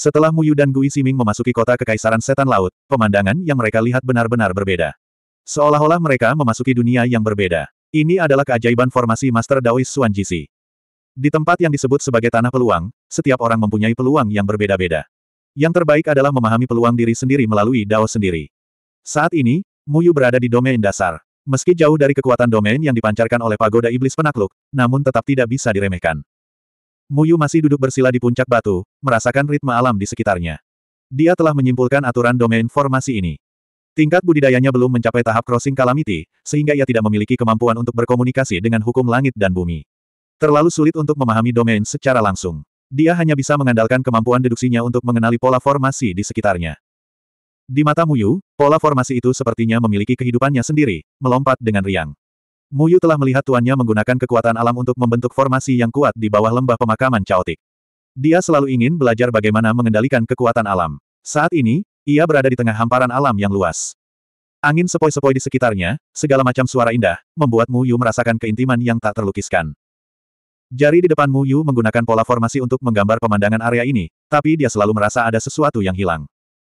Setelah Muyu dan Gui Siming memasuki kota Kekaisaran Setan Laut, pemandangan yang mereka lihat benar-benar berbeda. Seolah-olah mereka memasuki dunia yang berbeda. Ini adalah keajaiban formasi Master Daoist Xuan Jisi. Di tempat yang disebut sebagai tanah peluang, setiap orang mempunyai peluang yang berbeda-beda. Yang terbaik adalah memahami peluang diri sendiri melalui Dao sendiri. Saat ini, Muyu berada di domain dasar. Meski jauh dari kekuatan domain yang dipancarkan oleh pagoda iblis penakluk, namun tetap tidak bisa diremehkan. Muyu masih duduk bersila di puncak batu, merasakan ritme alam di sekitarnya. Dia telah menyimpulkan aturan domain formasi ini. Tingkat budidayanya belum mencapai tahap crossing calamity, sehingga ia tidak memiliki kemampuan untuk berkomunikasi dengan hukum langit dan bumi. Terlalu sulit untuk memahami domain secara langsung. Dia hanya bisa mengandalkan kemampuan deduksinya untuk mengenali pola formasi di sekitarnya. Di mata Muyu, pola formasi itu sepertinya memiliki kehidupannya sendiri, melompat dengan riang. Muyu telah melihat tuannya menggunakan kekuatan alam untuk membentuk formasi yang kuat di bawah lembah pemakaman caotik. Dia selalu ingin belajar bagaimana mengendalikan kekuatan alam. Saat ini, ia berada di tengah hamparan alam yang luas. Angin sepoi-sepoi di sekitarnya, segala macam suara indah, membuat Mu Yu merasakan keintiman yang tak terlukiskan. Jari di depan Mu Yu menggunakan pola formasi untuk menggambar pemandangan area ini, tapi dia selalu merasa ada sesuatu yang hilang.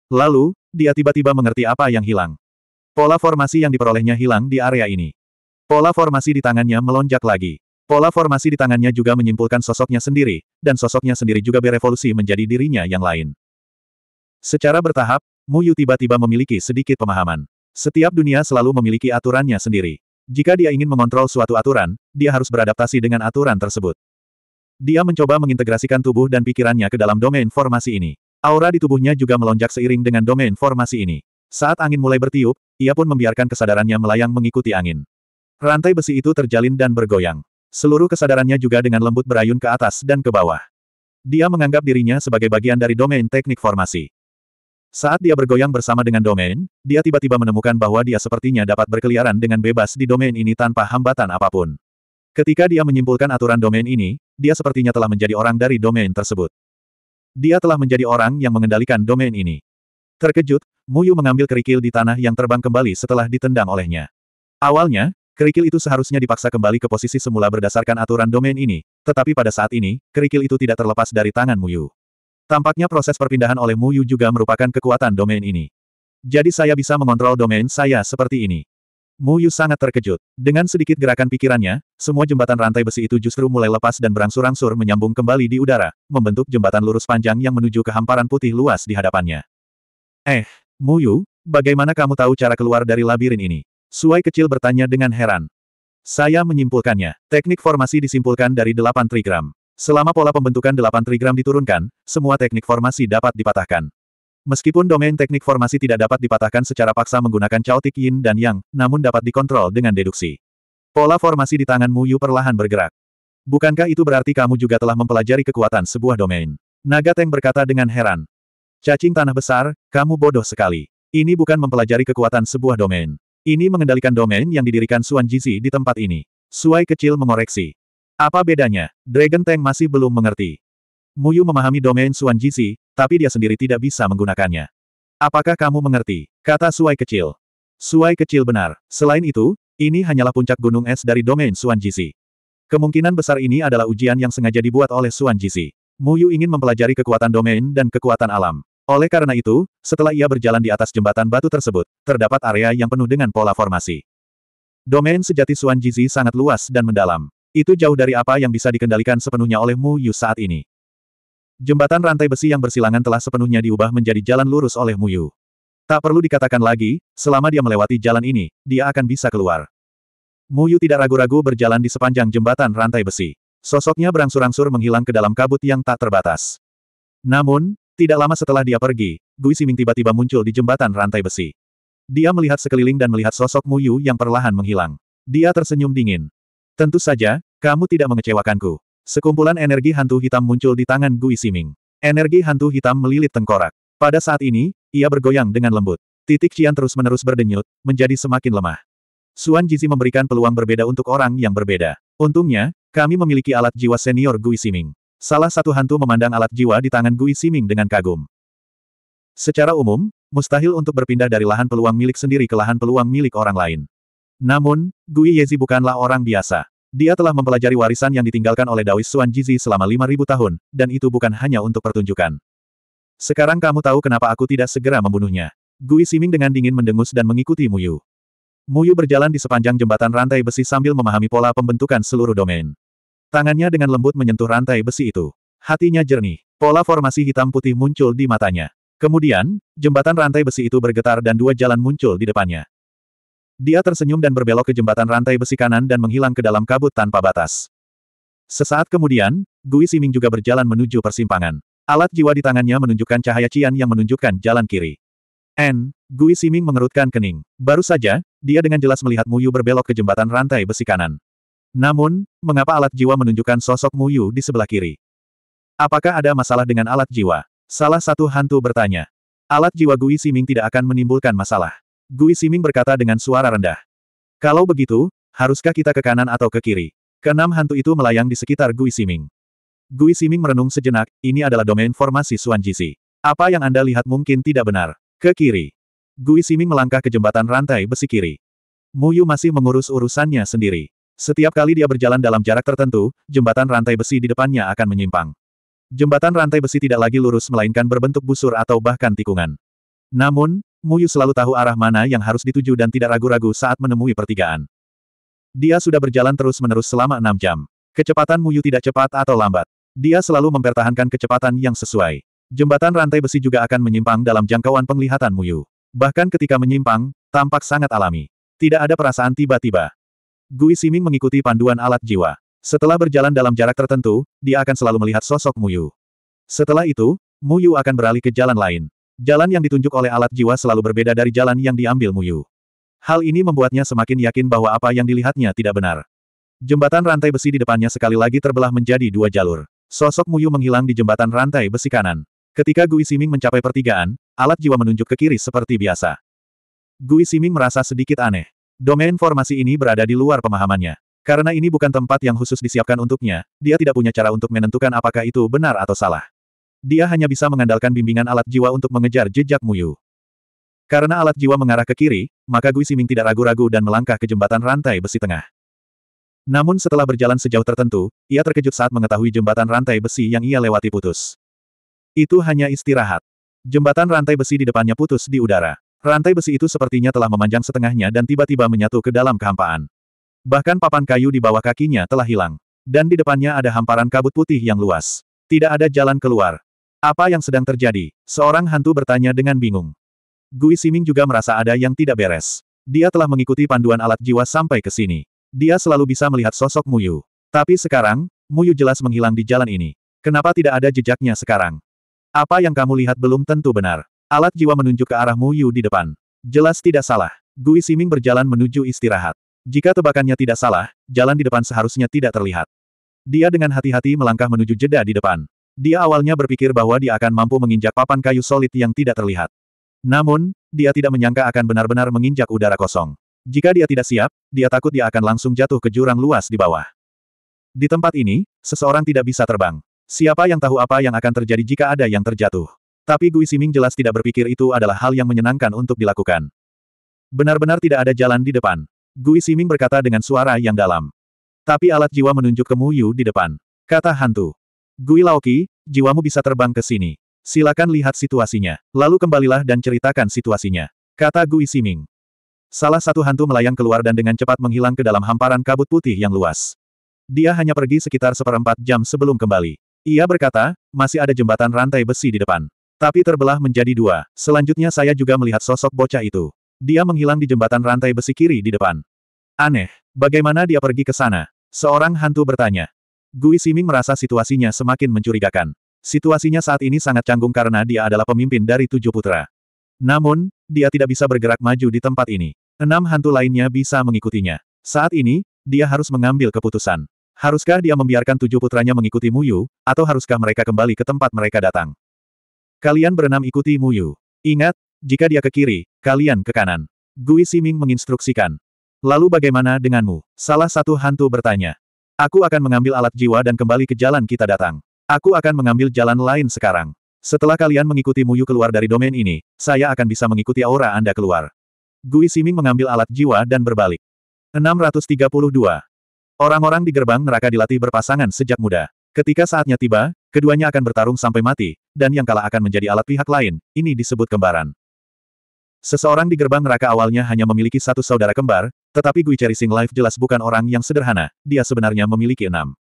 Lalu, dia tiba-tiba mengerti apa yang hilang. Pola formasi yang diperolehnya hilang di area ini. Pola formasi di tangannya melonjak lagi. Pola formasi di tangannya juga menyimpulkan sosoknya sendiri, dan sosoknya sendiri juga berevolusi menjadi dirinya yang lain. Secara bertahap, Mu Yu tiba-tiba memiliki sedikit pemahaman. Setiap dunia selalu memiliki aturannya sendiri. Jika dia ingin mengontrol suatu aturan, dia harus beradaptasi dengan aturan tersebut. Dia mencoba mengintegrasikan tubuh dan pikirannya ke dalam domain formasi ini. Aura di tubuhnya juga melonjak seiring dengan domain formasi ini. Saat angin mulai bertiup, ia pun membiarkan kesadarannya melayang mengikuti angin. Rantai besi itu terjalin dan bergoyang. Seluruh kesadarannya juga dengan lembut berayun ke atas dan ke bawah. Dia menganggap dirinya sebagai bagian dari domain teknik formasi. Saat dia bergoyang bersama dengan domain, dia tiba-tiba menemukan bahwa dia sepertinya dapat berkeliaran dengan bebas di domain ini tanpa hambatan apapun. Ketika dia menyimpulkan aturan domain ini, dia sepertinya telah menjadi orang dari domain tersebut. Dia telah menjadi orang yang mengendalikan domain ini. Terkejut, Muyu mengambil kerikil di tanah yang terbang kembali setelah ditendang olehnya. Awalnya, kerikil itu seharusnya dipaksa kembali ke posisi semula berdasarkan aturan domain ini, tetapi pada saat ini, kerikil itu tidak terlepas dari tangan Muyu. Tampaknya proses perpindahan oleh Muyu juga merupakan kekuatan domain ini. Jadi saya bisa mengontrol domain saya seperti ini. Muyu sangat terkejut. Dengan sedikit gerakan pikirannya, semua jembatan rantai besi itu justru mulai lepas dan berangsur-angsur menyambung kembali di udara, membentuk jembatan lurus panjang yang menuju ke hamparan putih luas di hadapannya. Eh, Muyu, bagaimana kamu tahu cara keluar dari labirin ini? Suai kecil bertanya dengan heran. Saya menyimpulkannya. Teknik formasi disimpulkan dari delapan trigram. Selama pola pembentukan delapan trigram diturunkan, semua teknik formasi dapat dipatahkan. Meskipun domain teknik formasi tidak dapat dipatahkan secara paksa menggunakan caotik yin dan yang, namun dapat dikontrol dengan deduksi. Pola formasi di tangan Mu Yu perlahan bergerak. Bukankah itu berarti kamu juga telah mempelajari kekuatan sebuah domain? Naga Teng berkata dengan heran. Cacing tanah besar, kamu bodoh sekali. Ini bukan mempelajari kekuatan sebuah domain. Ini mengendalikan domain yang didirikan Suan Jizi di tempat ini. Suai kecil mengoreksi. Apa bedanya? Dragon Tank masih belum mengerti. Muyu memahami domain Suan Jizi, tapi dia sendiri tidak bisa menggunakannya. Apakah kamu mengerti? Kata Suai kecil. Suai kecil benar. Selain itu, ini hanyalah puncak gunung es dari domain Suan Jizi. Kemungkinan besar ini adalah ujian yang sengaja dibuat oleh Suan Jizi. Muyu ingin mempelajari kekuatan domain dan kekuatan alam. Oleh karena itu, setelah ia berjalan di atas jembatan batu tersebut, terdapat area yang penuh dengan pola formasi. Domain sejati Suan Jizi sangat luas dan mendalam. Itu jauh dari apa yang bisa dikendalikan sepenuhnya oleh Mu Yu saat ini. Jembatan rantai besi yang bersilangan telah sepenuhnya diubah menjadi jalan lurus oleh Mu Yu. Tak perlu dikatakan lagi, selama dia melewati jalan ini, dia akan bisa keluar. Mu Yu tidak ragu-ragu berjalan di sepanjang jembatan rantai besi. Sosoknya berangsur-angsur menghilang ke dalam kabut yang tak terbatas. Namun, tidak lama setelah dia pergi, Gui Siming tiba-tiba muncul di jembatan rantai besi. Dia melihat sekeliling dan melihat sosok Mu Yu yang perlahan menghilang. Dia tersenyum dingin. Tentu saja, kamu tidak mengecewakanku. Sekumpulan energi hantu hitam muncul di tangan Gui Siming. Energi hantu hitam melilit tengkorak. Pada saat ini, ia bergoyang dengan lembut. Titik Cian terus-menerus berdenyut, menjadi semakin lemah. Suan Jizi memberikan peluang berbeda untuk orang yang berbeda. Untungnya, kami memiliki alat jiwa senior Gui Siming. Salah satu hantu memandang alat jiwa di tangan Gui Siming dengan kagum. Secara umum, mustahil untuk berpindah dari lahan peluang milik sendiri ke lahan peluang milik orang lain. Namun, Gui Yezi bukanlah orang biasa. Dia telah mempelajari warisan yang ditinggalkan oleh Dawis Suan Jizi selama 5.000 tahun, dan itu bukan hanya untuk pertunjukan. Sekarang kamu tahu kenapa aku tidak segera membunuhnya. Gui Siming dengan dingin mendengus dan mengikuti Muyu. Muyu berjalan di sepanjang jembatan rantai besi sambil memahami pola pembentukan seluruh domain. Tangannya dengan lembut menyentuh rantai besi itu. Hatinya jernih. Pola formasi hitam putih muncul di matanya. Kemudian, jembatan rantai besi itu bergetar dan dua jalan muncul di depannya. Dia tersenyum dan berbelok ke jembatan rantai besi kanan dan menghilang ke dalam kabut tanpa batas. Sesaat kemudian, Gui Siming juga berjalan menuju persimpangan. Alat jiwa di tangannya menunjukkan cahaya cian yang menunjukkan jalan kiri. N. Gui Siming mengerutkan kening. Baru saja, dia dengan jelas melihat Muyu berbelok ke jembatan rantai besi kanan. Namun, mengapa alat jiwa menunjukkan sosok Mu Yu di sebelah kiri? Apakah ada masalah dengan alat jiwa? Salah satu hantu bertanya. Alat jiwa Gui Siming tidak akan menimbulkan masalah. Gui Siming berkata dengan suara rendah. Kalau begitu, haruskah kita ke kanan atau ke kiri? Keenam hantu itu melayang di sekitar Gui Siming. Gui Siming merenung sejenak, ini adalah domain formasi Suan Jisi. Apa yang Anda lihat mungkin tidak benar. Ke kiri. Gui Siming melangkah ke jembatan rantai besi kiri. Muyu masih mengurus urusannya sendiri. Setiap kali dia berjalan dalam jarak tertentu, jembatan rantai besi di depannya akan menyimpang. Jembatan rantai besi tidak lagi lurus melainkan berbentuk busur atau bahkan tikungan. Namun, Muyu selalu tahu arah mana yang harus dituju dan tidak ragu-ragu saat menemui pertigaan. Dia sudah berjalan terus-menerus selama enam jam. Kecepatan Muyu tidak cepat atau lambat. Dia selalu mempertahankan kecepatan yang sesuai. Jembatan rantai besi juga akan menyimpang dalam jangkauan penglihatan Muyu. Bahkan ketika menyimpang, tampak sangat alami. Tidak ada perasaan tiba-tiba. Gui Siming mengikuti panduan alat jiwa. Setelah berjalan dalam jarak tertentu, dia akan selalu melihat sosok Muyu. Setelah itu, Muyu akan beralih ke jalan lain. Jalan yang ditunjuk oleh alat jiwa selalu berbeda dari jalan yang diambil Muyu. Hal ini membuatnya semakin yakin bahwa apa yang dilihatnya tidak benar. Jembatan rantai besi di depannya sekali lagi terbelah menjadi dua jalur. Sosok Muyu menghilang di jembatan rantai besi kanan. Ketika Gui Siming mencapai pertigaan, alat jiwa menunjuk ke kiri seperti biasa. Gui Siming merasa sedikit aneh. Domain formasi ini berada di luar pemahamannya. Karena ini bukan tempat yang khusus disiapkan untuknya, dia tidak punya cara untuk menentukan apakah itu benar atau salah. Dia hanya bisa mengandalkan bimbingan alat jiwa untuk mengejar jejak Muyu. Karena alat jiwa mengarah ke kiri, maka Gui Siming tidak ragu-ragu dan melangkah ke jembatan rantai besi tengah. Namun setelah berjalan sejauh tertentu, ia terkejut saat mengetahui jembatan rantai besi yang ia lewati putus. Itu hanya istirahat. Jembatan rantai besi di depannya putus di udara. Rantai besi itu sepertinya telah memanjang setengahnya dan tiba-tiba menyatu ke dalam kehampaan. Bahkan papan kayu di bawah kakinya telah hilang. Dan di depannya ada hamparan kabut putih yang luas. Tidak ada jalan keluar. Apa yang sedang terjadi? Seorang hantu bertanya dengan bingung. Gui Siming juga merasa ada yang tidak beres. Dia telah mengikuti panduan alat jiwa sampai ke sini. Dia selalu bisa melihat sosok Muyu. Tapi sekarang, Muyu jelas menghilang di jalan ini. Kenapa tidak ada jejaknya sekarang? Apa yang kamu lihat belum tentu benar. Alat jiwa menunjuk ke arah Mu Yu di depan. Jelas tidak salah. Gui Siming berjalan menuju istirahat. Jika tebakannya tidak salah, jalan di depan seharusnya tidak terlihat. Dia dengan hati-hati melangkah menuju jeda di depan. Dia awalnya berpikir bahwa dia akan mampu menginjak papan kayu solid yang tidak terlihat. Namun, dia tidak menyangka akan benar-benar menginjak udara kosong. Jika dia tidak siap, dia takut dia akan langsung jatuh ke jurang luas di bawah. Di tempat ini, seseorang tidak bisa terbang. Siapa yang tahu apa yang akan terjadi jika ada yang terjatuh? Tapi Gui Siming jelas tidak berpikir itu adalah hal yang menyenangkan untuk dilakukan. Benar-benar tidak ada jalan di depan. Gui Siming berkata dengan suara yang dalam. Tapi alat jiwa menunjuk ke Mu Yu di depan. Kata hantu. Gui Laoki, jiwamu bisa terbang ke sini. Silakan lihat situasinya. Lalu kembalilah dan ceritakan situasinya. Kata Gui Siming. Salah satu hantu melayang keluar dan dengan cepat menghilang ke dalam hamparan kabut putih yang luas. Dia hanya pergi sekitar seperempat jam sebelum kembali. Ia berkata, masih ada jembatan rantai besi di depan. Tapi terbelah menjadi dua. Selanjutnya saya juga melihat sosok bocah itu. Dia menghilang di jembatan rantai besi kiri di depan. Aneh. Bagaimana dia pergi ke sana? Seorang hantu bertanya. Gui Siming merasa situasinya semakin mencurigakan. Situasinya saat ini sangat canggung karena dia adalah pemimpin dari tujuh putra. Namun, dia tidak bisa bergerak maju di tempat ini. Enam hantu lainnya bisa mengikutinya. Saat ini, dia harus mengambil keputusan. Haruskah dia membiarkan tujuh putranya mengikuti Muyu, atau haruskah mereka kembali ke tempat mereka datang? Kalian berenam ikuti Mu Muyu. Ingat, jika dia ke kiri, kalian ke kanan. Gui Siming menginstruksikan. Lalu bagaimana denganmu? Salah satu hantu bertanya. Aku akan mengambil alat jiwa dan kembali ke jalan kita datang. Aku akan mengambil jalan lain sekarang. Setelah kalian mengikuti Muyu keluar dari domain ini, saya akan bisa mengikuti aura Anda keluar. Gui Siming mengambil alat jiwa dan berbalik. 632. Orang-orang di gerbang neraka dilatih berpasangan sejak muda. Ketika saatnya tiba, keduanya akan bertarung sampai mati, dan yang kalah akan menjadi alat pihak lain, ini disebut kembaran. Seseorang di gerbang neraka awalnya hanya memiliki satu saudara kembar, tetapi Gui Cherry Sing Life jelas bukan orang yang sederhana, dia sebenarnya memiliki enam.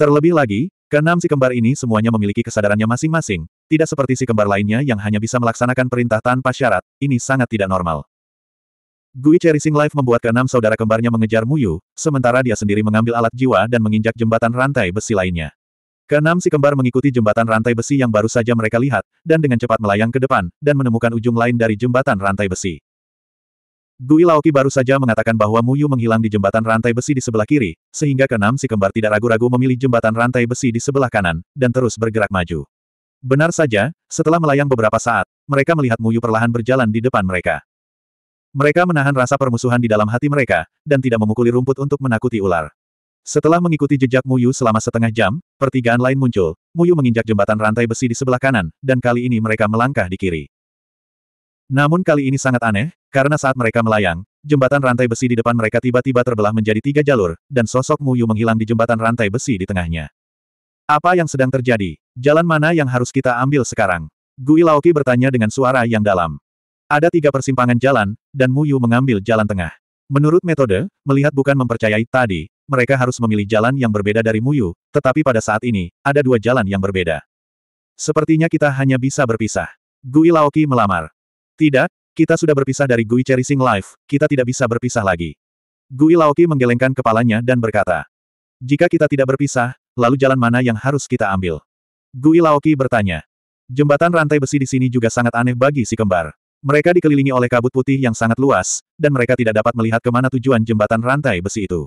Terlebih lagi, keenam si kembar ini semuanya memiliki kesadarannya masing-masing, tidak seperti si kembar lainnya yang hanya bisa melaksanakan perintah tanpa syarat, ini sangat tidak normal. Gui Cherishing Life membuat keenam saudara kembarnya mengejar Muyu, sementara dia sendiri mengambil alat jiwa dan menginjak jembatan rantai besi lainnya. Keenam si kembar mengikuti jembatan rantai besi yang baru saja mereka lihat, dan dengan cepat melayang ke depan, dan menemukan ujung lain dari jembatan rantai besi. Gui Laoki baru saja mengatakan bahwa Muyu menghilang di jembatan rantai besi di sebelah kiri, sehingga keenam si kembar tidak ragu-ragu memilih jembatan rantai besi di sebelah kanan, dan terus bergerak maju. Benar saja, setelah melayang beberapa saat, mereka melihat Muyu perlahan berjalan di depan mereka. Mereka menahan rasa permusuhan di dalam hati mereka, dan tidak memukuli rumput untuk menakuti ular. Setelah mengikuti jejak Muyu selama setengah jam, pertigaan lain muncul, Muyu menginjak jembatan rantai besi di sebelah kanan, dan kali ini mereka melangkah di kiri. Namun kali ini sangat aneh, karena saat mereka melayang, jembatan rantai besi di depan mereka tiba-tiba terbelah menjadi tiga jalur, dan sosok Muyu menghilang di jembatan rantai besi di tengahnya. Apa yang sedang terjadi? Jalan mana yang harus kita ambil sekarang? Gui Laoki bertanya dengan suara yang dalam. Ada tiga persimpangan jalan, dan Muyu mengambil jalan tengah. Menurut metode, melihat bukan mempercayai tadi, mereka harus memilih jalan yang berbeda dari Muyu, tetapi pada saat ini, ada dua jalan yang berbeda. Sepertinya kita hanya bisa berpisah. Gui Laoki melamar. Tidak, kita sudah berpisah dari Gui Cherishing Life, kita tidak bisa berpisah lagi. Gui Laoki menggelengkan kepalanya dan berkata, Jika kita tidak berpisah, lalu jalan mana yang harus kita ambil? Gui Laoki bertanya. Jembatan rantai besi di sini juga sangat aneh bagi si kembar. Mereka dikelilingi oleh kabut putih yang sangat luas, dan mereka tidak dapat melihat kemana tujuan jembatan rantai besi itu.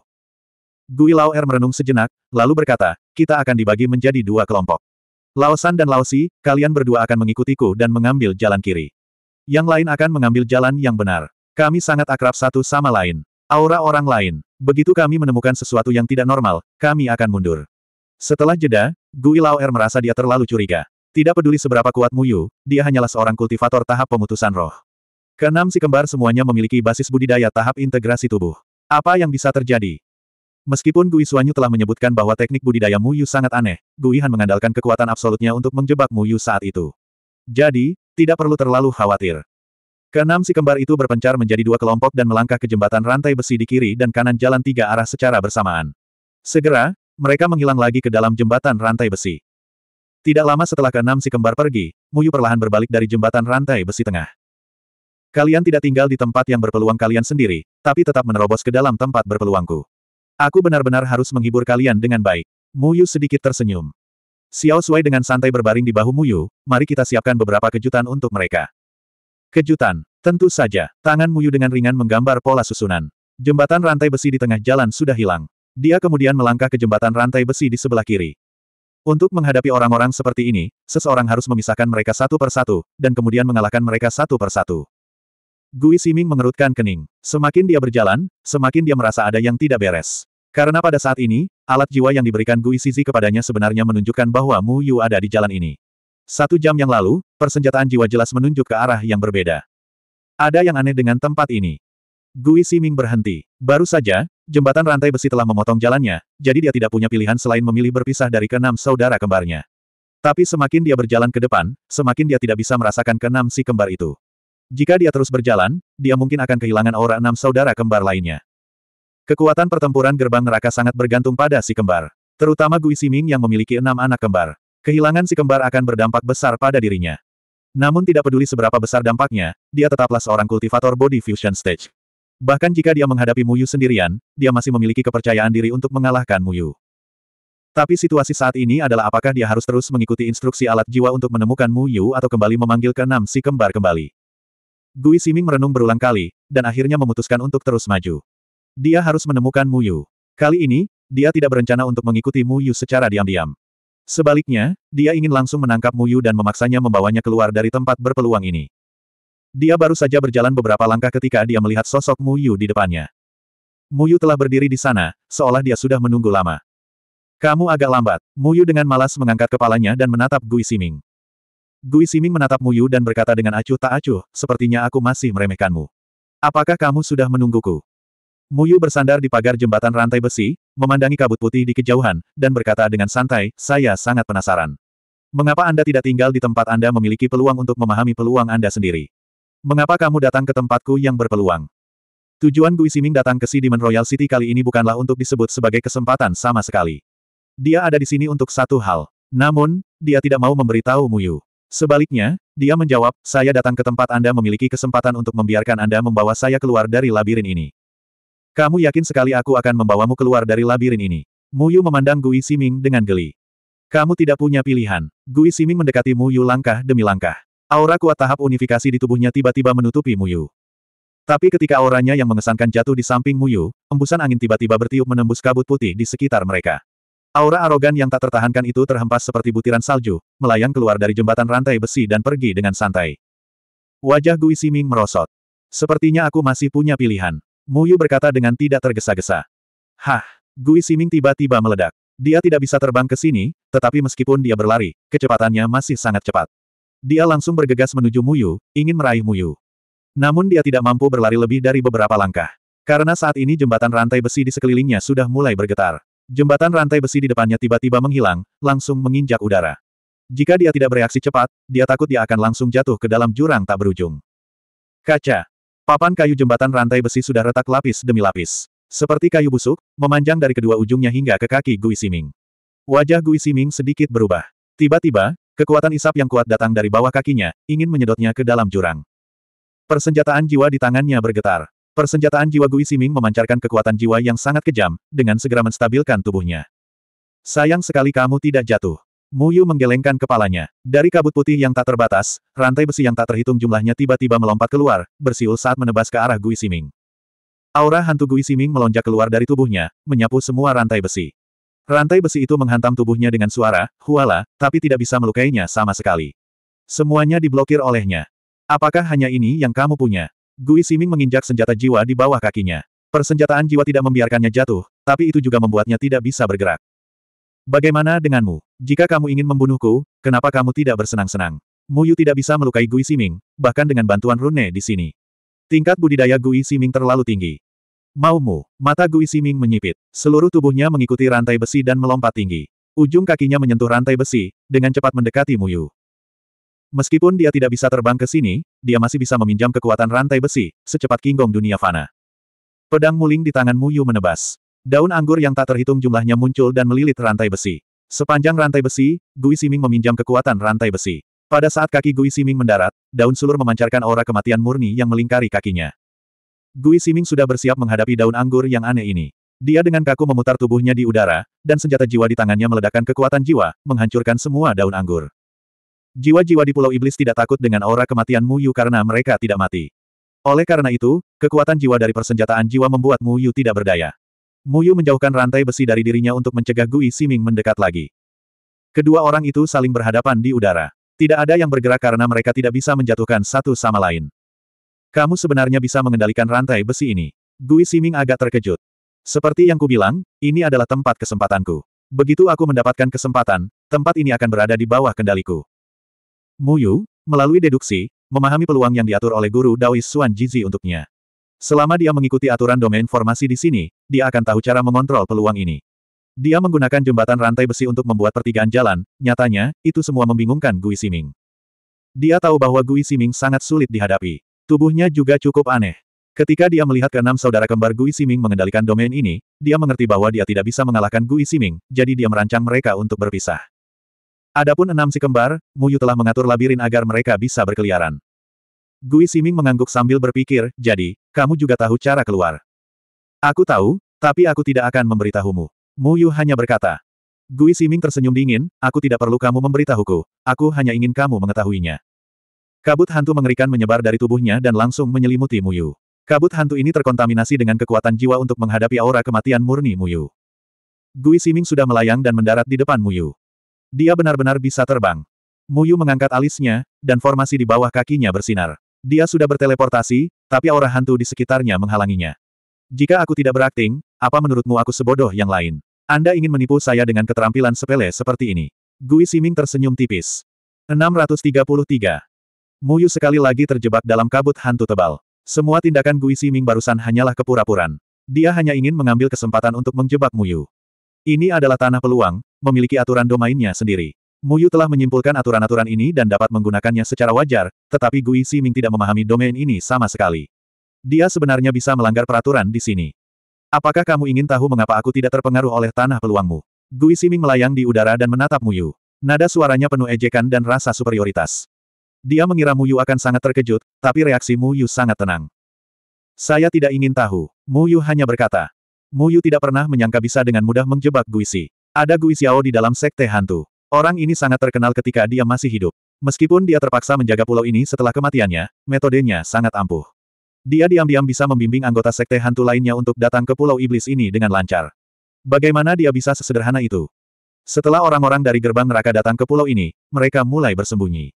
Gui Lao Er merenung sejenak, lalu berkata, kita akan dibagi menjadi dua kelompok. Laosan dan Laosi, kalian berdua akan mengikutiku dan mengambil jalan kiri. Yang lain akan mengambil jalan yang benar. Kami sangat akrab satu sama lain. Aura orang lain. Begitu kami menemukan sesuatu yang tidak normal, kami akan mundur. Setelah jeda, Gui Lao Er merasa dia terlalu curiga. Tidak peduli seberapa kuat Muyu, dia hanyalah seorang kultivator tahap pemutusan roh. Kenam si kembar semuanya memiliki basis budidaya tahap integrasi tubuh. Apa yang bisa terjadi? Meskipun Gui Suanyu telah menyebutkan bahwa teknik budidaya Mu Yu sangat aneh, Gui Han mengandalkan kekuatan absolutnya untuk menjebak Mu Yu saat itu. Jadi, tidak perlu terlalu khawatir. Keenam si kembar itu berpencar menjadi dua kelompok dan melangkah ke jembatan rantai besi di kiri dan kanan jalan tiga arah secara bersamaan. Segera, mereka menghilang lagi ke dalam jembatan rantai besi. Tidak lama setelah keenam si kembar pergi, Mu Yu perlahan berbalik dari jembatan rantai besi tengah. Kalian tidak tinggal di tempat yang berpeluang kalian sendiri, tapi tetap menerobos ke dalam tempat berpeluangku. Aku benar-benar harus menghibur kalian dengan baik. Muyu sedikit tersenyum. Xiao Shuai dengan santai berbaring di bahu Muyu, mari kita siapkan beberapa kejutan untuk mereka. Kejutan, tentu saja, tangan Muyu dengan ringan menggambar pola susunan. Jembatan rantai besi di tengah jalan sudah hilang. Dia kemudian melangkah ke jembatan rantai besi di sebelah kiri. Untuk menghadapi orang-orang seperti ini, seseorang harus memisahkan mereka satu per satu, dan kemudian mengalahkan mereka satu per persatu. Gui Siming mengerutkan kening. Semakin dia berjalan, semakin dia merasa ada yang tidak beres. Karena pada saat ini, alat jiwa yang diberikan Gui Sizi kepadanya sebenarnya menunjukkan bahwa Mu Yu ada di jalan ini. Satu jam yang lalu, persenjataan jiwa jelas menunjuk ke arah yang berbeda. Ada yang aneh dengan tempat ini. Gui Siming berhenti. Baru saja, jembatan rantai besi telah memotong jalannya, jadi dia tidak punya pilihan selain memilih berpisah dari keenam saudara kembarnya. Tapi semakin dia berjalan ke depan, semakin dia tidak bisa merasakan keenam si kembar itu. Jika dia terus berjalan, dia mungkin akan kehilangan aura enam saudara kembar lainnya. Kekuatan pertempuran gerbang neraka sangat bergantung pada si kembar. Terutama Gui Siming yang memiliki enam anak kembar. Kehilangan si kembar akan berdampak besar pada dirinya. Namun tidak peduli seberapa besar dampaknya, dia tetaplah seorang kultivator body fusion stage. Bahkan jika dia menghadapi Muyu sendirian, dia masih memiliki kepercayaan diri untuk mengalahkan Muyu. Tapi situasi saat ini adalah apakah dia harus terus mengikuti instruksi alat jiwa untuk menemukan Muyu atau kembali memanggil keenam si kembar kembali. Gui Siming merenung berulang kali, dan akhirnya memutuskan untuk terus maju. Dia harus menemukan Mu Yu. Kali ini, dia tidak berencana untuk mengikuti Yu secara diam-diam. Sebaliknya, dia ingin langsung menangkap Mu Yu dan memaksanya membawanya keluar dari tempat berpeluang ini. Dia baru saja berjalan beberapa langkah ketika dia melihat sosok Mu Yu di depannya. Mu Yu telah berdiri di sana, seolah dia sudah menunggu lama. Kamu agak lambat. Mu Yu dengan malas mengangkat kepalanya dan menatap Gui Siming. Gui Siming menatap Mu Yu dan berkata dengan acuh tak acuh, sepertinya aku masih meremehkanmu. Apakah kamu sudah menungguku? Muyu bersandar di pagar jembatan rantai besi, memandangi kabut putih di kejauhan, dan berkata dengan santai, saya sangat penasaran. Mengapa Anda tidak tinggal di tempat Anda memiliki peluang untuk memahami peluang Anda sendiri? Mengapa kamu datang ke tempatku yang berpeluang? Tujuan Gui Siming datang ke Sidiman Royal City kali ini bukanlah untuk disebut sebagai kesempatan sama sekali. Dia ada di sini untuk satu hal. Namun, dia tidak mau memberitahu Muyu. Sebaliknya, dia menjawab, saya datang ke tempat Anda memiliki kesempatan untuk membiarkan Anda membawa saya keluar dari labirin ini. Kamu yakin sekali aku akan membawamu keluar dari labirin ini? Muyu memandang Gui Siming dengan geli. Kamu tidak punya pilihan. Gui Siming mendekati Muyu langkah demi langkah. Aura kuat tahap unifikasi di tubuhnya tiba-tiba menutupi Muyu. Tapi ketika auranya yang mengesankan jatuh di samping Muyu, embusan angin tiba-tiba bertiup menembus kabut putih di sekitar mereka. Aura arogan yang tak tertahankan itu terhempas seperti butiran salju, melayang keluar dari jembatan rantai besi dan pergi dengan santai. Wajah Gui Siming merosot. Sepertinya aku masih punya pilihan. Muyu berkata dengan tidak tergesa-gesa. Hah! Gui Siming tiba-tiba meledak. Dia tidak bisa terbang ke sini, tetapi meskipun dia berlari, kecepatannya masih sangat cepat. Dia langsung bergegas menuju Muyu, ingin meraih Muyu. Namun dia tidak mampu berlari lebih dari beberapa langkah. Karena saat ini jembatan rantai besi di sekelilingnya sudah mulai bergetar. Jembatan rantai besi di depannya tiba-tiba menghilang, langsung menginjak udara. Jika dia tidak bereaksi cepat, dia takut dia akan langsung jatuh ke dalam jurang tak berujung. Kaca, Papan kayu jembatan rantai besi sudah retak lapis demi lapis. Seperti kayu busuk, memanjang dari kedua ujungnya hingga ke kaki Gui Siming. Wajah Gui Siming sedikit berubah. Tiba-tiba, kekuatan isap yang kuat datang dari bawah kakinya, ingin menyedotnya ke dalam jurang. Persenjataan jiwa di tangannya bergetar. Persenjataan jiwa Gui Siming memancarkan kekuatan jiwa yang sangat kejam, dengan segera menstabilkan tubuhnya. Sayang sekali kamu tidak jatuh. Muyu menggelengkan kepalanya. Dari kabut putih yang tak terbatas, rantai besi yang tak terhitung jumlahnya tiba-tiba melompat keluar, bersiul saat menebas ke arah Gui Siming. Aura hantu Gui Siming melonjak keluar dari tubuhnya, menyapu semua rantai besi. Rantai besi itu menghantam tubuhnya dengan suara, huala, tapi tidak bisa melukainya sama sekali. Semuanya diblokir olehnya. Apakah hanya ini yang kamu punya? Gui Siming menginjak senjata jiwa di bawah kakinya. Persenjataan jiwa tidak membiarkannya jatuh, tapi itu juga membuatnya tidak bisa bergerak. Bagaimana denganmu? Jika kamu ingin membunuhku, kenapa kamu tidak bersenang-senang? Muyu tidak bisa melukai Gui Siming, bahkan dengan bantuan rune di sini. Tingkat budidaya Gui Siming terlalu tinggi. Maumu, mata Gui Siming menyipit. Seluruh tubuhnya mengikuti rantai besi dan melompat tinggi. Ujung kakinya menyentuh rantai besi, dengan cepat mendekati Muyu. Meskipun dia tidak bisa terbang ke sini, dia masih bisa meminjam kekuatan rantai besi, secepat kinggong dunia fana. Pedang muling di tangan Muyu menebas. Daun anggur yang tak terhitung jumlahnya muncul dan melilit rantai besi. Sepanjang rantai besi, Gui Siming meminjam kekuatan rantai besi. Pada saat kaki Gui Siming mendarat, daun sulur memancarkan aura kematian murni yang melingkari kakinya. Gui Siming sudah bersiap menghadapi daun anggur yang aneh ini. Dia dengan kaku memutar tubuhnya di udara, dan senjata jiwa di tangannya meledakkan kekuatan jiwa, menghancurkan semua daun anggur. Jiwa-jiwa di Pulau Iblis tidak takut dengan aura kematian Mu Yu karena mereka tidak mati. Oleh karena itu, kekuatan jiwa dari persenjataan jiwa membuat Mu Yu tidak berdaya. Muyu menjauhkan rantai besi dari dirinya untuk mencegah Gui Siming mendekat lagi. Kedua orang itu saling berhadapan di udara. Tidak ada yang bergerak karena mereka tidak bisa menjatuhkan satu sama lain. Kamu sebenarnya bisa mengendalikan rantai besi ini. Gui Siming agak terkejut. Seperti yang kubilang, ini adalah tempat kesempatanku. Begitu aku mendapatkan kesempatan, tempat ini akan berada di bawah kendaliku. Muyu, melalui deduksi, memahami peluang yang diatur oleh guru Daois Xuan Jizi untuknya. Selama dia mengikuti aturan domain formasi di sini, dia akan tahu cara mengontrol peluang ini. Dia menggunakan jembatan rantai besi untuk membuat pertigaan jalan, nyatanya, itu semua membingungkan Gui Siming. Dia tahu bahwa Gui Siming sangat sulit dihadapi. Tubuhnya juga cukup aneh. Ketika dia melihat keenam saudara kembar Gui Siming mengendalikan domain ini, dia mengerti bahwa dia tidak bisa mengalahkan Gui Siming, jadi dia merancang mereka untuk berpisah. Adapun enam si kembar, Muyu telah mengatur labirin agar mereka bisa berkeliaran. Gui Siming mengangguk sambil berpikir, jadi, kamu juga tahu cara keluar. Aku tahu, tapi aku tidak akan memberitahumu. Mu Yu hanya berkata. Gui Siming tersenyum dingin, aku tidak perlu kamu memberitahuku, aku hanya ingin kamu mengetahuinya. Kabut hantu mengerikan menyebar dari tubuhnya dan langsung menyelimuti Mu Yu. Kabut hantu ini terkontaminasi dengan kekuatan jiwa untuk menghadapi aura kematian murni Mu Yu. Gui Siming sudah melayang dan mendarat di depan Mu Yu. Dia benar-benar bisa terbang. Mu Yu mengangkat alisnya, dan formasi di bawah kakinya bersinar. Dia sudah berteleportasi, tapi aura hantu di sekitarnya menghalanginya. Jika aku tidak berakting, apa menurutmu aku sebodoh yang lain? Anda ingin menipu saya dengan keterampilan sepele seperti ini. Gui Siming tersenyum tipis. 633. Muyu sekali lagi terjebak dalam kabut hantu tebal. Semua tindakan Gui Siming barusan hanyalah kepura-puraan. Dia hanya ingin mengambil kesempatan untuk menjebak Muyu. Ini adalah tanah peluang, memiliki aturan domainnya sendiri. Muyu telah menyimpulkan aturan-aturan ini dan dapat menggunakannya secara wajar, tetapi Gui Ming tidak memahami domain ini sama sekali. Dia sebenarnya bisa melanggar peraturan di sini. Apakah kamu ingin tahu mengapa aku tidak terpengaruh oleh tanah peluangmu? Gui Ming melayang di udara dan menatap Muyu. Nada suaranya penuh ejekan dan rasa superioritas. Dia mengira Muyu akan sangat terkejut, tapi reaksi Muyu sangat tenang. Saya tidak ingin tahu. Muyu hanya berkata. Muyu tidak pernah menyangka bisa dengan mudah menjebak Guisi. Ada Gui Xiao di dalam sekte hantu. Orang ini sangat terkenal ketika dia masih hidup. Meskipun dia terpaksa menjaga pulau ini setelah kematiannya, metodenya sangat ampuh. Dia diam-diam bisa membimbing anggota sekte hantu lainnya untuk datang ke pulau iblis ini dengan lancar. Bagaimana dia bisa sesederhana itu? Setelah orang-orang dari gerbang neraka datang ke pulau ini, mereka mulai bersembunyi.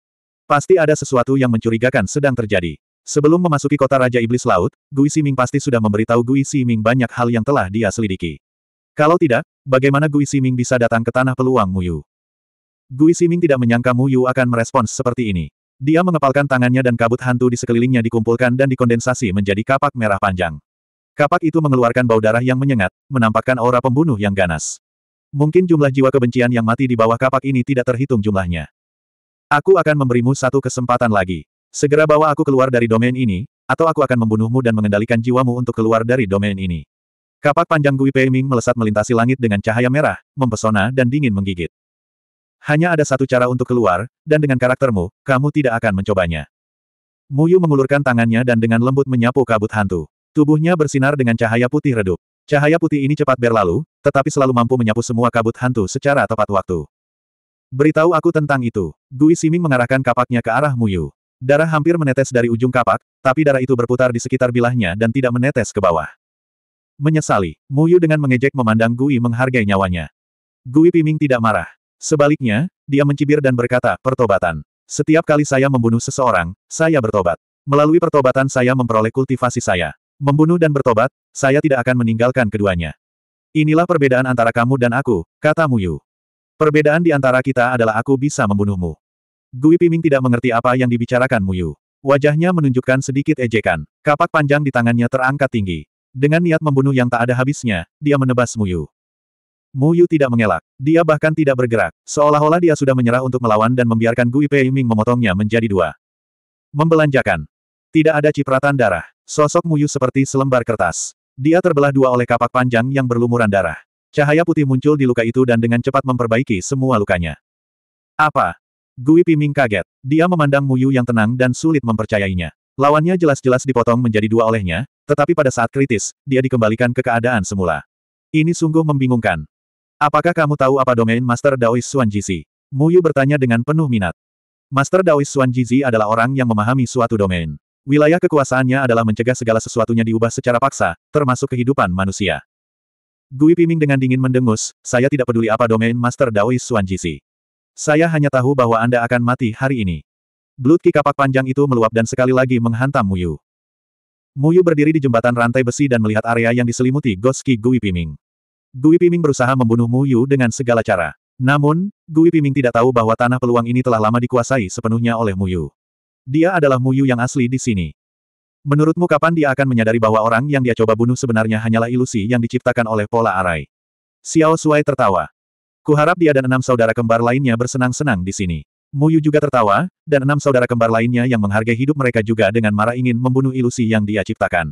Pasti ada sesuatu yang mencurigakan sedang terjadi. Sebelum memasuki kota Raja Iblis Laut, Gui Ming pasti sudah memberitahu Gui Ming banyak hal yang telah dia selidiki. Kalau tidak, bagaimana Gui Ming bisa datang ke tanah peluang Muyu? Gui Siming tidak menyangka Mu Yu akan merespons seperti ini. Dia mengepalkan tangannya dan kabut hantu di sekelilingnya dikumpulkan dan dikondensasi menjadi kapak merah panjang. Kapak itu mengeluarkan bau darah yang menyengat, menampakkan aura pembunuh yang ganas. Mungkin jumlah jiwa kebencian yang mati di bawah kapak ini tidak terhitung jumlahnya. Aku akan memberimu satu kesempatan lagi. Segera bawa aku keluar dari domain ini, atau aku akan membunuhmu dan mengendalikan jiwamu untuk keluar dari domain ini. Kapak panjang Gui Peiming melesat melintasi langit dengan cahaya merah, mempesona dan dingin menggigit. Hanya ada satu cara untuk keluar, dan dengan karaktermu, kamu tidak akan mencobanya. Muyu mengulurkan tangannya dan dengan lembut menyapu kabut hantu. Tubuhnya bersinar dengan cahaya putih redup. Cahaya putih ini cepat berlalu, tetapi selalu mampu menyapu semua kabut hantu secara tepat waktu. Beritahu aku tentang itu. Gui Siming mengarahkan kapaknya ke arah Muyu. Darah hampir menetes dari ujung kapak, tapi darah itu berputar di sekitar bilahnya dan tidak menetes ke bawah. Menyesali, Muyu dengan mengejek memandang Gui menghargai nyawanya. Gui Piming tidak marah. Sebaliknya, dia mencibir dan berkata, pertobatan. Setiap kali saya membunuh seseorang, saya bertobat. Melalui pertobatan saya memperoleh kultivasi saya. Membunuh dan bertobat, saya tidak akan meninggalkan keduanya. Inilah perbedaan antara kamu dan aku, kata Muyu. Perbedaan di antara kita adalah aku bisa membunuhmu. Gui Piming tidak mengerti apa yang dibicarakan Muyu. Wajahnya menunjukkan sedikit ejekan. Kapak panjang di tangannya terangkat tinggi. Dengan niat membunuh yang tak ada habisnya, dia menebas Muyu. Mu Yu tidak mengelak. Dia bahkan tidak bergerak, seolah-olah dia sudah menyerah untuk melawan dan membiarkan Gui Pei Ming memotongnya menjadi dua. Membelanjakan. Tidak ada cipratan darah. Sosok Mu Yu seperti selembar kertas. Dia terbelah dua oleh kapak panjang yang berlumuran darah. Cahaya putih muncul di luka itu dan dengan cepat memperbaiki semua lukanya. Apa? Gui Piming kaget. Dia memandang Mu Yu yang tenang dan sulit mempercayainya. Lawannya jelas-jelas dipotong menjadi dua olehnya, tetapi pada saat kritis, dia dikembalikan ke keadaan semula. Ini sungguh membingungkan. Apakah kamu tahu apa domain Master Daois Xuan Jizi? Yu bertanya dengan penuh minat. Master Daois Xuan Jizi adalah orang yang memahami suatu domain. Wilayah kekuasaannya adalah mencegah segala sesuatunya diubah secara paksa, termasuk kehidupan manusia. Gui Piming dengan dingin mendengus, saya tidak peduli apa domain Master Daois Xuan Jizi. Saya hanya tahu bahwa Anda akan mati hari ini. Blood Ki kapak panjang itu meluap dan sekali lagi menghantam Muyu. Muyu berdiri di jembatan rantai besi dan melihat area yang diselimuti Goski Gui Piming. Gui Piming berusaha membunuh Mu Yu dengan segala cara. Namun, Gui Piming tidak tahu bahwa tanah peluang ini telah lama dikuasai sepenuhnya oleh Mu Yu. Dia adalah Mu Yu yang asli di sini. Menurutmu kapan dia akan menyadari bahwa orang yang dia coba bunuh sebenarnya hanyalah ilusi yang diciptakan oleh pola arai? Xiao Suai tertawa. Kuharap dia dan enam saudara kembar lainnya bersenang-senang di sini. Mu Yu juga tertawa, dan enam saudara kembar lainnya yang menghargai hidup mereka juga dengan marah ingin membunuh ilusi yang dia ciptakan.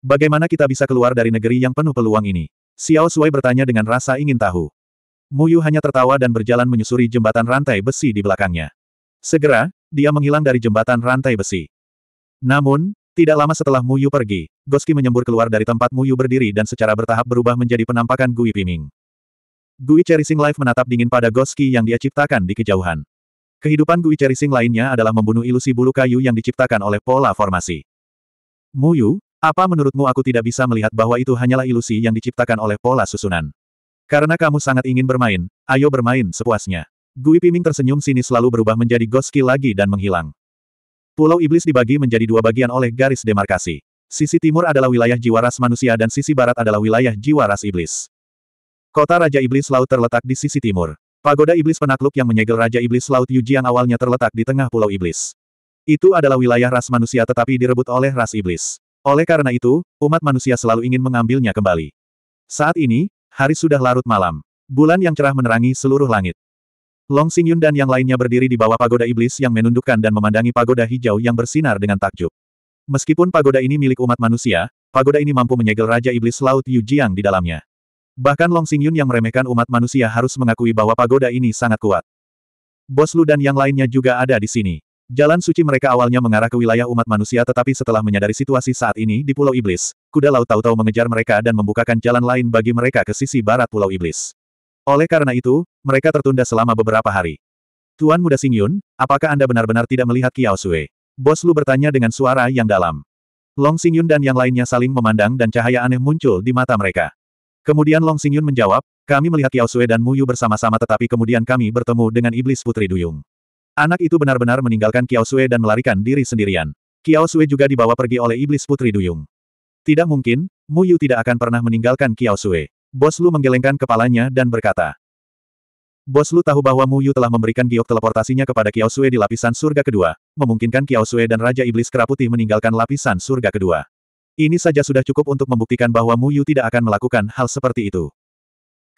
Bagaimana kita bisa keluar dari negeri yang penuh peluang ini? Xiao Sui bertanya dengan rasa ingin tahu. Mu Yu hanya tertawa dan berjalan menyusuri jembatan rantai besi di belakangnya. Segera, dia menghilang dari jembatan rantai besi. Namun, tidak lama setelah Mu Yu pergi, Goski menyembur keluar dari tempat Mu Yu berdiri dan secara bertahap berubah menjadi penampakan Gui Piming. Gui Cherishing Life menatap dingin pada Goski yang dia ciptakan di kejauhan. Kehidupan Gui Cherishing lainnya adalah membunuh ilusi bulu kayu yang diciptakan oleh pola formasi. Mu Yu. Apa menurutmu aku tidak bisa melihat bahwa itu hanyalah ilusi yang diciptakan oleh pola susunan? Karena kamu sangat ingin bermain, ayo bermain sepuasnya. Gui Piming tersenyum sini selalu berubah menjadi Goski lagi dan menghilang. Pulau Iblis dibagi menjadi dua bagian oleh garis demarkasi. Sisi timur adalah wilayah jiwa ras manusia dan sisi barat adalah wilayah jiwa ras iblis. Kota Raja Iblis Laut terletak di sisi timur. Pagoda Iblis Penakluk yang menyegel Raja Iblis Laut Yujiang awalnya terletak di tengah Pulau Iblis. Itu adalah wilayah ras manusia tetapi direbut oleh ras iblis. Oleh karena itu, umat manusia selalu ingin mengambilnya kembali. Saat ini, hari sudah larut malam. Bulan yang cerah menerangi seluruh langit. Long Xingyun dan yang lainnya berdiri di bawah pagoda iblis yang menundukkan dan memandangi pagoda hijau yang bersinar dengan takjub. Meskipun pagoda ini milik umat manusia, pagoda ini mampu menyegel Raja Iblis Laut Yu Jiang di dalamnya. Bahkan Long Xingyun yang meremehkan umat manusia harus mengakui bahwa pagoda ini sangat kuat. Bos Lu dan yang lainnya juga ada di sini. Jalan suci mereka awalnya mengarah ke wilayah umat manusia tetapi setelah menyadari situasi saat ini di Pulau Iblis, kuda laut tahu-tahu mengejar mereka dan membukakan jalan lain bagi mereka ke sisi barat Pulau Iblis. Oleh karena itu, mereka tertunda selama beberapa hari. Tuan Muda Singyun, apakah Anda benar-benar tidak melihat Kiao Sui? Bos Lu bertanya dengan suara yang dalam. Long Singyun dan yang lainnya saling memandang dan cahaya aneh muncul di mata mereka. Kemudian Long Singyun menjawab, kami melihat Kiao Sui dan Mu Yu bersama-sama tetapi kemudian kami bertemu dengan Iblis Putri Duyung. Anak itu benar-benar meninggalkan Kiao Sui dan melarikan diri sendirian. Kiao Sui juga dibawa pergi oleh iblis Putri Duyung. Tidak mungkin, Mu Yu tidak akan pernah meninggalkan Kiao Sui. Bos Lu menggelengkan kepalanya dan berkata. Bos Lu tahu bahwa Mu Yu telah memberikan giok teleportasinya kepada Kiao Sui di lapisan surga kedua, memungkinkan Kiao Sui dan Raja Iblis Keraputih meninggalkan lapisan surga kedua. Ini saja sudah cukup untuk membuktikan bahwa Mu Yu tidak akan melakukan hal seperti itu.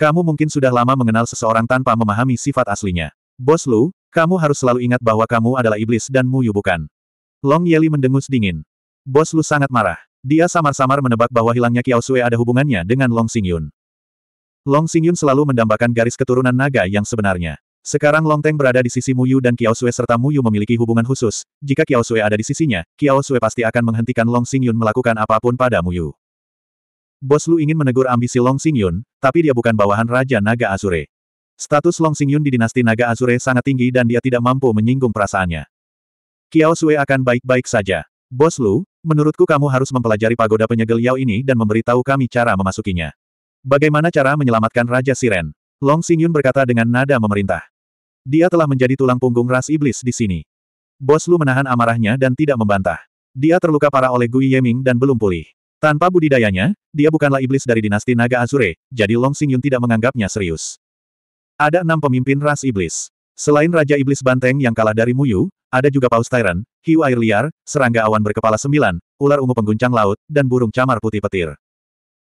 Kamu mungkin sudah lama mengenal seseorang tanpa memahami sifat aslinya. Bos Lu, kamu harus selalu ingat bahwa kamu adalah iblis dan Mu Muyu bukan. Long Yeli mendengus dingin. Bos Lu sangat marah. Dia samar-samar menebak bahwa hilangnya Kiao Su'e ada hubungannya dengan Long Xingyun. Long Xingyun selalu mendambakan garis keturunan naga yang sebenarnya. Sekarang Long Teng berada di sisi Mu Yu dan Kiao Su'e serta Mu Yu memiliki hubungan khusus. Jika Kiao Su'e ada di sisinya, Kiao Su'e pasti akan menghentikan Long Xingyun melakukan apapun pada Mu Yu. Bos Lu ingin menegur ambisi Long Xingyun, tapi dia bukan bawahan Raja Naga Azure. Status Long Xingyun di dinasti Naga Azure sangat tinggi dan dia tidak mampu menyinggung perasaannya. Kiao Sui akan baik-baik saja. Bos Lu, menurutku kamu harus mempelajari pagoda penyegel Yao ini dan memberitahu kami cara memasukinya. Bagaimana cara menyelamatkan Raja Siren? Long Xingyun berkata dengan nada memerintah. Dia telah menjadi tulang punggung ras iblis di sini. Bos Lu menahan amarahnya dan tidak membantah. Dia terluka parah oleh Gui Yeming dan belum pulih. Tanpa budidayanya, dia bukanlah iblis dari dinasti Naga Azure, jadi Long Xingyun tidak menganggapnya serius. Ada enam pemimpin ras iblis. Selain Raja Iblis Banteng yang kalah dari Muyu, ada juga Paus Tyrant, hiu air liar, serangga awan berkepala sembilan, ular ungu pengguncang laut, dan burung camar putih petir.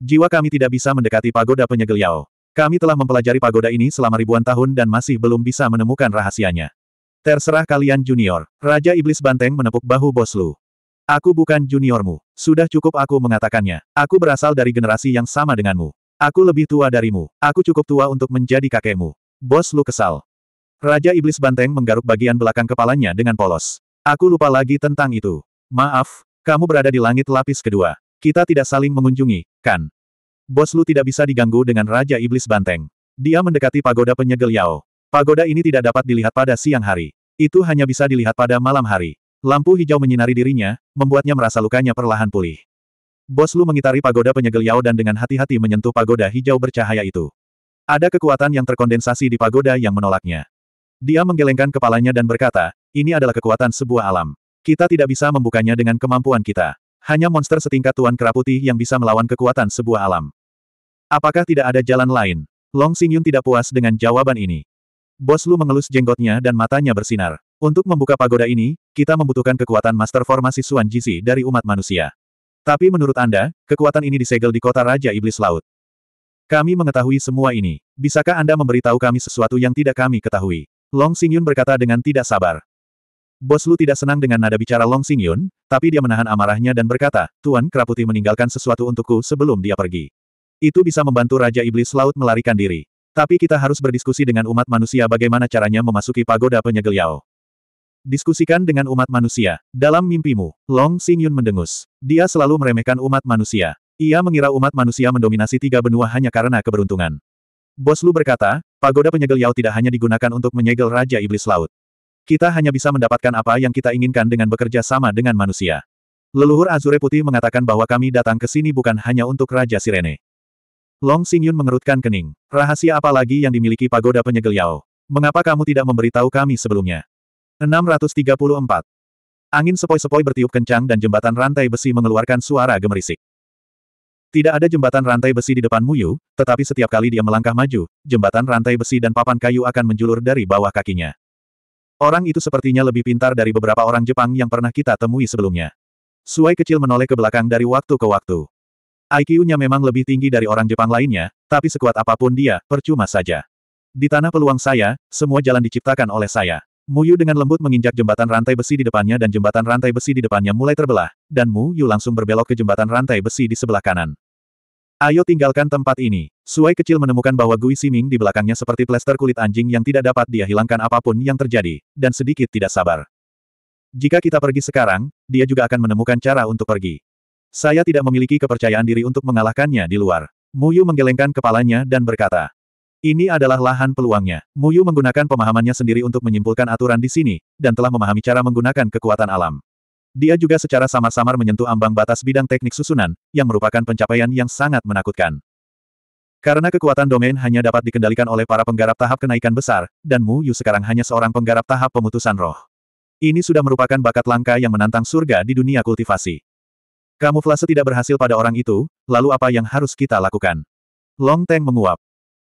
Jiwa kami tidak bisa mendekati pagoda penyegel Yao. Kami telah mempelajari pagoda ini selama ribuan tahun dan masih belum bisa menemukan rahasianya. Terserah kalian junior. Raja Iblis Banteng menepuk bahu bos Lu. Aku bukan juniormu. Sudah cukup aku mengatakannya. Aku berasal dari generasi yang sama denganmu. Aku lebih tua darimu. Aku cukup tua untuk menjadi kakekmu. Bos Lu kesal. Raja Iblis Banteng menggaruk bagian belakang kepalanya dengan polos. Aku lupa lagi tentang itu. Maaf, kamu berada di langit lapis kedua. Kita tidak saling mengunjungi, kan? Bos Lu tidak bisa diganggu dengan Raja Iblis Banteng. Dia mendekati pagoda penyegel Yao. Pagoda ini tidak dapat dilihat pada siang hari. Itu hanya bisa dilihat pada malam hari. Lampu hijau menyinari dirinya, membuatnya merasa lukanya perlahan pulih. Bos Lu mengitari pagoda penyegel Yao dan dengan hati-hati menyentuh pagoda hijau bercahaya itu. Ada kekuatan yang terkondensasi di pagoda yang menolaknya. Dia menggelengkan kepalanya dan berkata, ini adalah kekuatan sebuah alam. Kita tidak bisa membukanya dengan kemampuan kita. Hanya monster setingkat Tuan Keraputi yang bisa melawan kekuatan sebuah alam. Apakah tidak ada jalan lain? Long Xingyun tidak puas dengan jawaban ini. Bos Lu mengelus jenggotnya dan matanya bersinar. Untuk membuka pagoda ini, kita membutuhkan kekuatan master formasi Suan Jizi dari umat manusia. Tapi menurut Anda, kekuatan ini disegel di kota Raja Iblis Laut. Kami mengetahui semua ini. Bisakah Anda memberitahu kami sesuatu yang tidak kami ketahui? Long Xingyun berkata dengan tidak sabar. Bos Lu tidak senang dengan nada bicara Long Xingyun, tapi dia menahan amarahnya dan berkata, Tuan Keraputi meninggalkan sesuatu untukku sebelum dia pergi. Itu bisa membantu Raja Iblis Laut melarikan diri. Tapi kita harus berdiskusi dengan umat manusia bagaimana caranya memasuki pagoda penyegel Yao. Diskusikan dengan umat manusia. Dalam mimpimu, Long Xingyun mendengus. Dia selalu meremehkan umat manusia. Ia mengira umat manusia mendominasi tiga benua hanya karena keberuntungan. Bos Lu berkata, pagoda penyegel Yao tidak hanya digunakan untuk menyegel Raja Iblis Laut. Kita hanya bisa mendapatkan apa yang kita inginkan dengan bekerja sama dengan manusia. Leluhur Azure Putih mengatakan bahwa kami datang ke sini bukan hanya untuk Raja Sirene. Long Xingyun mengerutkan kening. Rahasia apa lagi yang dimiliki pagoda penyegel Yao? Mengapa kamu tidak memberitahu kami sebelumnya? 634. Angin sepoi-sepoi bertiup kencang dan jembatan rantai besi mengeluarkan suara gemerisik. Tidak ada jembatan rantai besi di depan Muyu, tetapi setiap kali dia melangkah maju, jembatan rantai besi dan papan kayu akan menjulur dari bawah kakinya. Orang itu sepertinya lebih pintar dari beberapa orang Jepang yang pernah kita temui sebelumnya. Suai kecil menoleh ke belakang dari waktu ke waktu. IQ-nya memang lebih tinggi dari orang Jepang lainnya, tapi sekuat apapun dia, percuma saja. Di tanah peluang saya, semua jalan diciptakan oleh saya. Mu Yu dengan lembut menginjak jembatan rantai besi di depannya dan jembatan rantai besi di depannya mulai terbelah, dan Mu Yu langsung berbelok ke jembatan rantai besi di sebelah kanan. Ayo tinggalkan tempat ini. Suai kecil menemukan bahwa Gui Siming di belakangnya seperti plester kulit anjing yang tidak dapat dia hilangkan apapun yang terjadi, dan sedikit tidak sabar. Jika kita pergi sekarang, dia juga akan menemukan cara untuk pergi. Saya tidak memiliki kepercayaan diri untuk mengalahkannya di luar. Mu Yu menggelengkan kepalanya dan berkata, ini adalah lahan peluangnya. Muyu menggunakan pemahamannya sendiri untuk menyimpulkan aturan di sini, dan telah memahami cara menggunakan kekuatan alam. Dia juga secara samar-samar menyentuh ambang batas bidang teknik susunan, yang merupakan pencapaian yang sangat menakutkan. Karena kekuatan domain hanya dapat dikendalikan oleh para penggarap tahap kenaikan besar, dan Mu Yu sekarang hanya seorang penggarap tahap pemutusan roh. Ini sudah merupakan bakat langka yang menantang surga di dunia kultivasi. Kamuflase tidak berhasil pada orang itu, lalu apa yang harus kita lakukan? Long Teng menguap.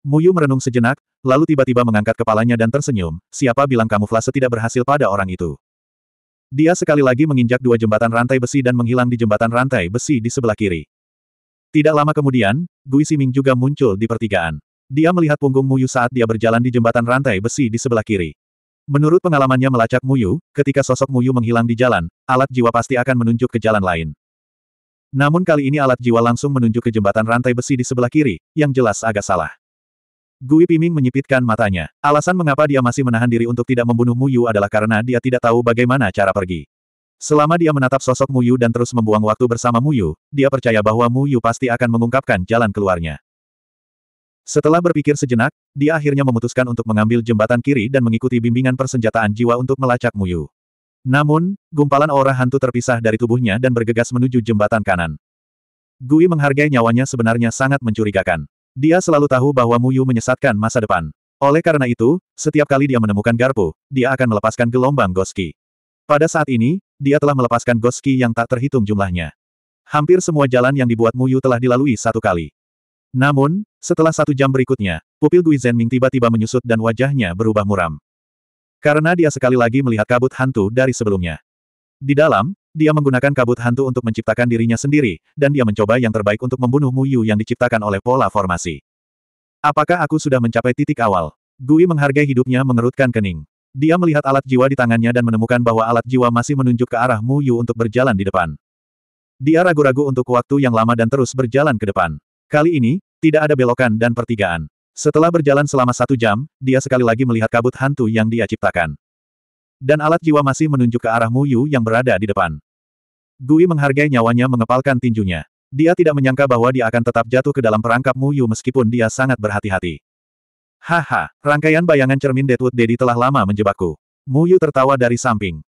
Muyu merenung sejenak, lalu tiba-tiba mengangkat kepalanya dan tersenyum, siapa bilang kamuflase tidak berhasil pada orang itu. Dia sekali lagi menginjak dua jembatan rantai besi dan menghilang di jembatan rantai besi di sebelah kiri. Tidak lama kemudian, Gui Siming juga muncul di pertigaan. Dia melihat punggung Muyu saat dia berjalan di jembatan rantai besi di sebelah kiri. Menurut pengalamannya melacak Muyu, ketika sosok Muyu menghilang di jalan, alat jiwa pasti akan menunjuk ke jalan lain. Namun kali ini alat jiwa langsung menunjuk ke jembatan rantai besi di sebelah kiri, yang jelas agak salah. Gui Piming menyipitkan matanya. Alasan mengapa dia masih menahan diri untuk tidak membunuh Mu Yu adalah karena dia tidak tahu bagaimana cara pergi. Selama dia menatap sosok Mu Yu dan terus membuang waktu bersama Mu Yu, dia percaya bahwa Mu Yu pasti akan mengungkapkan jalan keluarnya. Setelah berpikir sejenak, dia akhirnya memutuskan untuk mengambil jembatan kiri dan mengikuti bimbingan persenjataan jiwa untuk melacak Mu Yu. Namun, gumpalan aura hantu terpisah dari tubuhnya dan bergegas menuju jembatan kanan. Gui menghargai nyawanya sebenarnya sangat mencurigakan. Dia selalu tahu bahwa Muyu menyesatkan masa depan. Oleh karena itu, setiap kali dia menemukan garpu, dia akan melepaskan gelombang Goski. Pada saat ini, dia telah melepaskan Goski yang tak terhitung jumlahnya. Hampir semua jalan yang dibuat Muyu telah dilalui satu kali. Namun, setelah satu jam berikutnya, pupil Gui Zhenming tiba-tiba menyusut dan wajahnya berubah muram. Karena dia sekali lagi melihat kabut hantu dari sebelumnya. Di dalam, dia menggunakan kabut hantu untuk menciptakan dirinya sendiri, dan dia mencoba yang terbaik untuk membunuh Mu Yu yang diciptakan oleh pola formasi. Apakah aku sudah mencapai titik awal? Gui menghargai hidupnya mengerutkan kening. Dia melihat alat jiwa di tangannya dan menemukan bahwa alat jiwa masih menunjuk ke arah Mu Yu untuk berjalan di depan. Dia ragu-ragu untuk waktu yang lama dan terus berjalan ke depan. Kali ini, tidak ada belokan dan pertigaan. Setelah berjalan selama satu jam, dia sekali lagi melihat kabut hantu yang dia ciptakan. Dan alat jiwa masih menunjuk ke arah Mu Yu yang berada di depan. Gui menghargai nyawanya mengepalkan tinjunya. Dia tidak menyangka bahwa dia akan tetap jatuh ke dalam perangkap Mu Yu meskipun dia sangat berhati-hati. Haha, rangkaian bayangan cermin Deadwood Daddy telah lama menjebakku. Mu Yu tertawa dari samping.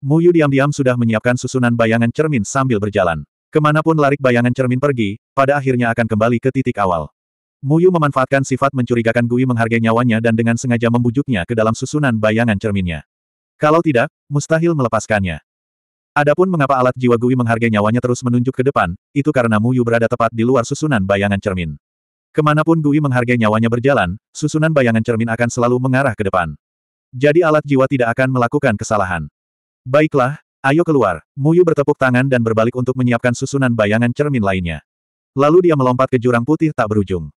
Mu Yu diam-diam sudah menyiapkan susunan bayangan cermin sambil berjalan. Kemanapun larik bayangan cermin pergi, pada akhirnya akan kembali ke titik awal. Mu Yu memanfaatkan sifat mencurigakan Gui menghargai nyawanya dan dengan sengaja membujuknya ke dalam susunan bayangan cerminnya. Kalau tidak, mustahil melepaskannya. Adapun mengapa alat jiwa Gui menghargai nyawanya terus menunjuk ke depan, itu karena Mu Yu berada tepat di luar susunan bayangan cermin. Kemanapun Gui menghargai nyawanya berjalan, susunan bayangan cermin akan selalu mengarah ke depan. Jadi alat jiwa tidak akan melakukan kesalahan. Baiklah, ayo keluar. Mu Yu bertepuk tangan dan berbalik untuk menyiapkan susunan bayangan cermin lainnya. Lalu dia melompat ke jurang putih tak berujung.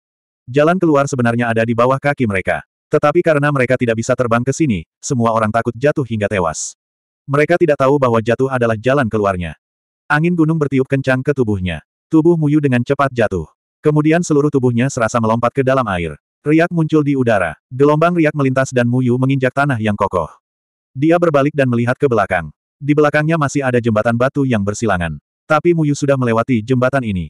Jalan keluar sebenarnya ada di bawah kaki mereka. Tetapi karena mereka tidak bisa terbang ke sini, semua orang takut jatuh hingga tewas. Mereka tidak tahu bahwa jatuh adalah jalan keluarnya. Angin gunung bertiup kencang ke tubuhnya. Tubuh Muyu dengan cepat jatuh. Kemudian seluruh tubuhnya serasa melompat ke dalam air. Riak muncul di udara. Gelombang riak melintas dan Muyu menginjak tanah yang kokoh. Dia berbalik dan melihat ke belakang. Di belakangnya masih ada jembatan batu yang bersilangan. Tapi Muyu sudah melewati jembatan ini.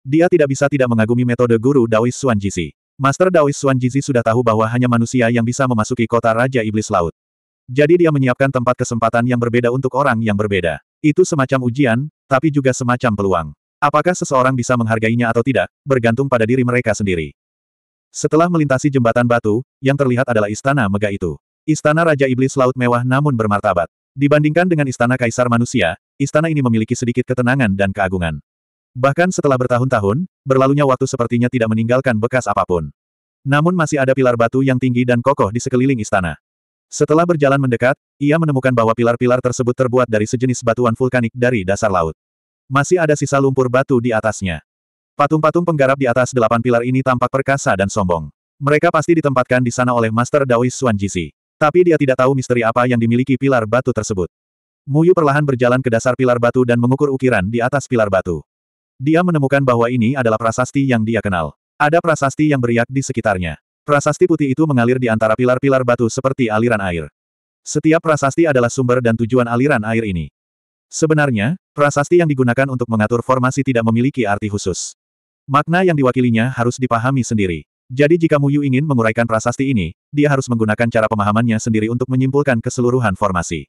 Dia tidak bisa tidak mengagumi metode guru Daois Suanjisi. Master Daois Xuan Jizi sudah tahu bahwa hanya manusia yang bisa memasuki kota Raja Iblis Laut. Jadi dia menyiapkan tempat kesempatan yang berbeda untuk orang yang berbeda. Itu semacam ujian, tapi juga semacam peluang. Apakah seseorang bisa menghargainya atau tidak, bergantung pada diri mereka sendiri. Setelah melintasi jembatan batu, yang terlihat adalah istana megah itu. Istana Raja Iblis Laut mewah namun bermartabat. Dibandingkan dengan istana kaisar manusia, istana ini memiliki sedikit ketenangan dan keagungan. Bahkan setelah bertahun-tahun, berlalunya waktu sepertinya tidak meninggalkan bekas apapun. Namun masih ada pilar batu yang tinggi dan kokoh di sekeliling istana. Setelah berjalan mendekat, ia menemukan bahwa pilar-pilar tersebut terbuat dari sejenis batuan vulkanik dari dasar laut. Masih ada sisa lumpur batu di atasnya. Patung-patung penggarap di atas delapan pilar ini tampak perkasa dan sombong. Mereka pasti ditempatkan di sana oleh Master Daois Xuan Jisi. Tapi dia tidak tahu misteri apa yang dimiliki pilar batu tersebut. Muyu perlahan berjalan ke dasar pilar batu dan mengukur ukiran di atas pilar batu. Dia menemukan bahwa ini adalah prasasti yang dia kenal. Ada prasasti yang beriak di sekitarnya. Prasasti putih itu mengalir di antara pilar-pilar batu seperti aliran air. Setiap prasasti adalah sumber dan tujuan aliran air ini. Sebenarnya, prasasti yang digunakan untuk mengatur formasi tidak memiliki arti khusus. Makna yang diwakilinya harus dipahami sendiri. Jadi jika Muyu ingin menguraikan prasasti ini, dia harus menggunakan cara pemahamannya sendiri untuk menyimpulkan keseluruhan formasi.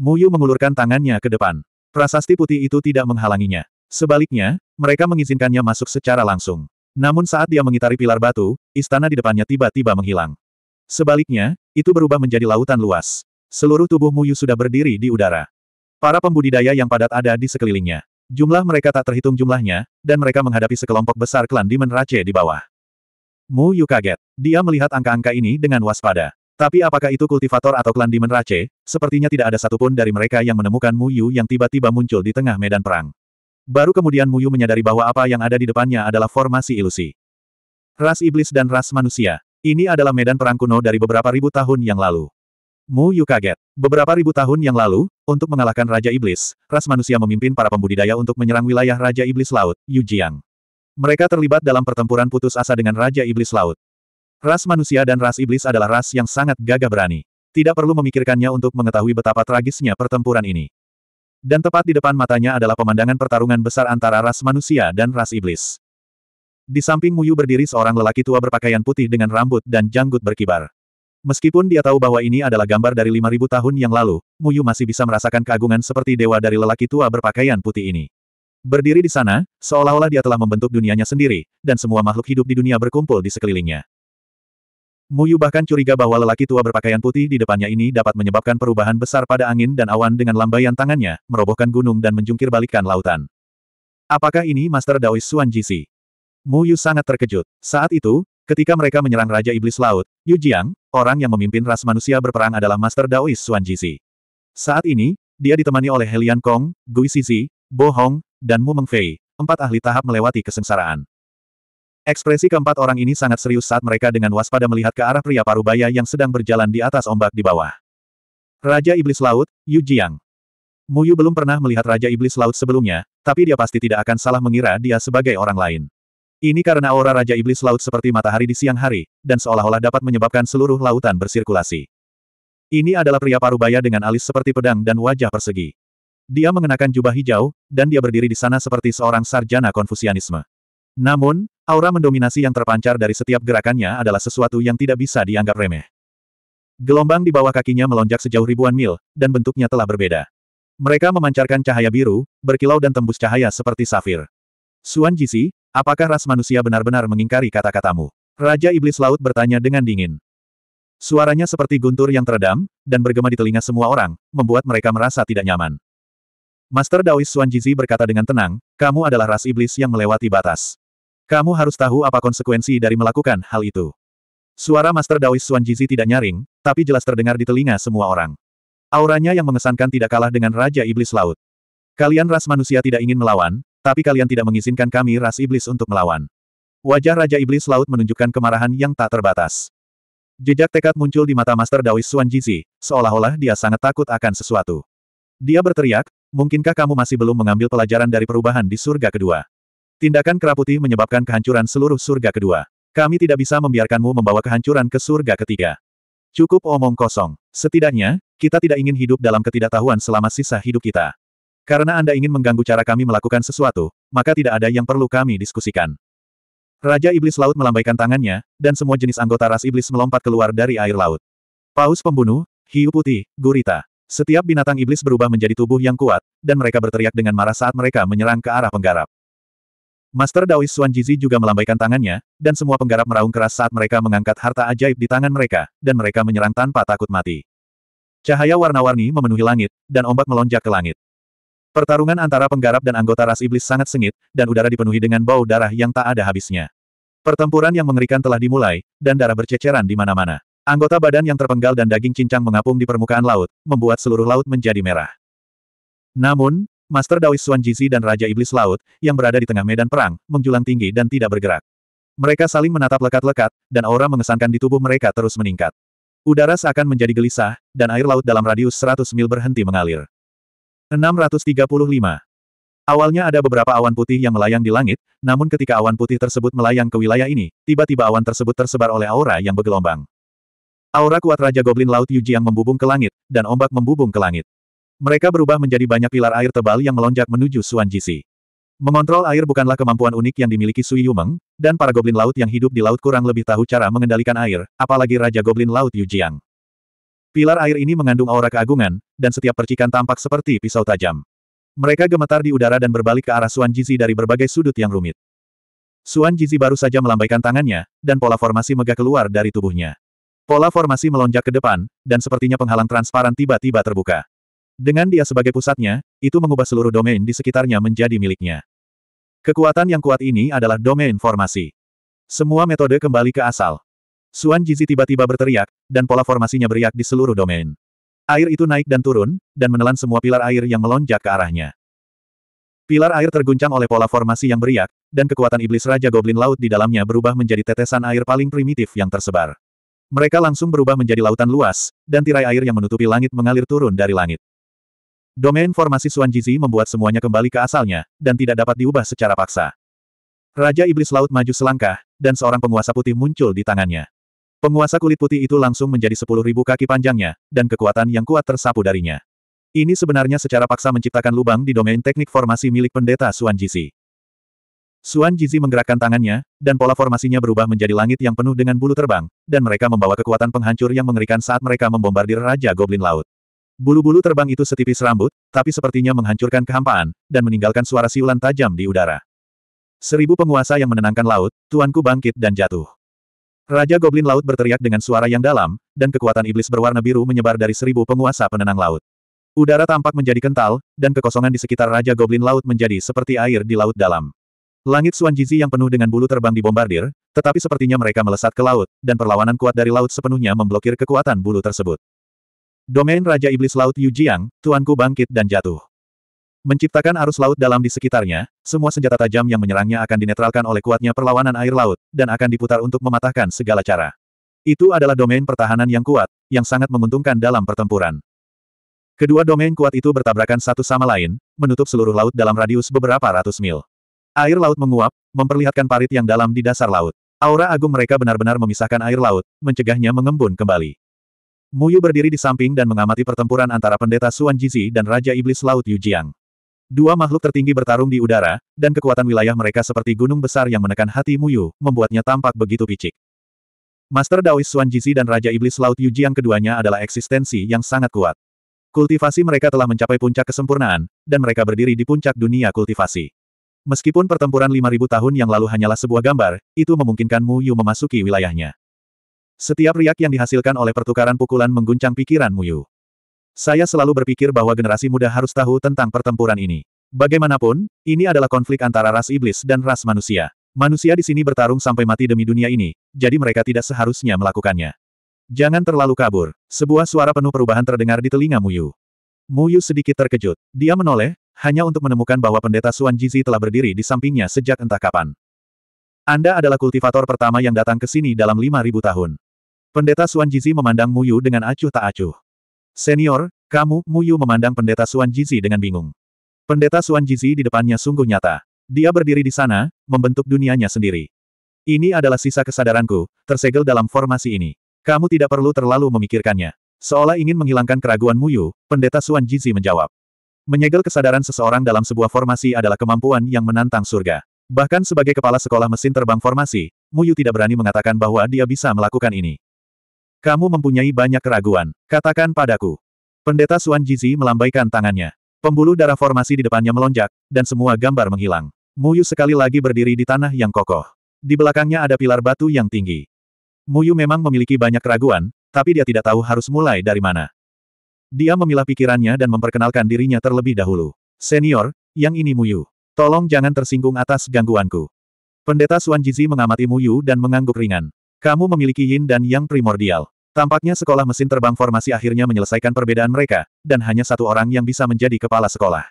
Muyu mengulurkan tangannya ke depan. Prasasti putih itu tidak menghalanginya. Sebaliknya, mereka mengizinkannya masuk secara langsung. Namun saat dia mengitari pilar batu, istana di depannya tiba-tiba menghilang. Sebaliknya, itu berubah menjadi lautan luas. Seluruh tubuh Muyu sudah berdiri di udara. Para pembudidaya yang padat ada di sekelilingnya. Jumlah mereka tak terhitung jumlahnya, dan mereka menghadapi sekelompok besar klan Demon Rache di bawah. Mu Yu kaget. Dia melihat angka-angka ini dengan waspada. Tapi apakah itu kultivator atau klan Demon Rache? Sepertinya tidak ada satupun dari mereka yang menemukan Mu Yu yang tiba-tiba muncul di tengah medan perang. Baru kemudian Muyu menyadari bahwa apa yang ada di depannya adalah formasi ilusi. Ras iblis dan ras manusia. Ini adalah medan perang kuno dari beberapa ribu tahun yang lalu. Mu Yu kaget. Beberapa ribu tahun yang lalu, untuk mengalahkan Raja Iblis, ras manusia memimpin para pembudidaya untuk menyerang wilayah Raja Iblis Laut, Yujiang. Mereka terlibat dalam pertempuran putus asa dengan Raja Iblis Laut. Ras manusia dan ras iblis adalah ras yang sangat gagah berani. Tidak perlu memikirkannya untuk mengetahui betapa tragisnya pertempuran ini. Dan tepat di depan matanya adalah pemandangan pertarungan besar antara ras manusia dan ras iblis. Di samping Muyu berdiri seorang lelaki tua berpakaian putih dengan rambut dan janggut berkibar. Meskipun dia tahu bahwa ini adalah gambar dari 5000 tahun yang lalu, Muyu masih bisa merasakan keagungan seperti dewa dari lelaki tua berpakaian putih ini. Berdiri di sana, seolah-olah dia telah membentuk dunianya sendiri, dan semua makhluk hidup di dunia berkumpul di sekelilingnya. Muyu bahkan curiga bahwa lelaki tua berpakaian putih di depannya ini dapat menyebabkan perubahan besar pada angin dan awan dengan lambaian tangannya, merobohkan gunung dan menjungkir balikan lautan. Apakah ini Master Daois Suan Jisi? Muyu sangat terkejut. Saat itu, ketika mereka menyerang Raja Iblis Laut, Yu Jiang, orang yang memimpin ras manusia berperang adalah Master Daois Suan Jisi. Saat ini, dia ditemani oleh Helian Kong, Gui Sisi, Bo Hong, dan Mu Mengfei, empat ahli tahap melewati kesengsaraan. Ekspresi keempat orang ini sangat serius saat mereka dengan waspada melihat ke arah pria parubaya yang sedang berjalan di atas ombak di bawah. Raja Iblis Laut, Yu Jiang. Yu belum pernah melihat Raja Iblis Laut sebelumnya, tapi dia pasti tidak akan salah mengira dia sebagai orang lain. Ini karena aura Raja Iblis Laut seperti matahari di siang hari, dan seolah-olah dapat menyebabkan seluruh lautan bersirkulasi. Ini adalah pria parubaya dengan alis seperti pedang dan wajah persegi. Dia mengenakan jubah hijau, dan dia berdiri di sana seperti seorang sarjana konfusianisme. Namun, Aura mendominasi yang terpancar dari setiap gerakannya adalah sesuatu yang tidak bisa dianggap remeh. Gelombang di bawah kakinya melonjak sejauh ribuan mil, dan bentuknya telah berbeda. Mereka memancarkan cahaya biru, berkilau dan tembus cahaya seperti safir. Suan Jisi, apakah ras manusia benar-benar mengingkari kata-katamu? Raja Iblis Laut bertanya dengan dingin. Suaranya seperti guntur yang teredam, dan bergema di telinga semua orang, membuat mereka merasa tidak nyaman. Master Daois Suan Jizi berkata dengan tenang, kamu adalah ras iblis yang melewati batas. Kamu harus tahu apa konsekuensi dari melakukan hal itu. Suara Master Daois Xuan Jizi tidak nyaring, tapi jelas terdengar di telinga semua orang. Auranya yang mengesankan tidak kalah dengan Raja Iblis Laut. Kalian ras manusia tidak ingin melawan, tapi kalian tidak mengizinkan kami ras iblis untuk melawan. Wajah Raja Iblis Laut menunjukkan kemarahan yang tak terbatas. Jejak tekad muncul di mata Master Daois Xuan Jizi, seolah-olah dia sangat takut akan sesuatu. Dia berteriak, mungkinkah kamu masih belum mengambil pelajaran dari perubahan di surga kedua? Tindakan Keraputi menyebabkan kehancuran seluruh surga kedua. Kami tidak bisa membiarkanmu membawa kehancuran ke surga ketiga. Cukup omong kosong. Setidaknya, kita tidak ingin hidup dalam ketidaktahuan selama sisa hidup kita. Karena Anda ingin mengganggu cara kami melakukan sesuatu, maka tidak ada yang perlu kami diskusikan. Raja Iblis Laut melambaikan tangannya, dan semua jenis anggota ras iblis melompat keluar dari air laut. Paus pembunuh, hiu putih, gurita. Setiap binatang iblis berubah menjadi tubuh yang kuat, dan mereka berteriak dengan marah saat mereka menyerang ke arah penggarap. Master Daois Xuan Jizi juga melambaikan tangannya, dan semua penggarap meraung keras saat mereka mengangkat harta ajaib di tangan mereka, dan mereka menyerang tanpa takut mati. Cahaya warna-warni memenuhi langit, dan ombak melonjak ke langit. Pertarungan antara penggarap dan anggota ras iblis sangat sengit, dan udara dipenuhi dengan bau darah yang tak ada habisnya. Pertempuran yang mengerikan telah dimulai, dan darah berceceran di mana-mana. Anggota badan yang terpenggal dan daging cincang mengapung di permukaan laut, membuat seluruh laut menjadi merah. Namun, Master Daois Xuan Jizi dan Raja Iblis Laut, yang berada di tengah medan perang, menjulang tinggi dan tidak bergerak. Mereka saling menatap lekat-lekat, dan aura mengesankan di tubuh mereka terus meningkat. Udara seakan menjadi gelisah, dan air laut dalam radius 100 mil berhenti mengalir. 635. Awalnya ada beberapa awan putih yang melayang di langit, namun ketika awan putih tersebut melayang ke wilayah ini, tiba-tiba awan tersebut tersebar oleh aura yang bergelombang. Aura kuat Raja Goblin Laut Yuji yang membubung ke langit, dan ombak membubung ke langit. Mereka berubah menjadi banyak pilar air tebal yang melonjak menuju Suan Jisi. Mengontrol air bukanlah kemampuan unik yang dimiliki Sui Yumeng, dan para goblin laut yang hidup di laut kurang lebih tahu cara mengendalikan air, apalagi Raja Goblin Laut Yu Jiang. Pilar air ini mengandung aura keagungan, dan setiap percikan tampak seperti pisau tajam. Mereka gemetar di udara dan berbalik ke arah Suan Jizi dari berbagai sudut yang rumit. Suan Jizi baru saja melambaikan tangannya, dan pola formasi megah keluar dari tubuhnya. Pola formasi melonjak ke depan, dan sepertinya penghalang transparan tiba-tiba terbuka. Dengan dia sebagai pusatnya, itu mengubah seluruh domain di sekitarnya menjadi miliknya. Kekuatan yang kuat ini adalah domain formasi. Semua metode kembali ke asal. Suan Jizi tiba-tiba berteriak, dan pola formasinya beriak di seluruh domain. Air itu naik dan turun, dan menelan semua pilar air yang melonjak ke arahnya. Pilar air terguncang oleh pola formasi yang beriak, dan kekuatan iblis Raja Goblin Laut di dalamnya berubah menjadi tetesan air paling primitif yang tersebar. Mereka langsung berubah menjadi lautan luas, dan tirai air yang menutupi langit mengalir turun dari langit. Domain formasi Suan Jizi membuat semuanya kembali ke asalnya, dan tidak dapat diubah secara paksa. Raja Iblis Laut maju selangkah, dan seorang penguasa putih muncul di tangannya. Penguasa kulit putih itu langsung menjadi sepuluh ribu kaki panjangnya, dan kekuatan yang kuat tersapu darinya. Ini sebenarnya secara paksa menciptakan lubang di domain teknik formasi milik pendeta Suan Jizi. Suan Jizi menggerakkan tangannya, dan pola formasinya berubah menjadi langit yang penuh dengan bulu terbang, dan mereka membawa kekuatan penghancur yang mengerikan saat mereka membombardir Raja Goblin Laut. Bulu-bulu terbang itu setipis rambut, tapi sepertinya menghancurkan kehampaan, dan meninggalkan suara siulan tajam di udara. Seribu penguasa yang menenangkan laut, tuanku bangkit dan jatuh. Raja Goblin Laut berteriak dengan suara yang dalam, dan kekuatan iblis berwarna biru menyebar dari seribu penguasa penenang laut. Udara tampak menjadi kental, dan kekosongan di sekitar Raja Goblin Laut menjadi seperti air di laut dalam. Langit suan jizi yang penuh dengan bulu terbang dibombardir, tetapi sepertinya mereka melesat ke laut, dan perlawanan kuat dari laut sepenuhnya memblokir kekuatan bulu tersebut. Domain Raja Iblis Laut Yu Jiang, tuanku bangkit dan jatuh. Menciptakan arus laut dalam di sekitarnya, semua senjata tajam yang menyerangnya akan dinetralkan oleh kuatnya perlawanan air laut, dan akan diputar untuk mematahkan segala cara. Itu adalah domain pertahanan yang kuat, yang sangat menguntungkan dalam pertempuran. Kedua domain kuat itu bertabrakan satu sama lain, menutup seluruh laut dalam radius beberapa ratus mil. Air laut menguap, memperlihatkan parit yang dalam di dasar laut. Aura agung mereka benar-benar memisahkan air laut, mencegahnya mengembun kembali. Muyu berdiri di samping dan mengamati pertempuran antara pendeta Suan Jizi dan Raja Iblis Laut Yujiang. Dua makhluk tertinggi bertarung di udara, dan kekuatan wilayah mereka seperti gunung besar yang menekan hati Muyu, membuatnya tampak begitu picik. Master Daoist Suan Jizi dan Raja Iblis Laut Yujiang keduanya adalah eksistensi yang sangat kuat. Kultivasi mereka telah mencapai puncak kesempurnaan, dan mereka berdiri di puncak dunia kultivasi. Meskipun pertempuran 5000 tahun yang lalu hanyalah sebuah gambar, itu memungkinkan Mu Yu memasuki wilayahnya. Setiap riak yang dihasilkan oleh pertukaran pukulan mengguncang pikiran Muyu. Saya selalu berpikir bahwa generasi muda harus tahu tentang pertempuran ini. Bagaimanapun, ini adalah konflik antara ras iblis dan ras manusia. Manusia di sini bertarung sampai mati demi dunia ini, jadi mereka tidak seharusnya melakukannya. Jangan terlalu kabur. Sebuah suara penuh perubahan terdengar di telinga Muyu. Muyu sedikit terkejut. Dia menoleh, hanya untuk menemukan bahwa pendeta Suan Jizi telah berdiri di sampingnya sejak entah kapan. Anda adalah kultivator pertama yang datang ke sini dalam 5.000 tahun. Pendeta Suan Jizi memandang Mu Yu dengan acuh tak acuh. Senior, kamu, Mu Yu memandang pendeta Suan Jizi dengan bingung. Pendeta Suan Jizi di depannya sungguh nyata. Dia berdiri di sana, membentuk dunianya sendiri. Ini adalah sisa kesadaranku, tersegel dalam formasi ini. Kamu tidak perlu terlalu memikirkannya. Seolah ingin menghilangkan keraguan Mu Yu, pendeta Suan Jizi menjawab. Menyegel kesadaran seseorang dalam sebuah formasi adalah kemampuan yang menantang surga. Bahkan sebagai kepala sekolah mesin terbang formasi, Mu Yu tidak berani mengatakan bahwa dia bisa melakukan ini. Kamu mempunyai banyak keraguan. Katakan padaku. Pendeta Suan Jizi melambaikan tangannya. Pembuluh darah formasi di depannya melonjak, dan semua gambar menghilang. Muyu sekali lagi berdiri di tanah yang kokoh. Di belakangnya ada pilar batu yang tinggi. Muyu memang memiliki banyak keraguan, tapi dia tidak tahu harus mulai dari mana. Dia memilah pikirannya dan memperkenalkan dirinya terlebih dahulu. Senior, yang ini Muyu. Tolong jangan tersinggung atas gangguanku. Pendeta Suan Jizi mengamati Muyu dan mengangguk ringan. Kamu memiliki yin dan yang primordial. Tampaknya sekolah mesin terbang formasi akhirnya menyelesaikan perbedaan mereka, dan hanya satu orang yang bisa menjadi kepala sekolah.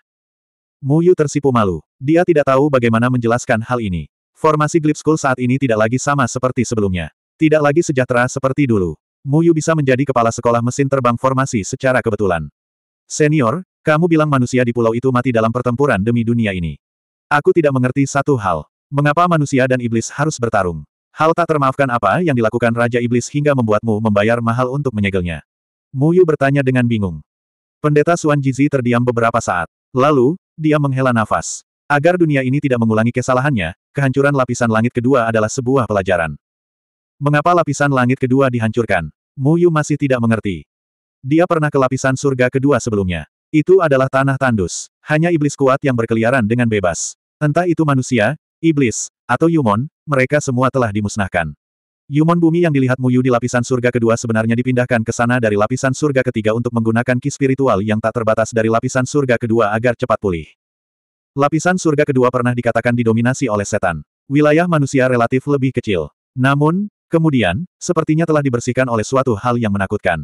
Mu Yu tersipu malu. Dia tidak tahu bagaimana menjelaskan hal ini. Formasi Glyph School saat ini tidak lagi sama seperti sebelumnya. Tidak lagi sejahtera seperti dulu. Mu Yu bisa menjadi kepala sekolah mesin terbang formasi secara kebetulan. Senior, kamu bilang manusia di pulau itu mati dalam pertempuran demi dunia ini. Aku tidak mengerti satu hal. Mengapa manusia dan iblis harus bertarung? Hal tak termaafkan apa yang dilakukan Raja Iblis hingga membuatmu membayar mahal untuk menyegelnya? Muyu bertanya dengan bingung. Pendeta Suan Jizi terdiam beberapa saat. Lalu, dia menghela nafas. Agar dunia ini tidak mengulangi kesalahannya, kehancuran lapisan langit kedua adalah sebuah pelajaran. Mengapa lapisan langit kedua dihancurkan? Muyu masih tidak mengerti. Dia pernah ke lapisan surga kedua sebelumnya. Itu adalah tanah tandus. Hanya iblis kuat yang berkeliaran dengan bebas. Entah itu manusia, iblis, atau Yumon, mereka semua telah dimusnahkan. Yumon bumi yang dilihat Muyu di lapisan surga kedua sebenarnya dipindahkan ke sana dari lapisan surga ketiga untuk menggunakan ki spiritual yang tak terbatas dari lapisan surga kedua agar cepat pulih. Lapisan surga kedua pernah dikatakan didominasi oleh setan. Wilayah manusia relatif lebih kecil. Namun, kemudian, sepertinya telah dibersihkan oleh suatu hal yang menakutkan.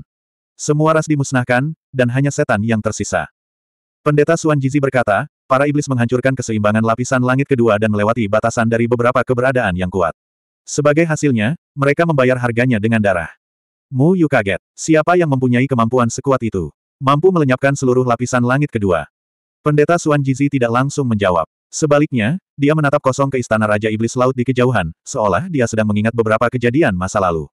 Semua ras dimusnahkan, dan hanya setan yang tersisa. Pendeta Suan Jizi berkata, Para iblis menghancurkan keseimbangan lapisan langit kedua dan melewati batasan dari beberapa keberadaan yang kuat. Sebagai hasilnya, mereka membayar harganya dengan darah. Mu Yu kaget. Siapa yang mempunyai kemampuan sekuat itu? Mampu melenyapkan seluruh lapisan langit kedua. Pendeta Suan Jizi tidak langsung menjawab. Sebaliknya, dia menatap kosong ke istana Raja Iblis Laut di kejauhan, seolah dia sedang mengingat beberapa kejadian masa lalu.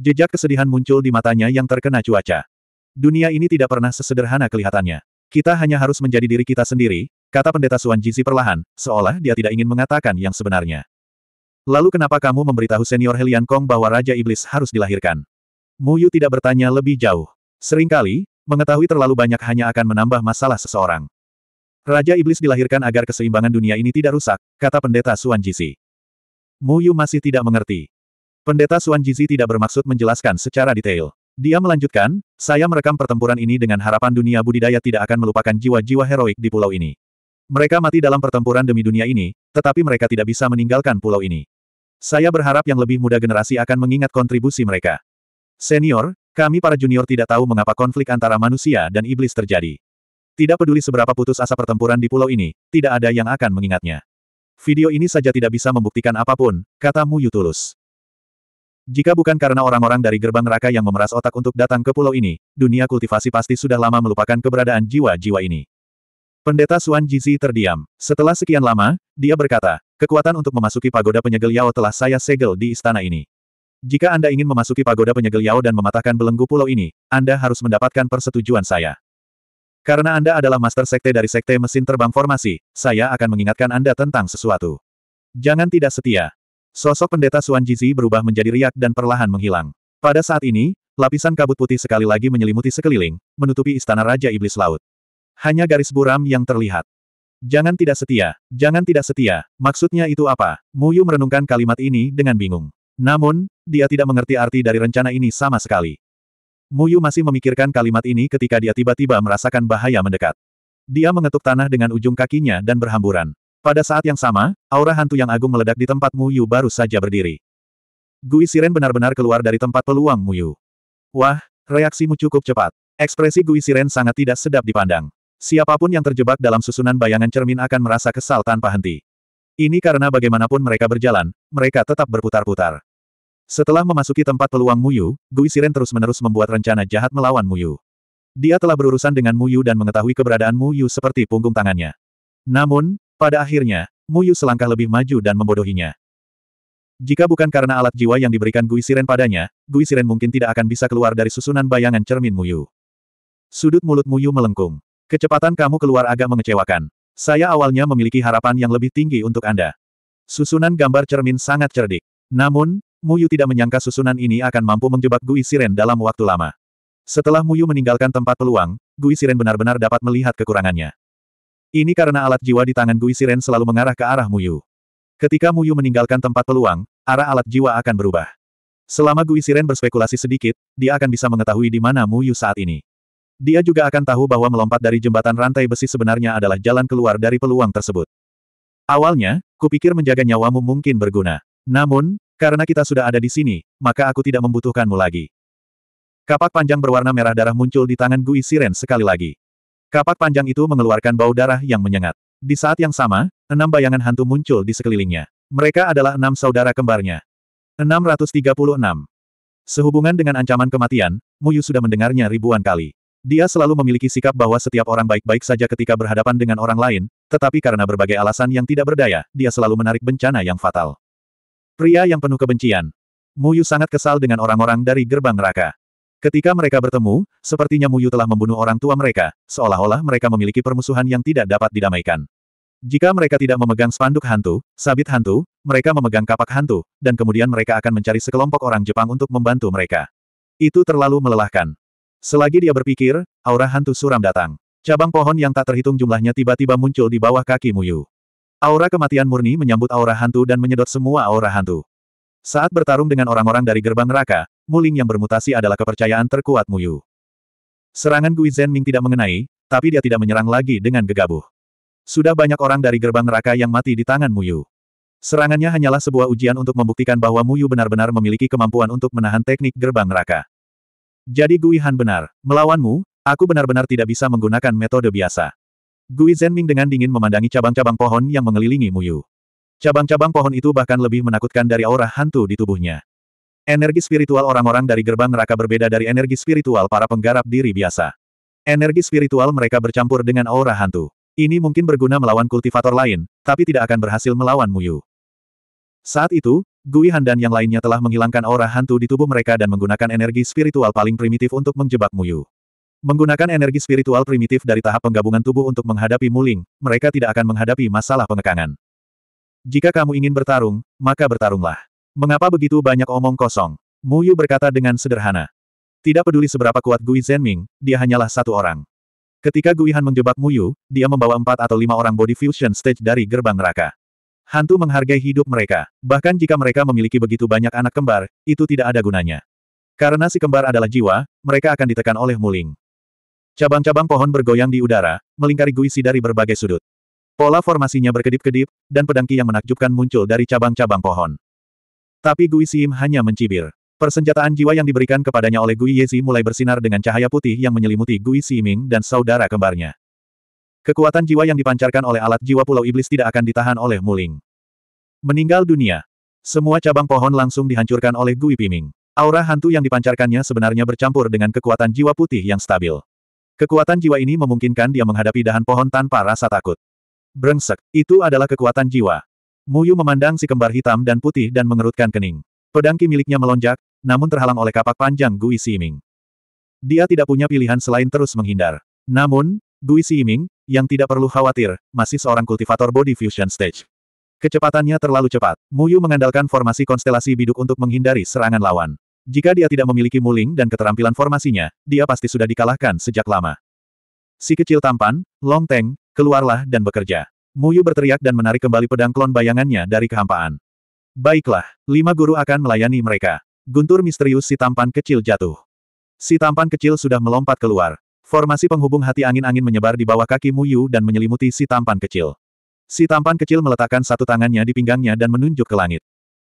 Jejak kesedihan muncul di matanya yang terkena cuaca. Dunia ini tidak pernah sesederhana kelihatannya. Kita hanya harus menjadi diri kita sendiri, kata pendeta Suan Jizi perlahan, seolah dia tidak ingin mengatakan yang sebenarnya. Lalu kenapa kamu memberitahu senior Helian Kong bahwa Raja Iblis harus dilahirkan? Mu Yu tidak bertanya lebih jauh. Seringkali, mengetahui terlalu banyak hanya akan menambah masalah seseorang. Raja Iblis dilahirkan agar keseimbangan dunia ini tidak rusak, kata pendeta Suan Jizi. Mu Yu masih tidak mengerti. Pendeta Suan Jizi tidak bermaksud menjelaskan secara detail. Dia melanjutkan, saya merekam pertempuran ini dengan harapan dunia budidaya tidak akan melupakan jiwa-jiwa heroik di pulau ini. Mereka mati dalam pertempuran demi dunia ini, tetapi mereka tidak bisa meninggalkan pulau ini. Saya berharap yang lebih muda generasi akan mengingat kontribusi mereka. Senior, kami para junior tidak tahu mengapa konflik antara manusia dan iblis terjadi. Tidak peduli seberapa putus asa pertempuran di pulau ini, tidak ada yang akan mengingatnya. Video ini saja tidak bisa membuktikan apapun, kata Mu Yutulus. Jika bukan karena orang-orang dari gerbang neraka yang memeras otak untuk datang ke pulau ini, dunia kultivasi pasti sudah lama melupakan keberadaan jiwa-jiwa ini. Pendeta Suan Jizi terdiam. Setelah sekian lama, dia berkata, kekuatan untuk memasuki pagoda penyegel Yao telah saya segel di istana ini. Jika Anda ingin memasuki pagoda penyegel Yao dan mematahkan belenggu pulau ini, Anda harus mendapatkan persetujuan saya. Karena Anda adalah master sekte dari sekte mesin terbang formasi, saya akan mengingatkan Anda tentang sesuatu. Jangan tidak setia. Sosok pendeta Suan Jizi berubah menjadi riak dan perlahan menghilang. Pada saat ini, lapisan kabut putih sekali lagi menyelimuti sekeliling, menutupi istana Raja Iblis Laut. Hanya garis buram yang terlihat. Jangan tidak setia, jangan tidak setia, maksudnya itu apa? Mu Yu merenungkan kalimat ini dengan bingung. Namun, dia tidak mengerti arti dari rencana ini sama sekali. Mu Yu masih memikirkan kalimat ini ketika dia tiba-tiba merasakan bahaya mendekat. Dia mengetuk tanah dengan ujung kakinya dan berhamburan. Pada saat yang sama, aura hantu yang agung meledak di tempat Mu Yu baru saja berdiri. Gui Siren benar-benar keluar dari tempat peluang Mu Yu. Wah, reaksimu cukup cepat. Ekspresi Gui Siren sangat tidak sedap dipandang. Siapapun yang terjebak dalam susunan bayangan cermin akan merasa kesal tanpa henti. Ini karena bagaimanapun mereka berjalan, mereka tetap berputar-putar. Setelah memasuki tempat peluang Muyu, Gui Siren terus-menerus membuat rencana jahat melawan Muyu. Dia telah berurusan dengan Muyu dan mengetahui keberadaan Muyu seperti punggung tangannya. Namun, pada akhirnya, Muyu selangkah lebih maju dan membodohinya. Jika bukan karena alat jiwa yang diberikan Gui Siren padanya, Gui Siren mungkin tidak akan bisa keluar dari susunan bayangan cermin Muyu. Sudut mulut Muyu melengkung. Kecepatan kamu keluar agak mengecewakan. Saya awalnya memiliki harapan yang lebih tinggi untuk Anda. Susunan gambar cermin sangat cerdik. Namun, Muyu tidak menyangka susunan ini akan mampu menjebak Gui Siren dalam waktu lama. Setelah Muyu meninggalkan tempat peluang, Gui Siren benar-benar dapat melihat kekurangannya. Ini karena alat jiwa di tangan Gui Siren selalu mengarah ke arah Muyu. Ketika Muyu meninggalkan tempat peluang, arah alat jiwa akan berubah. Selama Gui Siren berspekulasi sedikit, dia akan bisa mengetahui di mana Muyu saat ini. Dia juga akan tahu bahwa melompat dari jembatan rantai besi sebenarnya adalah jalan keluar dari peluang tersebut. Awalnya, kupikir menjaga nyawamu mungkin berguna. Namun, karena kita sudah ada di sini, maka aku tidak membutuhkanmu lagi. Kapak panjang berwarna merah darah muncul di tangan Gui Siren sekali lagi. Kapak panjang itu mengeluarkan bau darah yang menyengat. Di saat yang sama, enam bayangan hantu muncul di sekelilingnya. Mereka adalah enam saudara kembarnya. 636. Sehubungan dengan ancaman kematian, Muyu sudah mendengarnya ribuan kali. Dia selalu memiliki sikap bahwa setiap orang baik-baik saja ketika berhadapan dengan orang lain, tetapi karena berbagai alasan yang tidak berdaya, dia selalu menarik bencana yang fatal. Pria yang penuh kebencian. Muyu sangat kesal dengan orang-orang dari gerbang neraka. Ketika mereka bertemu, sepertinya Muyu telah membunuh orang tua mereka, seolah-olah mereka memiliki permusuhan yang tidak dapat didamaikan. Jika mereka tidak memegang spanduk hantu, sabit hantu, mereka memegang kapak hantu, dan kemudian mereka akan mencari sekelompok orang Jepang untuk membantu mereka. Itu terlalu melelahkan. Selagi dia berpikir, aura hantu suram datang. Cabang pohon yang tak terhitung jumlahnya tiba-tiba muncul di bawah kaki Muyu. Aura kematian murni menyambut aura hantu dan menyedot semua aura hantu. Saat bertarung dengan orang-orang dari gerbang neraka, Muling yang bermutasi adalah kepercayaan terkuat Muyu. Serangan Gui Ming tidak mengenai, tapi dia tidak menyerang lagi dengan gegabah. Sudah banyak orang dari gerbang neraka yang mati di tangan Muyu. Serangannya hanyalah sebuah ujian untuk membuktikan bahwa Muyu benar-benar memiliki kemampuan untuk menahan teknik gerbang neraka. Jadi Gui Han benar. Melawanmu, aku benar-benar tidak bisa menggunakan metode biasa. Gui Zhenming dengan dingin memandangi cabang-cabang pohon yang mengelilingi Muyu. Cabang-cabang pohon itu bahkan lebih menakutkan dari aura hantu di tubuhnya. Energi spiritual orang-orang dari gerbang neraka berbeda dari energi spiritual para penggarap diri biasa. Energi spiritual mereka bercampur dengan aura hantu. Ini mungkin berguna melawan kultivator lain, tapi tidak akan berhasil melawan Muyu. Saat itu, Gui Han dan yang lainnya telah menghilangkan aura hantu di tubuh mereka dan menggunakan energi spiritual paling primitif untuk menjebak Muyu. Menggunakan energi spiritual primitif dari tahap penggabungan tubuh untuk menghadapi Muling, mereka tidak akan menghadapi masalah pengekangan. Jika kamu ingin bertarung, maka bertarunglah. Mengapa begitu banyak omong kosong? Muyu berkata dengan sederhana. Tidak peduli seberapa kuat Gui Zhenming, dia hanyalah satu orang. Ketika Gui Han menjebak Muyu, dia membawa empat atau lima orang body fusion stage dari gerbang neraka. Hantu menghargai hidup mereka, bahkan jika mereka memiliki begitu banyak anak kembar, itu tidak ada gunanya. Karena si kembar adalah jiwa, mereka akan ditekan oleh muling. Cabang-cabang pohon bergoyang di udara, melingkari guisi dari berbagai sudut. Pola formasinya berkedip-kedip, dan pedangki yang menakjubkan muncul dari cabang-cabang pohon. Tapi Gui hanya mencibir. Persenjataan jiwa yang diberikan kepadanya oleh Gui Yezi mulai bersinar dengan cahaya putih yang menyelimuti Gui Siming dan saudara kembarnya. Kekuatan jiwa yang dipancarkan oleh alat jiwa Pulau Iblis tidak akan ditahan oleh Muling. Meninggal dunia. Semua cabang pohon langsung dihancurkan oleh Gui Piming. Aura hantu yang dipancarkannya sebenarnya bercampur dengan kekuatan jiwa putih yang stabil. Kekuatan jiwa ini memungkinkan dia menghadapi dahan pohon tanpa rasa takut. Brengsek, itu adalah kekuatan jiwa. Muyu memandang si kembar hitam dan putih dan mengerutkan kening. Pedang ki miliknya melonjak, namun terhalang oleh kapak panjang Gui Siming. Dia tidak punya pilihan selain terus menghindar. Namun, Gui Siming, yang tidak perlu khawatir, masih seorang kultivator body fusion stage. Kecepatannya terlalu cepat. Muyu mengandalkan formasi konstelasi biduk untuk menghindari serangan lawan. Jika dia tidak memiliki muling dan keterampilan formasinya, dia pasti sudah dikalahkan sejak lama. Si kecil tampan, Long Teng, keluarlah dan bekerja. Muyu berteriak dan menarik kembali pedang klon bayangannya dari kehampaan. Baiklah, lima guru akan melayani mereka. Guntur misterius si tampan kecil jatuh. Si tampan kecil sudah melompat keluar. Formasi penghubung hati angin-angin menyebar di bawah kaki Mu Yu dan menyelimuti si tampan kecil. Si tampan kecil meletakkan satu tangannya di pinggangnya dan menunjuk ke langit.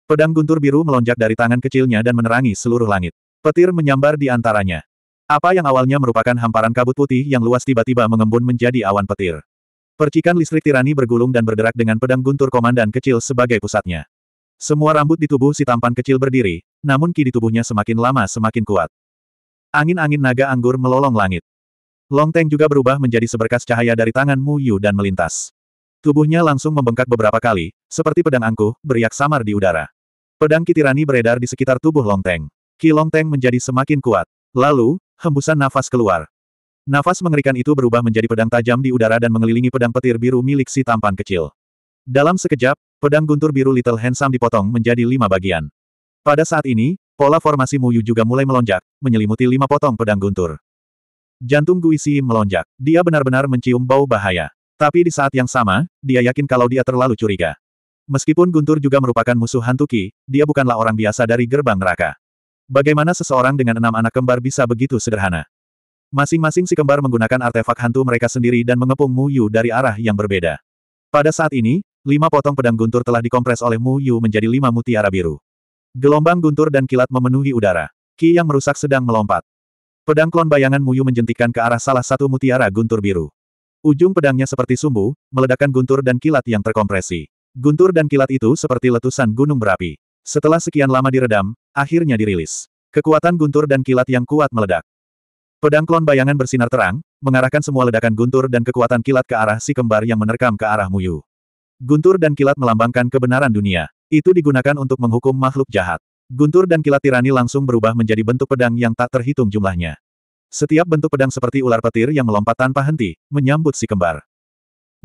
Pedang guntur biru melonjak dari tangan kecilnya dan menerangi seluruh langit. Petir menyambar di antaranya. Apa yang awalnya merupakan hamparan kabut putih yang luas tiba-tiba mengembun menjadi awan petir. Percikan listrik tirani bergulung dan berderak dengan pedang guntur komandan kecil sebagai pusatnya. Semua rambut di tubuh si tampan kecil berdiri, namun ki di tubuhnya semakin lama semakin kuat. Angin-angin naga anggur melolong langit. Longteng juga berubah menjadi seberkas cahaya dari tangan Mu Yu dan melintas. Tubuhnya langsung membengkak beberapa kali, seperti pedang angkuh, beriak samar di udara. Pedang kitirani beredar di sekitar tubuh Longteng. Ki Longteng menjadi semakin kuat. Lalu, hembusan nafas keluar. Nafas mengerikan itu berubah menjadi pedang tajam di udara dan mengelilingi pedang petir biru milik si tampan kecil. Dalam sekejap, pedang guntur biru Little Handsome dipotong menjadi lima bagian. Pada saat ini, pola formasi Muyu juga mulai melonjak, menyelimuti lima potong pedang guntur. Jantung Guisi melonjak. Dia benar-benar mencium bau bahaya. Tapi di saat yang sama, dia yakin kalau dia terlalu curiga. Meskipun Guntur juga merupakan musuh hantu Ki, dia bukanlah orang biasa dari gerbang neraka. Bagaimana seseorang dengan enam anak kembar bisa begitu sederhana? Masing-masing si kembar menggunakan artefak hantu mereka sendiri dan mengepung Mu Yu dari arah yang berbeda. Pada saat ini, lima potong pedang Guntur telah dikompres oleh Mu Yu menjadi lima mutiara biru. Gelombang Guntur dan kilat memenuhi udara. Ki yang merusak sedang melompat. Pedang klon bayangan Muyu menjentikan ke arah salah satu mutiara guntur biru. Ujung pedangnya seperti sumbu, meledakkan guntur dan kilat yang terkompresi. Guntur dan kilat itu seperti letusan gunung berapi. Setelah sekian lama diredam, akhirnya dirilis. Kekuatan guntur dan kilat yang kuat meledak. Pedang klon bayangan bersinar terang, mengarahkan semua ledakan guntur dan kekuatan kilat ke arah si kembar yang menerkam ke arah Muyu. Guntur dan kilat melambangkan kebenaran dunia. Itu digunakan untuk menghukum makhluk jahat. Guntur dan kilat tirani langsung berubah menjadi bentuk pedang yang tak terhitung jumlahnya. Setiap bentuk pedang seperti ular petir yang melompat tanpa henti, menyambut si kembar.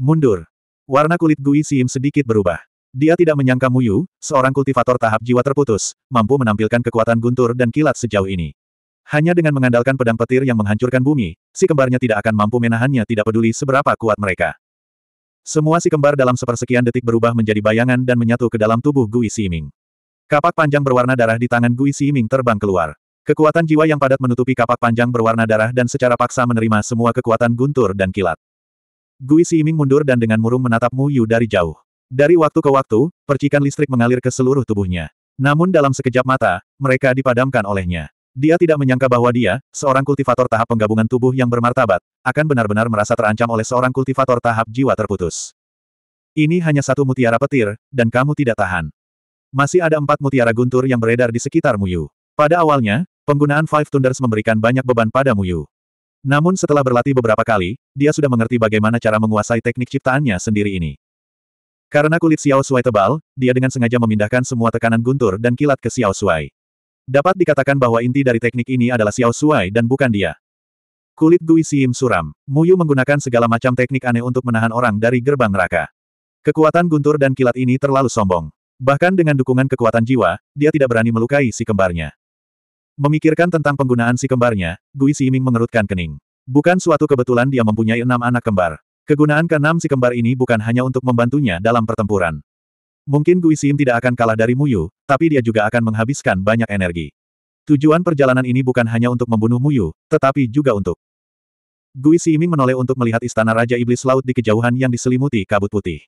Mundur. Warna kulit Gui Siim sedikit berubah. Dia tidak menyangka Muyu, seorang kultivator tahap jiwa terputus, mampu menampilkan kekuatan guntur dan kilat sejauh ini. Hanya dengan mengandalkan pedang petir yang menghancurkan bumi, si kembarnya tidak akan mampu menahannya tidak peduli seberapa kuat mereka. Semua si kembar dalam sepersekian detik berubah menjadi bayangan dan menyatu ke dalam tubuh Gui Siming. Kapak panjang berwarna darah di tangan Gui Ming terbang keluar. Kekuatan jiwa yang padat menutupi kapak panjang berwarna darah dan secara paksa menerima semua kekuatan guntur dan kilat. Gui Ming mundur dan dengan murung menatap Mu Yu dari jauh. Dari waktu ke waktu, percikan listrik mengalir ke seluruh tubuhnya. Namun dalam sekejap mata, mereka dipadamkan olehnya. Dia tidak menyangka bahwa dia, seorang kultivator tahap penggabungan tubuh yang bermartabat, akan benar-benar merasa terancam oleh seorang kultivator tahap jiwa terputus. Ini hanya satu mutiara petir, dan kamu tidak tahan. Masih ada empat mutiara guntur yang beredar di sekitar Muyu. Pada awalnya, penggunaan Five Thunders memberikan banyak beban pada Muyu. Namun setelah berlatih beberapa kali, dia sudah mengerti bagaimana cara menguasai teknik ciptaannya sendiri ini. Karena kulit Xiao Shuai tebal, dia dengan sengaja memindahkan semua tekanan guntur dan kilat ke Xiao Shuai. Dapat dikatakan bahwa inti dari teknik ini adalah Xiao Shuai dan bukan dia. Kulit Gui Siim suram, Muyu menggunakan segala macam teknik aneh untuk menahan orang dari gerbang neraka. Kekuatan guntur dan kilat ini terlalu sombong. Bahkan dengan dukungan kekuatan jiwa, dia tidak berani melukai si kembarnya. Memikirkan tentang penggunaan si kembarnya, Gui Ximing mengerutkan kening. Bukan suatu kebetulan dia mempunyai enam anak kembar. Kegunaan keenam si kembar ini bukan hanya untuk membantunya dalam pertempuran. Mungkin Gui Xim tidak akan kalah dari Muyu, tapi dia juga akan menghabiskan banyak energi. Tujuan perjalanan ini bukan hanya untuk membunuh Muyu, tetapi juga untuk Gui Ximing menoleh untuk melihat istana Raja Iblis Laut di kejauhan yang diselimuti kabut putih.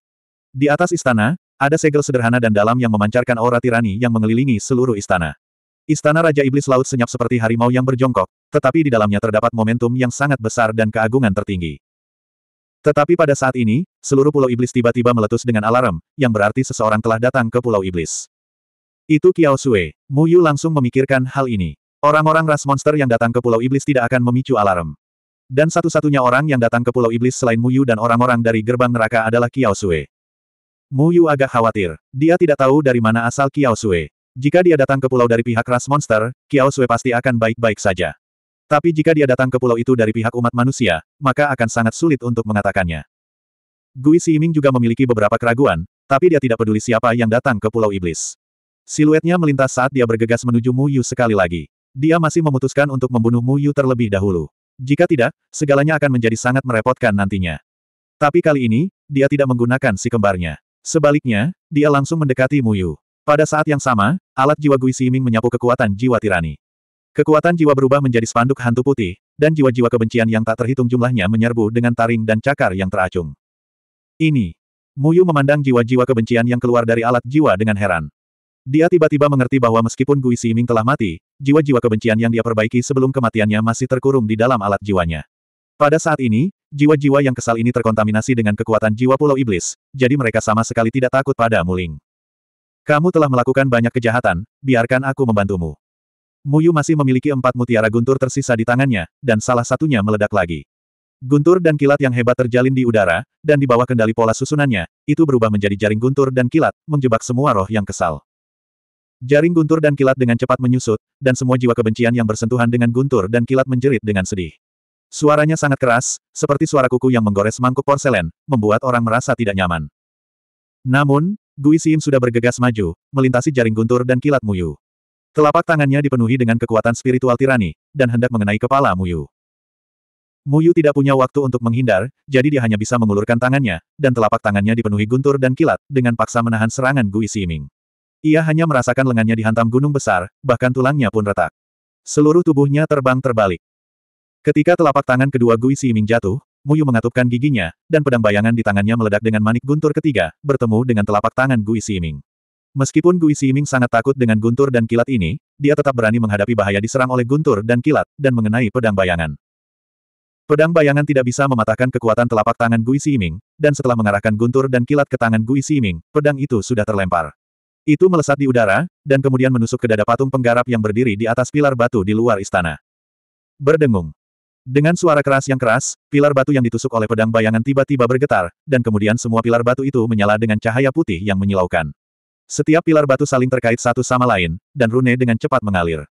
Di atas istana, ada segel sederhana dan dalam yang memancarkan aura tirani yang mengelilingi seluruh istana. Istana Raja Iblis Laut senyap seperti harimau yang berjongkok, tetapi di dalamnya terdapat momentum yang sangat besar dan keagungan tertinggi. Tetapi pada saat ini, seluruh pulau iblis tiba-tiba meletus dengan alarm, yang berarti seseorang telah datang ke pulau iblis. Itu Kiao Sue. Mu Yu langsung memikirkan hal ini. Orang-orang ras monster yang datang ke pulau iblis tidak akan memicu alarm. Dan satu-satunya orang yang datang ke pulau iblis selain Mu Yu dan orang-orang dari gerbang neraka adalah Kiao Sue. Mu Yu agak khawatir. Dia tidak tahu dari mana asal Kiao Sui. Jika dia datang ke pulau dari pihak ras monster, Kiao Sui pasti akan baik-baik saja. Tapi jika dia datang ke pulau itu dari pihak umat manusia, maka akan sangat sulit untuk mengatakannya. Gui Ming juga memiliki beberapa keraguan, tapi dia tidak peduli siapa yang datang ke pulau iblis. Siluetnya melintas saat dia bergegas menuju Mu Yu sekali lagi. Dia masih memutuskan untuk membunuh Mu Yu terlebih dahulu. Jika tidak, segalanya akan menjadi sangat merepotkan nantinya. Tapi kali ini, dia tidak menggunakan si kembarnya. Sebaliknya, dia langsung mendekati Muyu. Pada saat yang sama, alat jiwa Gui Ming menyapu kekuatan jiwa tirani. Kekuatan jiwa berubah menjadi spanduk hantu putih, dan jiwa-jiwa kebencian yang tak terhitung jumlahnya menyerbu dengan taring dan cakar yang teracung. Ini. Muyu memandang jiwa-jiwa kebencian yang keluar dari alat jiwa dengan heran. Dia tiba-tiba mengerti bahwa meskipun Gui Ming telah mati, jiwa-jiwa kebencian yang dia perbaiki sebelum kematiannya masih terkurung di dalam alat jiwanya. Pada saat ini, Jiwa-jiwa yang kesal ini terkontaminasi dengan kekuatan jiwa pulau iblis, jadi mereka sama sekali tidak takut pada Muling. Kamu telah melakukan banyak kejahatan, biarkan aku membantumu. Muyu masih memiliki empat mutiara guntur tersisa di tangannya, dan salah satunya meledak lagi. Guntur dan kilat yang hebat terjalin di udara, dan di bawah kendali pola susunannya, itu berubah menjadi jaring guntur dan kilat, menjebak semua roh yang kesal. Jaring guntur dan kilat dengan cepat menyusut, dan semua jiwa kebencian yang bersentuhan dengan guntur dan kilat menjerit dengan sedih. Suaranya sangat keras, seperti suara kuku yang menggores mangkuk porselen, membuat orang merasa tidak nyaman. Namun, Gui Siim sudah bergegas maju, melintasi jaring guntur dan kilat Muyu. Telapak tangannya dipenuhi dengan kekuatan spiritual tirani, dan hendak mengenai kepala Muyu. Muyu tidak punya waktu untuk menghindar, jadi dia hanya bisa mengulurkan tangannya, dan telapak tangannya dipenuhi guntur dan kilat, dengan paksa menahan serangan Gui Siiming. Ia hanya merasakan lengannya dihantam gunung besar, bahkan tulangnya pun retak. Seluruh tubuhnya terbang terbalik. Ketika telapak tangan kedua Gui Ming jatuh, Muyu mengatupkan giginya, dan pedang bayangan di tangannya meledak dengan manik guntur ketiga, bertemu dengan telapak tangan Gui Ming. Meskipun Gui Ming sangat takut dengan guntur dan kilat ini, dia tetap berani menghadapi bahaya diserang oleh guntur dan kilat, dan mengenai pedang bayangan. Pedang bayangan tidak bisa mematahkan kekuatan telapak tangan Gui Ming, dan setelah mengarahkan guntur dan kilat ke tangan Gui Ming, pedang itu sudah terlempar. Itu melesat di udara, dan kemudian menusuk ke dada patung penggarap yang berdiri di atas pilar batu di luar istana. Berdengung. Dengan suara keras yang keras, pilar batu yang ditusuk oleh pedang bayangan tiba-tiba bergetar, dan kemudian semua pilar batu itu menyala dengan cahaya putih yang menyilaukan. Setiap pilar batu saling terkait satu sama lain, dan rune dengan cepat mengalir.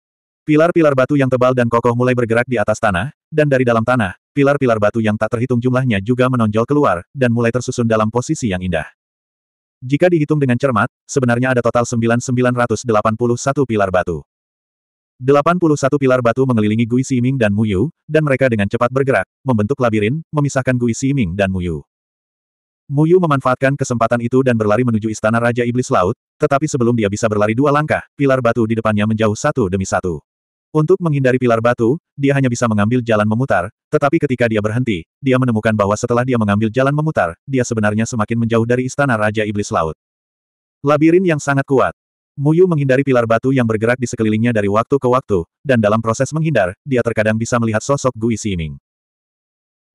Pilar-pilar batu yang tebal dan kokoh mulai bergerak di atas tanah, dan dari dalam tanah, pilar-pilar batu yang tak terhitung jumlahnya juga menonjol keluar, dan mulai tersusun dalam posisi yang indah. Jika dihitung dengan cermat, sebenarnya ada total 9981 pilar batu. 81 pilar batu mengelilingi Gui Siming dan Muyu, dan mereka dengan cepat bergerak, membentuk labirin, memisahkan Gui Siming dan Muyu. Muyu memanfaatkan kesempatan itu dan berlari menuju istana Raja Iblis Laut, tetapi sebelum dia bisa berlari dua langkah, pilar batu di depannya menjauh satu demi satu. Untuk menghindari pilar batu, dia hanya bisa mengambil jalan memutar, tetapi ketika dia berhenti, dia menemukan bahwa setelah dia mengambil jalan memutar, dia sebenarnya semakin menjauh dari istana Raja Iblis Laut. Labirin yang sangat kuat. Muyu menghindari pilar batu yang bergerak di sekelilingnya dari waktu ke waktu, dan dalam proses menghindar, dia terkadang bisa melihat sosok Gui Siming.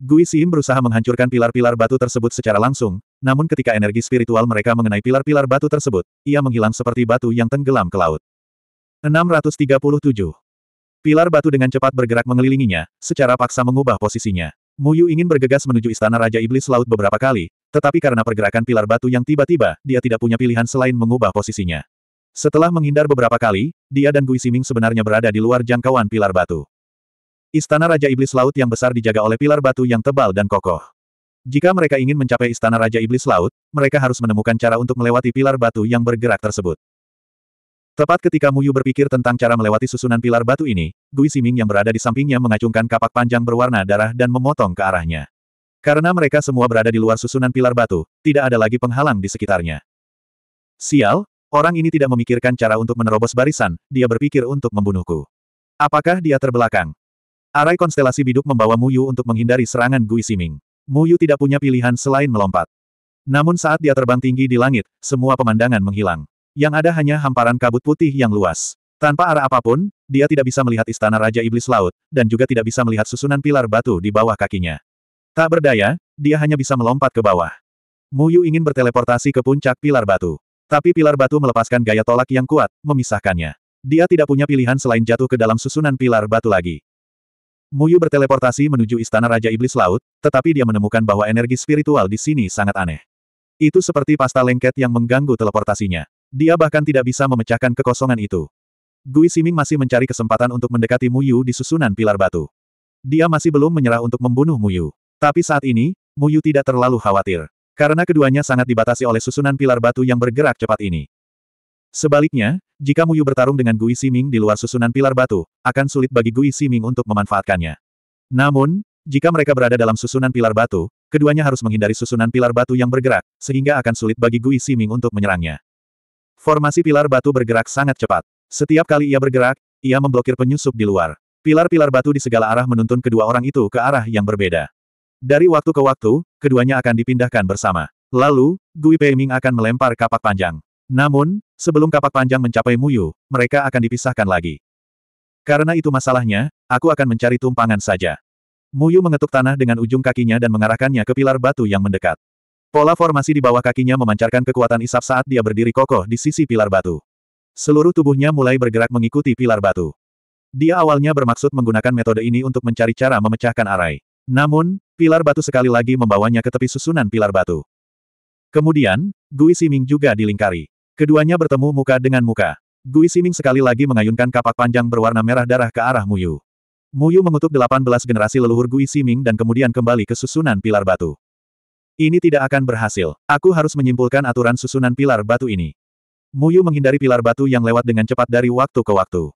Gui Xim berusaha menghancurkan pilar-pilar batu tersebut secara langsung, namun ketika energi spiritual mereka mengenai pilar-pilar batu tersebut, ia menghilang seperti batu yang tenggelam ke laut. 637. Pilar batu dengan cepat bergerak mengelilinginya, secara paksa mengubah posisinya. Muyu ingin bergegas menuju istana Raja Iblis Laut beberapa kali, tetapi karena pergerakan pilar batu yang tiba-tiba, dia tidak punya pilihan selain mengubah posisinya. Setelah menghindar beberapa kali, dia dan Gui Siming sebenarnya berada di luar jangkauan pilar batu. Istana Raja Iblis Laut yang besar dijaga oleh pilar batu yang tebal dan kokoh. Jika mereka ingin mencapai Istana Raja Iblis Laut, mereka harus menemukan cara untuk melewati pilar batu yang bergerak tersebut. Tepat ketika Muyu berpikir tentang cara melewati susunan pilar batu ini, Gui Siming yang berada di sampingnya mengacungkan kapak panjang berwarna darah dan memotong ke arahnya. Karena mereka semua berada di luar susunan pilar batu, tidak ada lagi penghalang di sekitarnya. Sial, Orang ini tidak memikirkan cara untuk menerobos barisan, dia berpikir untuk membunuhku. Apakah dia terbelakang? Arai konstelasi biduk membawa Muyu untuk menghindari serangan Gui Siming. Muyu tidak punya pilihan selain melompat. Namun saat dia terbang tinggi di langit, semua pemandangan menghilang. Yang ada hanya hamparan kabut putih yang luas. Tanpa arah apapun, dia tidak bisa melihat istana Raja Iblis Laut, dan juga tidak bisa melihat susunan pilar batu di bawah kakinya. Tak berdaya, dia hanya bisa melompat ke bawah. Muyu ingin berteleportasi ke puncak pilar batu. Tapi pilar batu melepaskan gaya tolak yang kuat, memisahkannya. Dia tidak punya pilihan selain jatuh ke dalam susunan pilar batu lagi. Muyu berteleportasi menuju istana Raja Iblis Laut, tetapi dia menemukan bahwa energi spiritual di sini sangat aneh. Itu seperti pasta lengket yang mengganggu teleportasinya. Dia bahkan tidak bisa memecahkan kekosongan itu. Gui Siming masih mencari kesempatan untuk mendekati Muyu di susunan pilar batu. Dia masih belum menyerah untuk membunuh Muyu. Tapi saat ini, Muyu tidak terlalu khawatir. Karena keduanya sangat dibatasi oleh susunan pilar batu yang bergerak cepat ini. Sebaliknya, jika Muyu bertarung dengan Gui Siming di luar susunan pilar batu, akan sulit bagi Gui Siming untuk memanfaatkannya. Namun, jika mereka berada dalam susunan pilar batu, keduanya harus menghindari susunan pilar batu yang bergerak, sehingga akan sulit bagi Gui Siming untuk menyerangnya. Formasi pilar batu bergerak sangat cepat. Setiap kali ia bergerak, ia memblokir penyusup di luar. Pilar-pilar batu di segala arah menuntun kedua orang itu ke arah yang berbeda. Dari waktu ke waktu, keduanya akan dipindahkan bersama. Lalu, Gui Peiming akan melempar kapak panjang. Namun, sebelum kapak panjang mencapai Muyu, mereka akan dipisahkan lagi. Karena itu masalahnya, aku akan mencari tumpangan saja. Muyu mengetuk tanah dengan ujung kakinya dan mengarahkannya ke pilar batu yang mendekat. Pola formasi di bawah kakinya memancarkan kekuatan isap saat dia berdiri kokoh di sisi pilar batu. Seluruh tubuhnya mulai bergerak mengikuti pilar batu. Dia awalnya bermaksud menggunakan metode ini untuk mencari cara memecahkan arai. Namun, Pilar batu sekali lagi membawanya ke tepi susunan pilar batu. Kemudian, Gui Siming juga dilingkari. Keduanya bertemu muka dengan muka. Gui Siming sekali lagi mengayunkan kapak panjang berwarna merah darah ke arah Muyu. Muyu mengutuk 18 generasi leluhur Gui Siming dan kemudian kembali ke susunan pilar batu. Ini tidak akan berhasil. Aku harus menyimpulkan aturan susunan pilar batu ini. Muyu menghindari pilar batu yang lewat dengan cepat dari waktu ke waktu.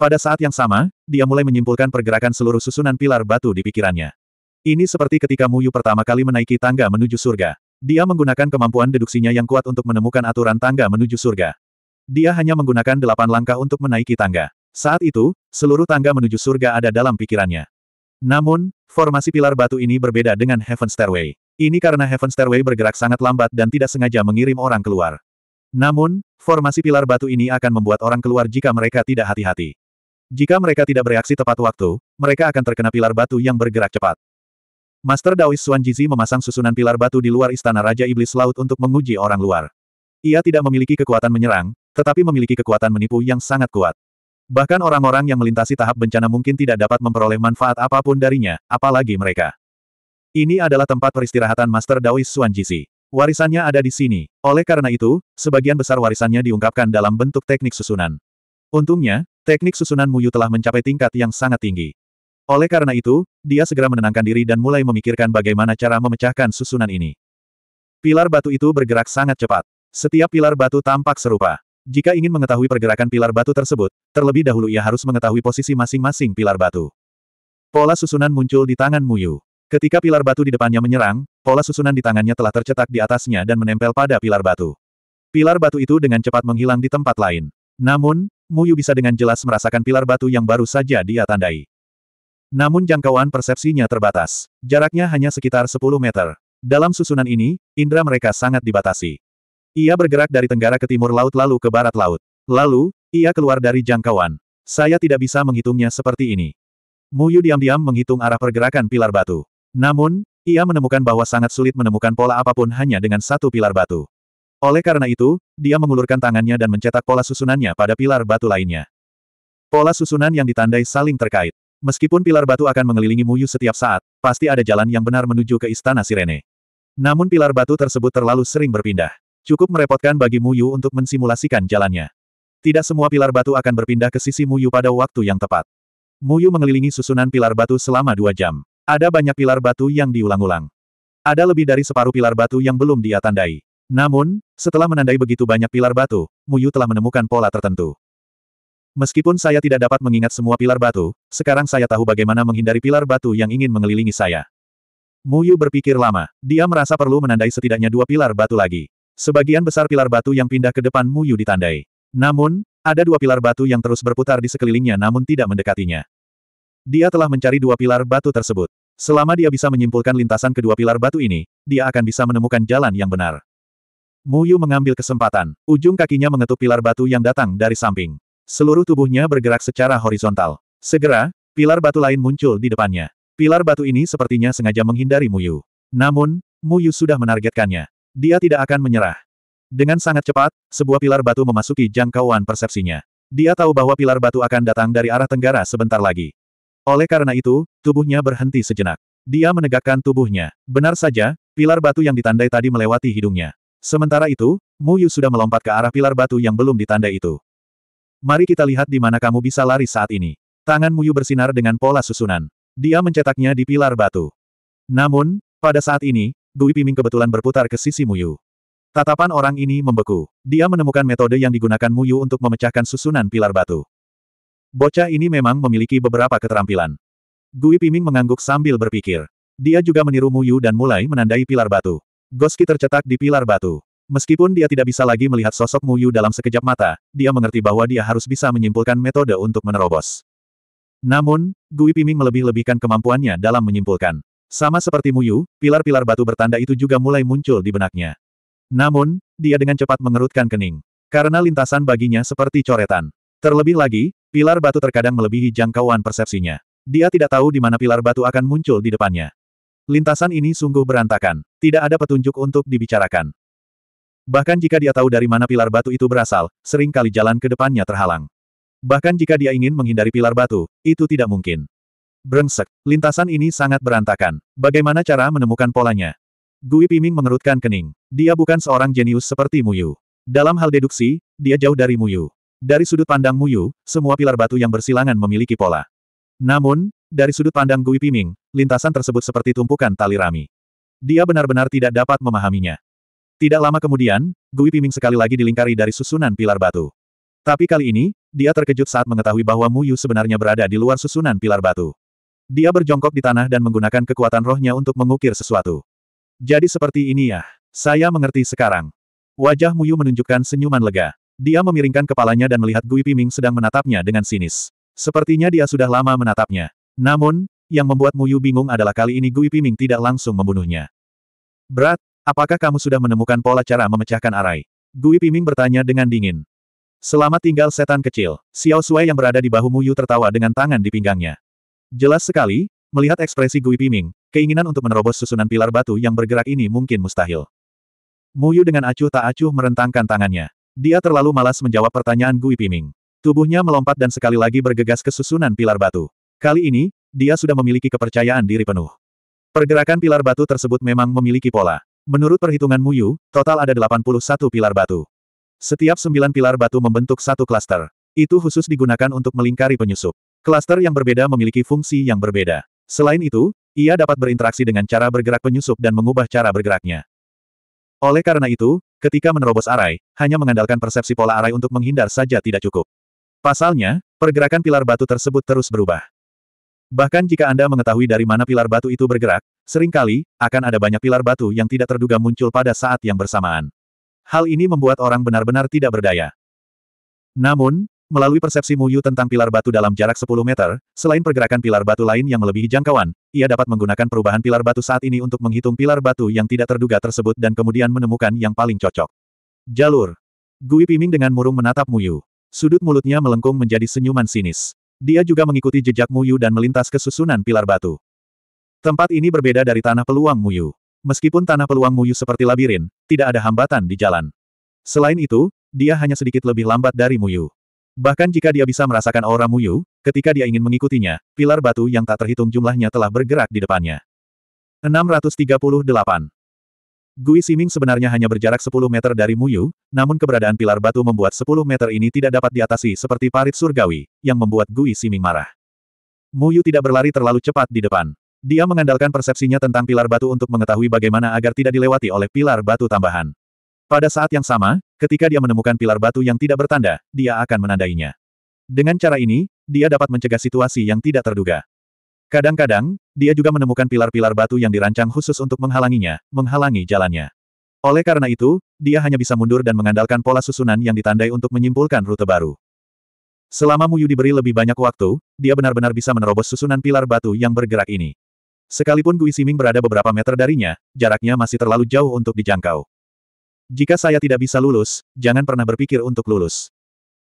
Pada saat yang sama, dia mulai menyimpulkan pergerakan seluruh susunan pilar batu di pikirannya. Ini seperti ketika Muyu pertama kali menaiki tangga menuju surga. Dia menggunakan kemampuan deduksinya yang kuat untuk menemukan aturan tangga menuju surga. Dia hanya menggunakan delapan langkah untuk menaiki tangga. Saat itu, seluruh tangga menuju surga ada dalam pikirannya. Namun, formasi pilar batu ini berbeda dengan Heaven Stairway. Ini karena Heaven Stairway bergerak sangat lambat dan tidak sengaja mengirim orang keluar. Namun, formasi pilar batu ini akan membuat orang keluar jika mereka tidak hati-hati. Jika mereka tidak bereaksi tepat waktu, mereka akan terkena pilar batu yang bergerak cepat. Master Daois Xuan Jizi memasang susunan pilar batu di luar istana Raja Iblis Laut untuk menguji orang luar. Ia tidak memiliki kekuatan menyerang, tetapi memiliki kekuatan menipu yang sangat kuat. Bahkan orang-orang yang melintasi tahap bencana mungkin tidak dapat memperoleh manfaat apapun darinya, apalagi mereka. Ini adalah tempat peristirahatan Master Daois Xuan Jizi. Warisannya ada di sini. Oleh karena itu, sebagian besar warisannya diungkapkan dalam bentuk teknik susunan. Untungnya, teknik susunan Muyu telah mencapai tingkat yang sangat tinggi. Oleh karena itu, dia segera menenangkan diri dan mulai memikirkan bagaimana cara memecahkan susunan ini. Pilar batu itu bergerak sangat cepat. Setiap pilar batu tampak serupa. Jika ingin mengetahui pergerakan pilar batu tersebut, terlebih dahulu ia harus mengetahui posisi masing-masing pilar batu. Pola susunan muncul di tangan Muyu. Ketika pilar batu di depannya menyerang, pola susunan di tangannya telah tercetak di atasnya dan menempel pada pilar batu. Pilar batu itu dengan cepat menghilang di tempat lain. Namun, Muyu bisa dengan jelas merasakan pilar batu yang baru saja dia tandai. Namun jangkauan persepsinya terbatas. Jaraknya hanya sekitar 10 meter. Dalam susunan ini, indera mereka sangat dibatasi. Ia bergerak dari tenggara ke timur laut lalu ke barat laut. Lalu, ia keluar dari jangkauan. Saya tidak bisa menghitungnya seperti ini. Muyu diam-diam menghitung arah pergerakan pilar batu. Namun, ia menemukan bahwa sangat sulit menemukan pola apapun hanya dengan satu pilar batu. Oleh karena itu, dia mengulurkan tangannya dan mencetak pola susunannya pada pilar batu lainnya. Pola susunan yang ditandai saling terkait. Meskipun pilar batu akan mengelilingi Muyu setiap saat, pasti ada jalan yang benar menuju ke istana Sirene. Namun pilar batu tersebut terlalu sering berpindah. Cukup merepotkan bagi Muyu untuk mensimulasikan jalannya. Tidak semua pilar batu akan berpindah ke sisi Muyu pada waktu yang tepat. Muyu mengelilingi susunan pilar batu selama dua jam. Ada banyak pilar batu yang diulang-ulang. Ada lebih dari separuh pilar batu yang belum dia tandai. Namun, setelah menandai begitu banyak pilar batu, Muyu telah menemukan pola tertentu. Meskipun saya tidak dapat mengingat semua pilar batu, sekarang saya tahu bagaimana menghindari pilar batu yang ingin mengelilingi saya. Mu Yu berpikir lama. Dia merasa perlu menandai setidaknya dua pilar batu lagi. Sebagian besar pilar batu yang pindah ke depan Mu Yu ditandai. Namun, ada dua pilar batu yang terus berputar di sekelilingnya namun tidak mendekatinya. Dia telah mencari dua pilar batu tersebut. Selama dia bisa menyimpulkan lintasan kedua pilar batu ini, dia akan bisa menemukan jalan yang benar. Mu Yu mengambil kesempatan. Ujung kakinya mengetuk pilar batu yang datang dari samping. Seluruh tubuhnya bergerak secara horizontal. Segera, pilar batu lain muncul di depannya. Pilar batu ini sepertinya sengaja menghindari Muyu. Namun, Muyu sudah menargetkannya. Dia tidak akan menyerah. Dengan sangat cepat, sebuah pilar batu memasuki jangkauan persepsinya. Dia tahu bahwa pilar batu akan datang dari arah tenggara sebentar lagi. Oleh karena itu, tubuhnya berhenti sejenak. Dia menegakkan tubuhnya. Benar saja, pilar batu yang ditandai tadi melewati hidungnya. Sementara itu, Muyu sudah melompat ke arah pilar batu yang belum ditandai itu. Mari kita lihat di mana kamu bisa lari saat ini. Tangan Muyu bersinar dengan pola susunan. Dia mencetaknya di pilar batu. Namun, pada saat ini, Gui Piming kebetulan berputar ke sisi Muyu. Tatapan orang ini membeku. Dia menemukan metode yang digunakan Muyu untuk memecahkan susunan pilar batu. Bocah ini memang memiliki beberapa keterampilan. Gui Piming mengangguk sambil berpikir. Dia juga meniru Muyu dan mulai menandai pilar batu. Goski tercetak di pilar batu. Meskipun dia tidak bisa lagi melihat sosok Mu Yu dalam sekejap mata, dia mengerti bahwa dia harus bisa menyimpulkan metode untuk menerobos. Namun, Gui Piming melebih-lebihkan kemampuannya dalam menyimpulkan. Sama seperti Mu Yu, pilar-pilar batu bertanda itu juga mulai muncul di benaknya. Namun, dia dengan cepat mengerutkan kening. Karena lintasan baginya seperti coretan. Terlebih lagi, pilar batu terkadang melebihi jangkauan persepsinya. Dia tidak tahu di mana pilar batu akan muncul di depannya. Lintasan ini sungguh berantakan. Tidak ada petunjuk untuk dibicarakan. Bahkan jika dia tahu dari mana pilar batu itu berasal, sering kali jalan ke depannya terhalang. Bahkan jika dia ingin menghindari pilar batu, itu tidak mungkin. Brengsek, lintasan ini sangat berantakan. Bagaimana cara menemukan polanya? Gui Piming mengerutkan kening. Dia bukan seorang jenius seperti Muyu. Dalam hal deduksi, dia jauh dari Muyu. Dari sudut pandang Muyu, semua pilar batu yang bersilangan memiliki pola. Namun, dari sudut pandang Gui Piming, lintasan tersebut seperti tumpukan tali rami. Dia benar-benar tidak dapat memahaminya. Tidak lama kemudian, Gui Piming sekali lagi dilingkari dari susunan pilar batu. Tapi kali ini, dia terkejut saat mengetahui bahwa Mu Yu sebenarnya berada di luar susunan pilar batu. Dia berjongkok di tanah dan menggunakan kekuatan rohnya untuk mengukir sesuatu. Jadi seperti ini ya. Saya mengerti sekarang. Wajah Mu Yu menunjukkan senyuman lega. Dia memiringkan kepalanya dan melihat Gui Piming sedang menatapnya dengan sinis. Sepertinya dia sudah lama menatapnya. Namun, yang membuat Mu Yu bingung adalah kali ini Gui Piming tidak langsung membunuhnya. Berat, Apakah kamu sudah menemukan pola cara memecahkan arai? Gui Piming bertanya dengan dingin. Selamat tinggal setan kecil. Xiao Sui yang berada di bahu Mu Yu tertawa dengan tangan di pinggangnya. Jelas sekali, melihat ekspresi Gui Piming, keinginan untuk menerobos susunan pilar batu yang bergerak ini mungkin mustahil. Mu Yu dengan acuh tak acuh merentangkan tangannya. Dia terlalu malas menjawab pertanyaan Gui Piming. Tubuhnya melompat dan sekali lagi bergegas ke susunan pilar batu. Kali ini, dia sudah memiliki kepercayaan diri penuh. Pergerakan pilar batu tersebut memang memiliki pola. Menurut perhitungan Muyu, total ada 81 pilar batu. Setiap 9 pilar batu membentuk satu klaster. Itu khusus digunakan untuk melingkari penyusup. Klaster yang berbeda memiliki fungsi yang berbeda. Selain itu, ia dapat berinteraksi dengan cara bergerak penyusup dan mengubah cara bergeraknya. Oleh karena itu, ketika menerobos arai, hanya mengandalkan persepsi pola arai untuk menghindar saja tidak cukup. Pasalnya, pergerakan pilar batu tersebut terus berubah. Bahkan jika Anda mengetahui dari mana pilar batu itu bergerak, seringkali, akan ada banyak pilar batu yang tidak terduga muncul pada saat yang bersamaan. Hal ini membuat orang benar-benar tidak berdaya. Namun, melalui persepsi Muyu tentang pilar batu dalam jarak 10 meter, selain pergerakan pilar batu lain yang melebihi jangkauan, ia dapat menggunakan perubahan pilar batu saat ini untuk menghitung pilar batu yang tidak terduga tersebut dan kemudian menemukan yang paling cocok. Jalur. Gui Piming dengan murung menatap Muyu. Sudut mulutnya melengkung menjadi senyuman sinis. Dia juga mengikuti jejak Muyu dan melintas ke susunan pilar batu. Tempat ini berbeda dari tanah peluang Muyu. Meskipun tanah peluang Muyu seperti labirin, tidak ada hambatan di jalan. Selain itu, dia hanya sedikit lebih lambat dari Muyu. Bahkan jika dia bisa merasakan aura Muyu, ketika dia ingin mengikutinya, pilar batu yang tak terhitung jumlahnya telah bergerak di depannya. 638 Gui Siming sebenarnya hanya berjarak 10 meter dari Muyu, namun keberadaan pilar batu membuat 10 meter ini tidak dapat diatasi seperti parit surgawi, yang membuat Gui Siming marah. Muyu tidak berlari terlalu cepat di depan. Dia mengandalkan persepsinya tentang pilar batu untuk mengetahui bagaimana agar tidak dilewati oleh pilar batu tambahan. Pada saat yang sama, ketika dia menemukan pilar batu yang tidak bertanda, dia akan menandainya. Dengan cara ini, dia dapat mencegah situasi yang tidak terduga. Kadang-kadang, dia juga menemukan pilar-pilar batu yang dirancang khusus untuk menghalanginya, menghalangi jalannya. Oleh karena itu, dia hanya bisa mundur dan mengandalkan pola susunan yang ditandai untuk menyimpulkan rute baru. Selama Muyu diberi lebih banyak waktu, dia benar-benar bisa menerobos susunan pilar batu yang bergerak ini. Sekalipun Gui Siming berada beberapa meter darinya, jaraknya masih terlalu jauh untuk dijangkau. Jika saya tidak bisa lulus, jangan pernah berpikir untuk lulus.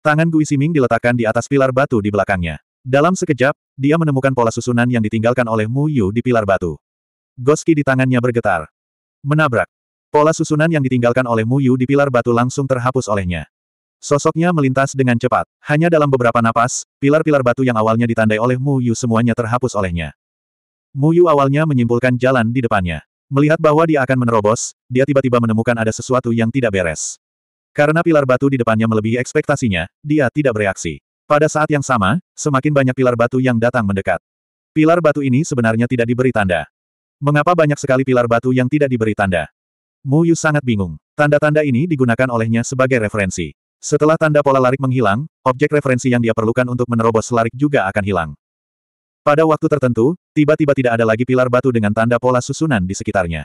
Tangan Gui Siming diletakkan di atas pilar batu di belakangnya. Dalam sekejap, dia menemukan pola susunan yang ditinggalkan oleh Mu Yu di pilar batu. Goski di tangannya bergetar. Menabrak. Pola susunan yang ditinggalkan oleh Mu Yu di pilar batu langsung terhapus olehnya. Sosoknya melintas dengan cepat. Hanya dalam beberapa napas, pilar-pilar batu yang awalnya ditandai oleh Mu Yu semuanya terhapus olehnya. Mu Yu awalnya menyimpulkan jalan di depannya. Melihat bahwa dia akan menerobos, dia tiba-tiba menemukan ada sesuatu yang tidak beres. Karena pilar batu di depannya melebihi ekspektasinya, dia tidak bereaksi. Pada saat yang sama, semakin banyak pilar batu yang datang mendekat. Pilar batu ini sebenarnya tidak diberi tanda. Mengapa banyak sekali pilar batu yang tidak diberi tanda? Mu Yu sangat bingung. Tanda-tanda ini digunakan olehnya sebagai referensi. Setelah tanda pola larik menghilang, objek referensi yang dia perlukan untuk menerobos larik juga akan hilang. Pada waktu tertentu, tiba-tiba tidak ada lagi pilar batu dengan tanda pola susunan di sekitarnya.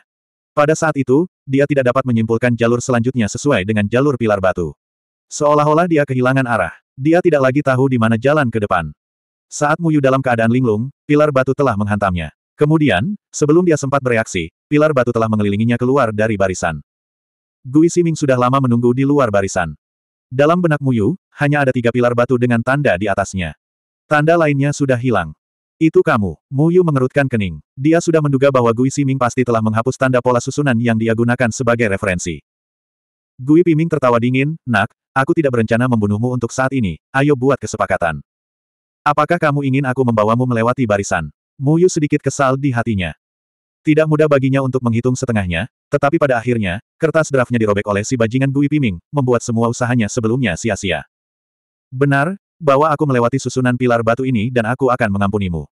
Pada saat itu, dia tidak dapat menyimpulkan jalur selanjutnya sesuai dengan jalur pilar batu. Seolah-olah dia kehilangan arah. Dia tidak lagi tahu di mana jalan ke depan. Saat Muyu dalam keadaan linglung, pilar batu telah menghantamnya. Kemudian, sebelum dia sempat bereaksi, pilar batu telah mengelilinginya keluar dari barisan. Gui Siming sudah lama menunggu di luar barisan. Dalam benak Muyu, hanya ada tiga pilar batu dengan tanda di atasnya. Tanda lainnya sudah hilang. Itu kamu, Muyu mengerutkan kening. Dia sudah menduga bahwa Gui Siming pasti telah menghapus tanda pola susunan yang dia gunakan sebagai referensi. Gui Piming tertawa dingin, nak, Aku tidak berencana membunuhmu untuk saat ini, ayo buat kesepakatan. Apakah kamu ingin aku membawamu melewati barisan? Muyu sedikit kesal di hatinya. Tidak mudah baginya untuk menghitung setengahnya, tetapi pada akhirnya, kertas draftnya dirobek oleh si bajingan Gui Piming, membuat semua usahanya sebelumnya sia-sia. Benar, bahwa aku melewati susunan pilar batu ini dan aku akan mengampunimu.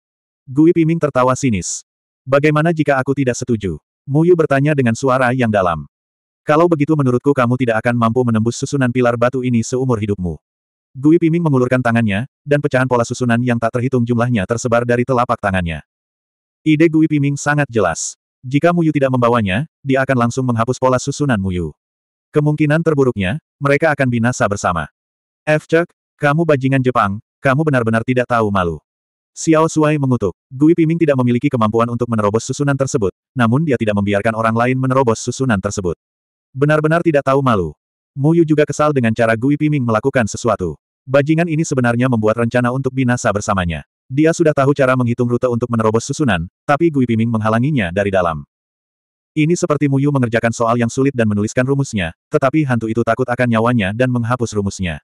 Gui Piming tertawa sinis. Bagaimana jika aku tidak setuju? Muyu bertanya dengan suara yang dalam. Kalau begitu menurutku kamu tidak akan mampu menembus susunan pilar batu ini seumur hidupmu. Gui Piming mengulurkan tangannya, dan pecahan pola susunan yang tak terhitung jumlahnya tersebar dari telapak tangannya. Ide Gui Piming sangat jelas. Jika Muyu tidak membawanya, dia akan langsung menghapus pola susunan Muyu. Kemungkinan terburuknya, mereka akan binasa bersama. F. Chuck, kamu bajingan Jepang, kamu benar-benar tidak tahu malu. Xiao Suai mengutuk. Gui Piming tidak memiliki kemampuan untuk menerobos susunan tersebut, namun dia tidak membiarkan orang lain menerobos susunan tersebut. Benar-benar tidak tahu malu. Mu Yu juga kesal dengan cara Gui Piming melakukan sesuatu. Bajingan ini sebenarnya membuat rencana untuk binasa bersamanya. Dia sudah tahu cara menghitung rute untuk menerobos susunan, tapi Gui Piming menghalanginya dari dalam. Ini seperti Mu Yu mengerjakan soal yang sulit dan menuliskan rumusnya, tetapi hantu itu takut akan nyawanya dan menghapus rumusnya.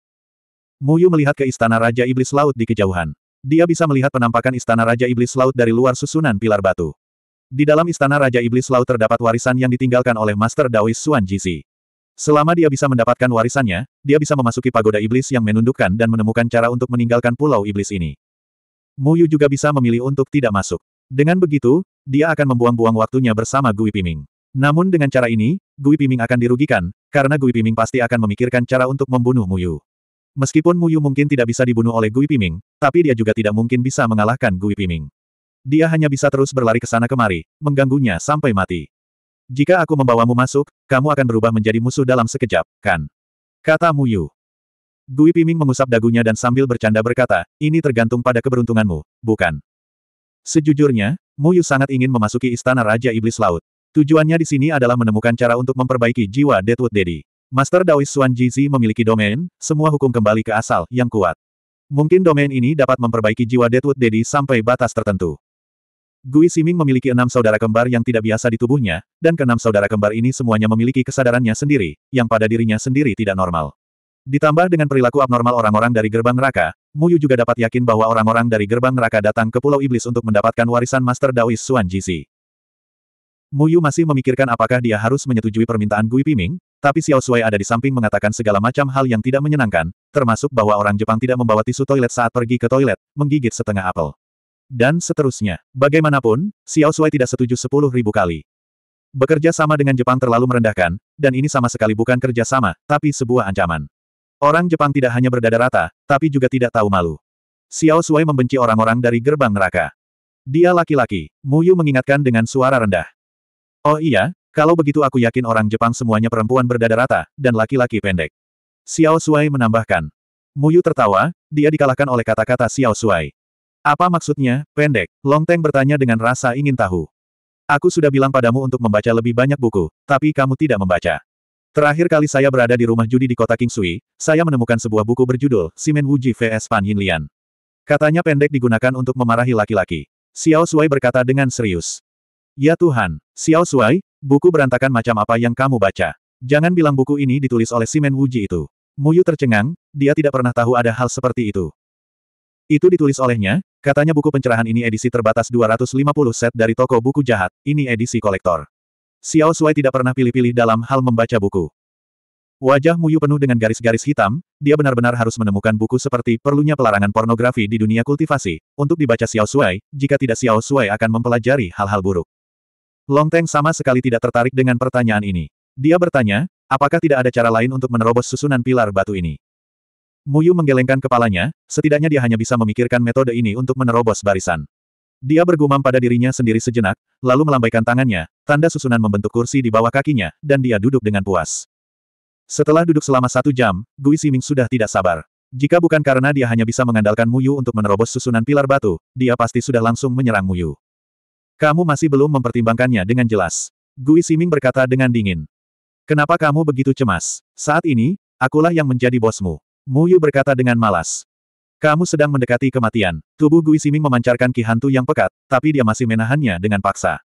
Mu Yu melihat ke istana Raja Iblis Laut di kejauhan. Dia bisa melihat penampakan istana Raja Iblis Laut dari luar susunan pilar batu. Di dalam istana Raja Iblis Laut terdapat warisan yang ditinggalkan oleh Master Daois Xuan Jizi. Selama dia bisa mendapatkan warisannya, dia bisa memasuki pagoda iblis yang menundukkan dan menemukan cara untuk meninggalkan pulau iblis ini. Muyu juga bisa memilih untuk tidak masuk. Dengan begitu, dia akan membuang-buang waktunya bersama Gui Piming. Namun dengan cara ini, Gui Piming akan dirugikan, karena Gui Piming pasti akan memikirkan cara untuk membunuh Muyu. Meskipun Muyu mungkin tidak bisa dibunuh oleh Gui Piming, tapi dia juga tidak mungkin bisa mengalahkan Gui Piming. Dia hanya bisa terus berlari ke sana kemari, mengganggunya sampai mati. Jika aku membawamu masuk, kamu akan berubah menjadi musuh dalam sekejap, kan? Kata Mu Yu. Gui Piming mengusap dagunya dan sambil bercanda berkata, ini tergantung pada keberuntunganmu, bukan? Sejujurnya, Mu Yu sangat ingin memasuki istana Raja Iblis Laut. Tujuannya di sini adalah menemukan cara untuk memperbaiki jiwa Deadwood Daddy. Master Daoist Xuan Jizi memiliki domain, semua hukum kembali ke asal, yang kuat. Mungkin domain ini dapat memperbaiki jiwa Deadwood Daddy sampai batas tertentu. Gui Siming memiliki enam saudara kembar yang tidak biasa di tubuhnya, dan keenam saudara kembar ini semuanya memiliki kesadarannya sendiri, yang pada dirinya sendiri tidak normal. Ditambah dengan perilaku abnormal orang-orang dari gerbang neraka, Muyu juga dapat yakin bahwa orang-orang dari gerbang neraka datang ke Pulau Iblis untuk mendapatkan warisan Master Daois Xuan Jizi. Muyu masih memikirkan apakah dia harus menyetujui permintaan Gui Piming, tapi Xiao Sui ada di samping mengatakan segala macam hal yang tidak menyenangkan, termasuk bahwa orang Jepang tidak membawa tisu toilet saat pergi ke toilet, menggigit setengah apel dan seterusnya. Bagaimanapun, Xiao Sui tidak setuju sepuluh ribu kali. Bekerja sama dengan Jepang terlalu merendahkan, dan ini sama sekali bukan kerja sama, tapi sebuah ancaman. Orang Jepang tidak hanya berdada rata, tapi juga tidak tahu malu. Xiao Sui membenci orang-orang dari gerbang neraka. Dia laki-laki, Muyu mengingatkan dengan suara rendah. Oh iya, kalau begitu aku yakin orang Jepang semuanya perempuan berdada rata, dan laki-laki pendek. Xiao Sui menambahkan. Muyu tertawa, dia dikalahkan oleh kata-kata Xiao Sui. Apa maksudnya, pendek? Long Teng bertanya dengan rasa ingin tahu. Aku sudah bilang padamu untuk membaca lebih banyak buku, tapi kamu tidak membaca. Terakhir kali saya berada di rumah judi di kota Kingsui, saya menemukan sebuah buku berjudul Simen Wuji vs Pan Yin Katanya pendek digunakan untuk memarahi laki-laki. Xiao Shuai berkata dengan serius. Ya Tuhan, Xiao Shuai, buku berantakan macam apa yang kamu baca. Jangan bilang buku ini ditulis oleh Simen Wuji itu. Muyu tercengang, dia tidak pernah tahu ada hal seperti itu. Itu ditulis olehnya, katanya buku pencerahan ini edisi terbatas 250 set dari toko buku jahat, ini edisi kolektor. Xiao Suai tidak pernah pilih-pilih dalam hal membaca buku. Wajah Muyu penuh dengan garis-garis hitam, dia benar-benar harus menemukan buku seperti perlunya pelarangan pornografi di dunia kultivasi, untuk dibaca Xiao Suai, jika tidak Xiao Suai akan mempelajari hal-hal buruk. Long Teng sama sekali tidak tertarik dengan pertanyaan ini. Dia bertanya, apakah tidak ada cara lain untuk menerobos susunan pilar batu ini? Muyu menggelengkan kepalanya, setidaknya dia hanya bisa memikirkan metode ini untuk menerobos barisan. Dia bergumam pada dirinya sendiri sejenak, lalu melambaikan tangannya, tanda susunan membentuk kursi di bawah kakinya, dan dia duduk dengan puas. Setelah duduk selama satu jam, Gui Siming sudah tidak sabar. Jika bukan karena dia hanya bisa mengandalkan Muyu untuk menerobos susunan pilar batu, dia pasti sudah langsung menyerang Muyu. Kamu masih belum mempertimbangkannya dengan jelas. Gui Siming berkata dengan dingin. Kenapa kamu begitu cemas? Saat ini, akulah yang menjadi bosmu. Muyu berkata dengan malas. Kamu sedang mendekati kematian. Tubuh Gui Siming memancarkan ki hantu yang pekat, tapi dia masih menahannya dengan paksa.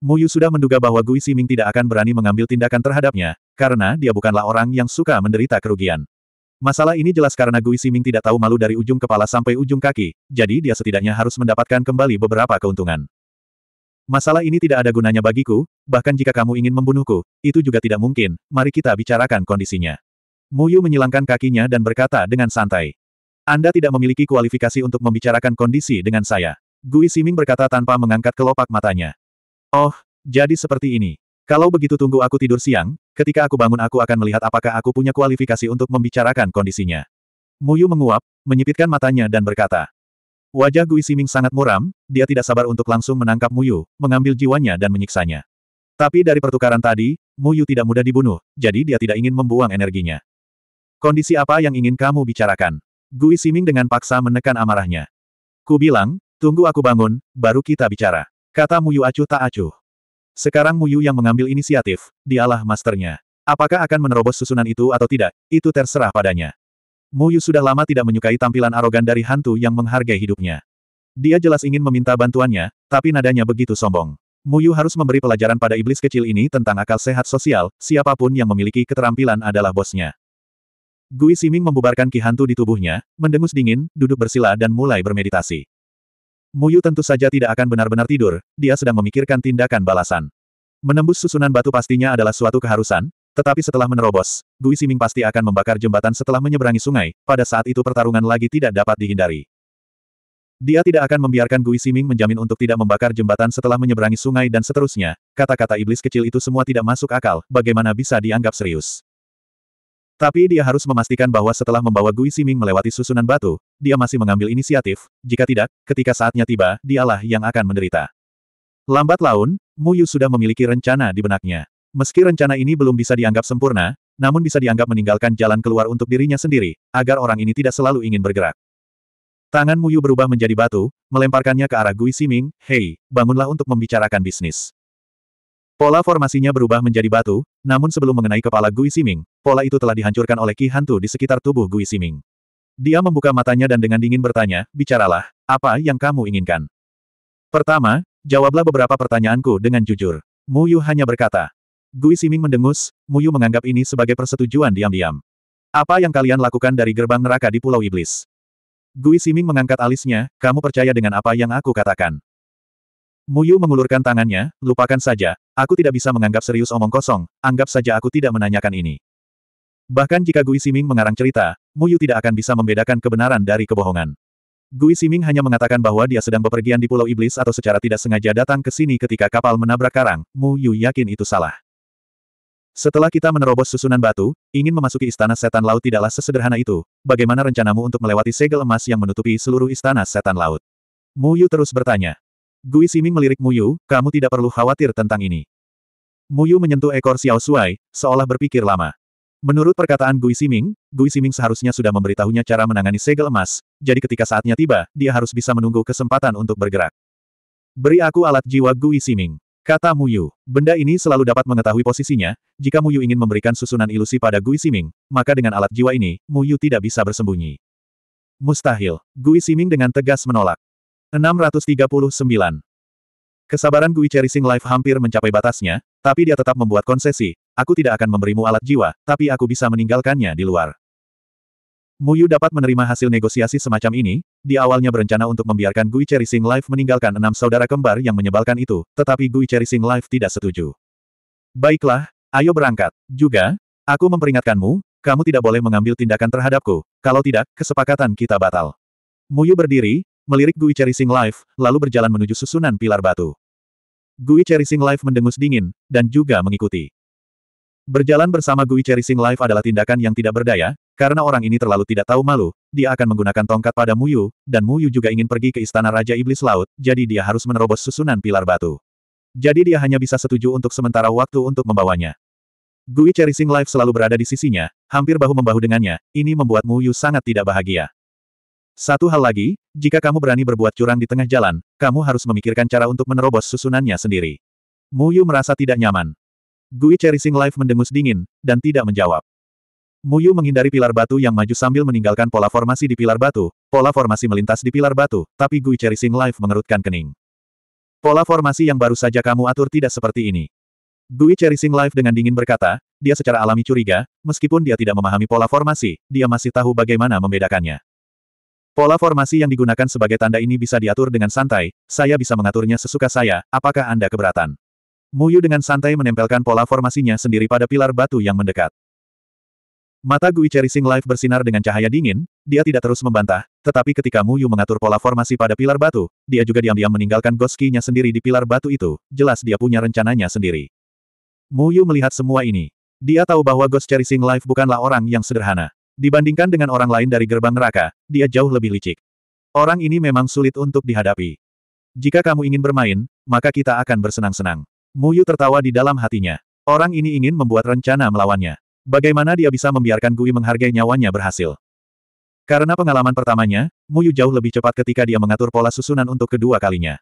Muyu sudah menduga bahwa Gui Siming tidak akan berani mengambil tindakan terhadapnya, karena dia bukanlah orang yang suka menderita kerugian. Masalah ini jelas karena Gui Siming tidak tahu malu dari ujung kepala sampai ujung kaki, jadi dia setidaknya harus mendapatkan kembali beberapa keuntungan. Masalah ini tidak ada gunanya bagiku, bahkan jika kamu ingin membunuhku, itu juga tidak mungkin, mari kita bicarakan kondisinya. Muyu menyilangkan kakinya dan berkata dengan santai. Anda tidak memiliki kualifikasi untuk membicarakan kondisi dengan saya. Gui Siming berkata tanpa mengangkat kelopak matanya. Oh, jadi seperti ini. Kalau begitu tunggu aku tidur siang, ketika aku bangun aku akan melihat apakah aku punya kualifikasi untuk membicarakan kondisinya. Muyu menguap, menyipitkan matanya dan berkata. Wajah Gui Siming sangat muram, dia tidak sabar untuk langsung menangkap Muyu, mengambil jiwanya dan menyiksanya. Tapi dari pertukaran tadi, Muyu tidak mudah dibunuh, jadi dia tidak ingin membuang energinya. Kondisi apa yang ingin kamu bicarakan? Gui Siming dengan paksa menekan amarahnya. Ku bilang, tunggu aku bangun, baru kita bicara. Kata Muyu acuh tak acuh. Sekarang Muyu yang mengambil inisiatif, dialah masternya. Apakah akan menerobos susunan itu atau tidak, itu terserah padanya. Muyu sudah lama tidak menyukai tampilan arogan dari hantu yang menghargai hidupnya. Dia jelas ingin meminta bantuannya, tapi nadanya begitu sombong. Muyu harus memberi pelajaran pada iblis kecil ini tentang akal sehat sosial, siapapun yang memiliki keterampilan adalah bosnya. Gui Siming membubarkan ki hantu di tubuhnya, mendengus dingin, duduk bersila dan mulai bermeditasi. Muyu tentu saja tidak akan benar-benar tidur, dia sedang memikirkan tindakan balasan. Menembus susunan batu pastinya adalah suatu keharusan, tetapi setelah menerobos, Gui Siming pasti akan membakar jembatan setelah menyeberangi sungai, pada saat itu pertarungan lagi tidak dapat dihindari. Dia tidak akan membiarkan Gui Siming menjamin untuk tidak membakar jembatan setelah menyeberangi sungai dan seterusnya, kata-kata iblis kecil itu semua tidak masuk akal, bagaimana bisa dianggap serius. Tapi dia harus memastikan bahwa setelah membawa Gui Siming melewati susunan batu, dia masih mengambil inisiatif, jika tidak, ketika saatnya tiba, dialah yang akan menderita. Lambat laun, Mu Yu sudah memiliki rencana di benaknya. Meski rencana ini belum bisa dianggap sempurna, namun bisa dianggap meninggalkan jalan keluar untuk dirinya sendiri, agar orang ini tidak selalu ingin bergerak. Tangan Mu Yu berubah menjadi batu, melemparkannya ke arah Gui Siming, hei, bangunlah untuk membicarakan bisnis. Pola formasinya berubah menjadi batu, namun sebelum mengenai kepala Gui Siming, pola itu telah dihancurkan oleh ki hantu di sekitar tubuh Gui Siming. Dia membuka matanya dan dengan dingin bertanya, bicaralah, apa yang kamu inginkan? Pertama, jawablah beberapa pertanyaanku dengan jujur. Mu Yu hanya berkata. Gui Siming mendengus, Mu Yu menganggap ini sebagai persetujuan diam-diam. Apa yang kalian lakukan dari gerbang neraka di Pulau Iblis? Gui Siming mengangkat alisnya, kamu percaya dengan apa yang aku katakan. Mu Yu mengulurkan tangannya, lupakan saja, aku tidak bisa menganggap serius omong kosong, anggap saja aku tidak menanyakan ini. Bahkan jika Gui Siming mengarang cerita, Muyu tidak akan bisa membedakan kebenaran dari kebohongan. Gui Siming hanya mengatakan bahwa dia sedang bepergian di Pulau Iblis atau secara tidak sengaja datang ke sini ketika kapal menabrak karang, Mu Yu yakin itu salah. Setelah kita menerobos susunan batu, ingin memasuki istana setan laut tidaklah sesederhana itu, bagaimana rencanamu untuk melewati segel emas yang menutupi seluruh istana setan laut? Mu Yu terus bertanya. Gui Siming melirik Mu Yu, kamu tidak perlu khawatir tentang ini. Mu Yu menyentuh ekor Xiao Shuai, seolah berpikir lama. Menurut perkataan Gui Siming, Gui Siming seharusnya sudah memberitahunya cara menangani segel emas, jadi ketika saatnya tiba, dia harus bisa menunggu kesempatan untuk bergerak. Beri aku alat jiwa Gui Siming. Kata Muyu, benda ini selalu dapat mengetahui posisinya, jika Muyu ingin memberikan susunan ilusi pada Gui Siming, maka dengan alat jiwa ini, Muyu tidak bisa bersembunyi. Mustahil, Gui Siming dengan tegas menolak. 639. Kesabaran Gui Cherishing Life hampir mencapai batasnya, tapi dia tetap membuat konsesi, aku tidak akan memberimu alat jiwa, tapi aku bisa meninggalkannya di luar. Muyu dapat menerima hasil negosiasi semacam ini, di awalnya berencana untuk membiarkan Gui Cherishing Life meninggalkan enam saudara kembar yang menyebalkan itu, tetapi Gui Cherishing Life tidak setuju. Baiklah, ayo berangkat. Juga, aku memperingatkanmu, kamu tidak boleh mengambil tindakan terhadapku, kalau tidak, kesepakatan kita batal. Muyu berdiri, melirik Gui Cherishing Life, lalu berjalan menuju susunan pilar batu. Gui Cherishing Life mendengus dingin, dan juga mengikuti. Berjalan bersama Gui Cherishing Life adalah tindakan yang tidak berdaya, karena orang ini terlalu tidak tahu malu, dia akan menggunakan tongkat pada Muyu, dan Muyu juga ingin pergi ke istana Raja Iblis Laut, jadi dia harus menerobos susunan pilar batu. Jadi dia hanya bisa setuju untuk sementara waktu untuk membawanya. Gui Cherishing Life selalu berada di sisinya, hampir bahu-membahu dengannya, ini membuat Muyu sangat tidak bahagia. Satu hal lagi, jika kamu berani berbuat curang di tengah jalan, kamu harus memikirkan cara untuk menerobos susunannya sendiri. Muyu merasa tidak nyaman. Gui Cherishing Life mendengus dingin, dan tidak menjawab. Muyu menghindari pilar batu yang maju sambil meninggalkan pola formasi di pilar batu, pola formasi melintas di pilar batu, tapi Gui Cherishing Life mengerutkan kening. Pola formasi yang baru saja kamu atur tidak seperti ini. Gui Cherishing Life dengan dingin berkata, dia secara alami curiga, meskipun dia tidak memahami pola formasi, dia masih tahu bagaimana membedakannya. Pola formasi yang digunakan sebagai tanda ini bisa diatur dengan santai, saya bisa mengaturnya sesuka saya, apakah Anda keberatan? Muyu dengan santai menempelkan pola formasinya sendiri pada pilar batu yang mendekat. Mata Gui Cherishing Life bersinar dengan cahaya dingin, dia tidak terus membantah, tetapi ketika Muyu mengatur pola formasi pada pilar batu, dia juga diam-diam meninggalkan goskinya sendiri di pilar batu itu, jelas dia punya rencananya sendiri. Muyu melihat semua ini. Dia tahu bahwa Ghost Cherishing Life bukanlah orang yang sederhana. Dibandingkan dengan orang lain dari gerbang neraka, dia jauh lebih licik. Orang ini memang sulit untuk dihadapi. Jika kamu ingin bermain, maka kita akan bersenang-senang. Muyu tertawa di dalam hatinya. Orang ini ingin membuat rencana melawannya. Bagaimana dia bisa membiarkan Gui menghargai nyawanya berhasil? Karena pengalaman pertamanya, Muyu jauh lebih cepat ketika dia mengatur pola susunan untuk kedua kalinya.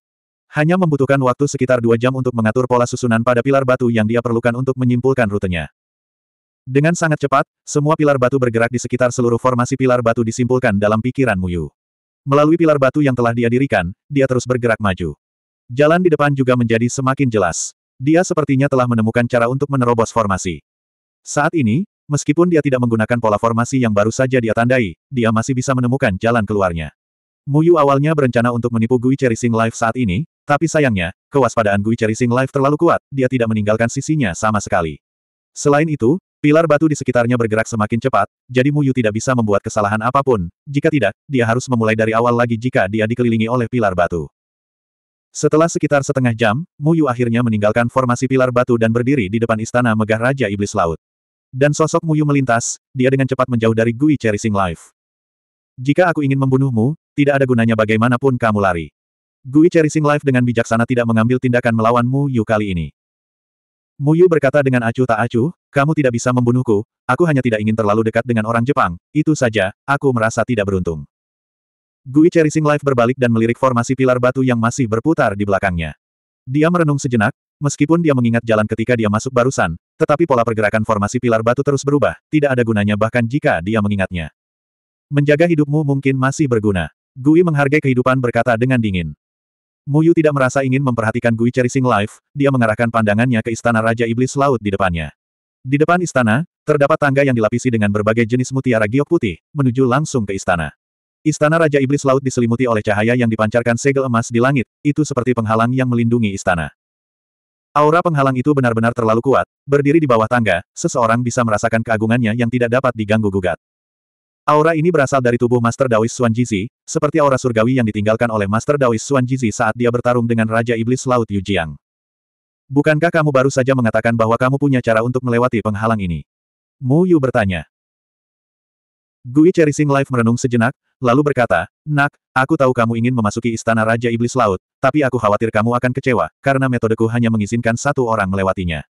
Hanya membutuhkan waktu sekitar dua jam untuk mengatur pola susunan pada pilar batu yang dia perlukan untuk menyimpulkan rutenya. Dengan sangat cepat, semua pilar batu bergerak di sekitar seluruh formasi pilar batu disimpulkan dalam pikiran Muyu. Melalui pilar batu yang telah dia dirikan, dia terus bergerak maju. Jalan di depan juga menjadi semakin jelas. Dia sepertinya telah menemukan cara untuk menerobos formasi. Saat ini, meskipun dia tidak menggunakan pola formasi yang baru saja dia tandai, dia masih bisa menemukan jalan keluarnya. Muyu awalnya berencana untuk menipu Gui Cherishing Life saat ini, tapi sayangnya, kewaspadaan Gui Cherishing Life terlalu kuat, dia tidak meninggalkan sisinya sama sekali. Selain itu, pilar batu di sekitarnya bergerak semakin cepat, jadi Muyu tidak bisa membuat kesalahan apapun, jika tidak, dia harus memulai dari awal lagi jika dia dikelilingi oleh pilar batu. Setelah sekitar setengah jam, Mu Yu akhirnya meninggalkan formasi pilar batu dan berdiri di depan istana megah Raja Iblis Laut. Dan sosok Mu Yu melintas, dia dengan cepat menjauh dari Gui Cherishing Life. Jika aku ingin membunuhmu, tidak ada gunanya bagaimanapun kamu lari. Gui Cherishing Life dengan bijaksana tidak mengambil tindakan melawan Mu Yu kali ini. Mu Yu berkata dengan acuh tak acuh, kamu tidak bisa membunuhku, aku hanya tidak ingin terlalu dekat dengan orang Jepang, itu saja, aku merasa tidak beruntung. Gui Cherishing Life berbalik dan melirik formasi pilar batu yang masih berputar di belakangnya. Dia merenung sejenak, meskipun dia mengingat jalan ketika dia masuk barusan, tetapi pola pergerakan formasi pilar batu terus berubah, tidak ada gunanya bahkan jika dia mengingatnya. Menjaga hidupmu mungkin masih berguna. Gui menghargai kehidupan berkata dengan dingin. Muyu tidak merasa ingin memperhatikan Gui Cherishing Life, dia mengarahkan pandangannya ke istana Raja Iblis Laut di depannya. Di depan istana, terdapat tangga yang dilapisi dengan berbagai jenis mutiara giok putih, menuju langsung ke istana. Istana Raja Iblis Laut diselimuti oleh cahaya yang dipancarkan segel emas di langit, itu seperti penghalang yang melindungi istana. Aura penghalang itu benar-benar terlalu kuat, berdiri di bawah tangga, seseorang bisa merasakan keagungannya yang tidak dapat diganggu-gugat. Aura ini berasal dari tubuh Master Dawis Xuan Jizi, seperti aura surgawi yang ditinggalkan oleh Master Dawis Xuan Jizi saat dia bertarung dengan Raja Iblis Laut Yu Jiang. Bukankah kamu baru saja mengatakan bahwa kamu punya cara untuk melewati penghalang ini? Mu Yu bertanya. Gui Cherishing Life merenung sejenak, lalu berkata, Nak, aku tahu kamu ingin memasuki istana Raja Iblis Laut, tapi aku khawatir kamu akan kecewa, karena metodeku hanya mengizinkan satu orang melewatinya.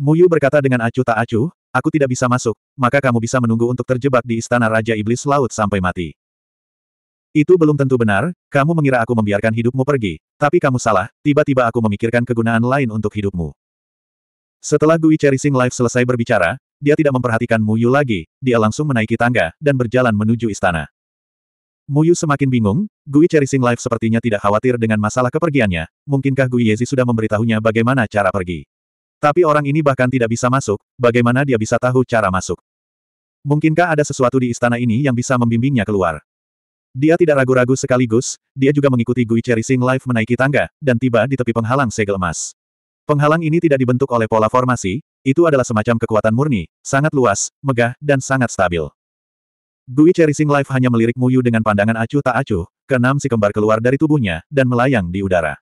Muyu berkata dengan acuh tak acuh, aku tidak bisa masuk, maka kamu bisa menunggu untuk terjebak di istana Raja Iblis Laut sampai mati. Itu belum tentu benar, kamu mengira aku membiarkan hidupmu pergi, tapi kamu salah, tiba-tiba aku memikirkan kegunaan lain untuk hidupmu. Setelah Gui Cherishing Life selesai berbicara, dia tidak memperhatikan Muyu lagi, dia langsung menaiki tangga, dan berjalan menuju istana. Muyu semakin bingung, Gui Cherishing Life sepertinya tidak khawatir dengan masalah kepergiannya, mungkinkah Gui Yezi sudah memberitahunya bagaimana cara pergi. Tapi orang ini bahkan tidak bisa masuk, bagaimana dia bisa tahu cara masuk. Mungkinkah ada sesuatu di istana ini yang bisa membimbingnya keluar. Dia tidak ragu-ragu sekaligus, dia juga mengikuti Gui Cherishing Life menaiki tangga, dan tiba di tepi penghalang segel emas. Penghalang ini tidak dibentuk oleh pola formasi, itu adalah semacam kekuatan murni, sangat luas, megah, dan sangat stabil. Gui Cherishing Life hanya melirik Muyu dengan pandangan acuh tak acuh, keenam si kembar keluar dari tubuhnya, dan melayang di udara.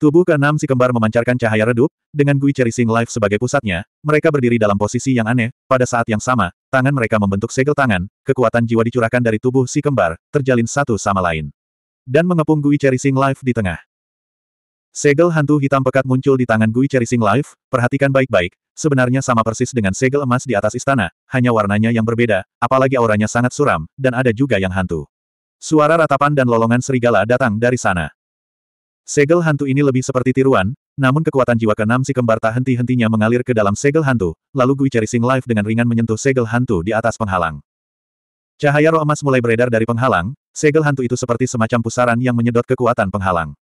Tubuh keenam si kembar memancarkan cahaya redup, dengan Gui Cherishing Life sebagai pusatnya, mereka berdiri dalam posisi yang aneh, pada saat yang sama, tangan mereka membentuk segel tangan, kekuatan jiwa dicurahkan dari tubuh si kembar, terjalin satu sama lain. Dan mengepung Gui Cherishing Life di tengah. Segel hantu hitam pekat muncul di tangan Gui Cherishing Life, perhatikan baik-baik, sebenarnya sama persis dengan segel emas di atas istana, hanya warnanya yang berbeda, apalagi auranya sangat suram, dan ada juga yang hantu. Suara ratapan dan lolongan serigala datang dari sana. Segel hantu ini lebih seperti tiruan, namun kekuatan jiwa keenam si kembar tak henti-hentinya mengalir ke dalam segel hantu, lalu Gui Cherishing Life dengan ringan menyentuh segel hantu di atas penghalang. Cahaya roh emas mulai beredar dari penghalang, segel hantu itu seperti semacam pusaran yang menyedot kekuatan penghalang.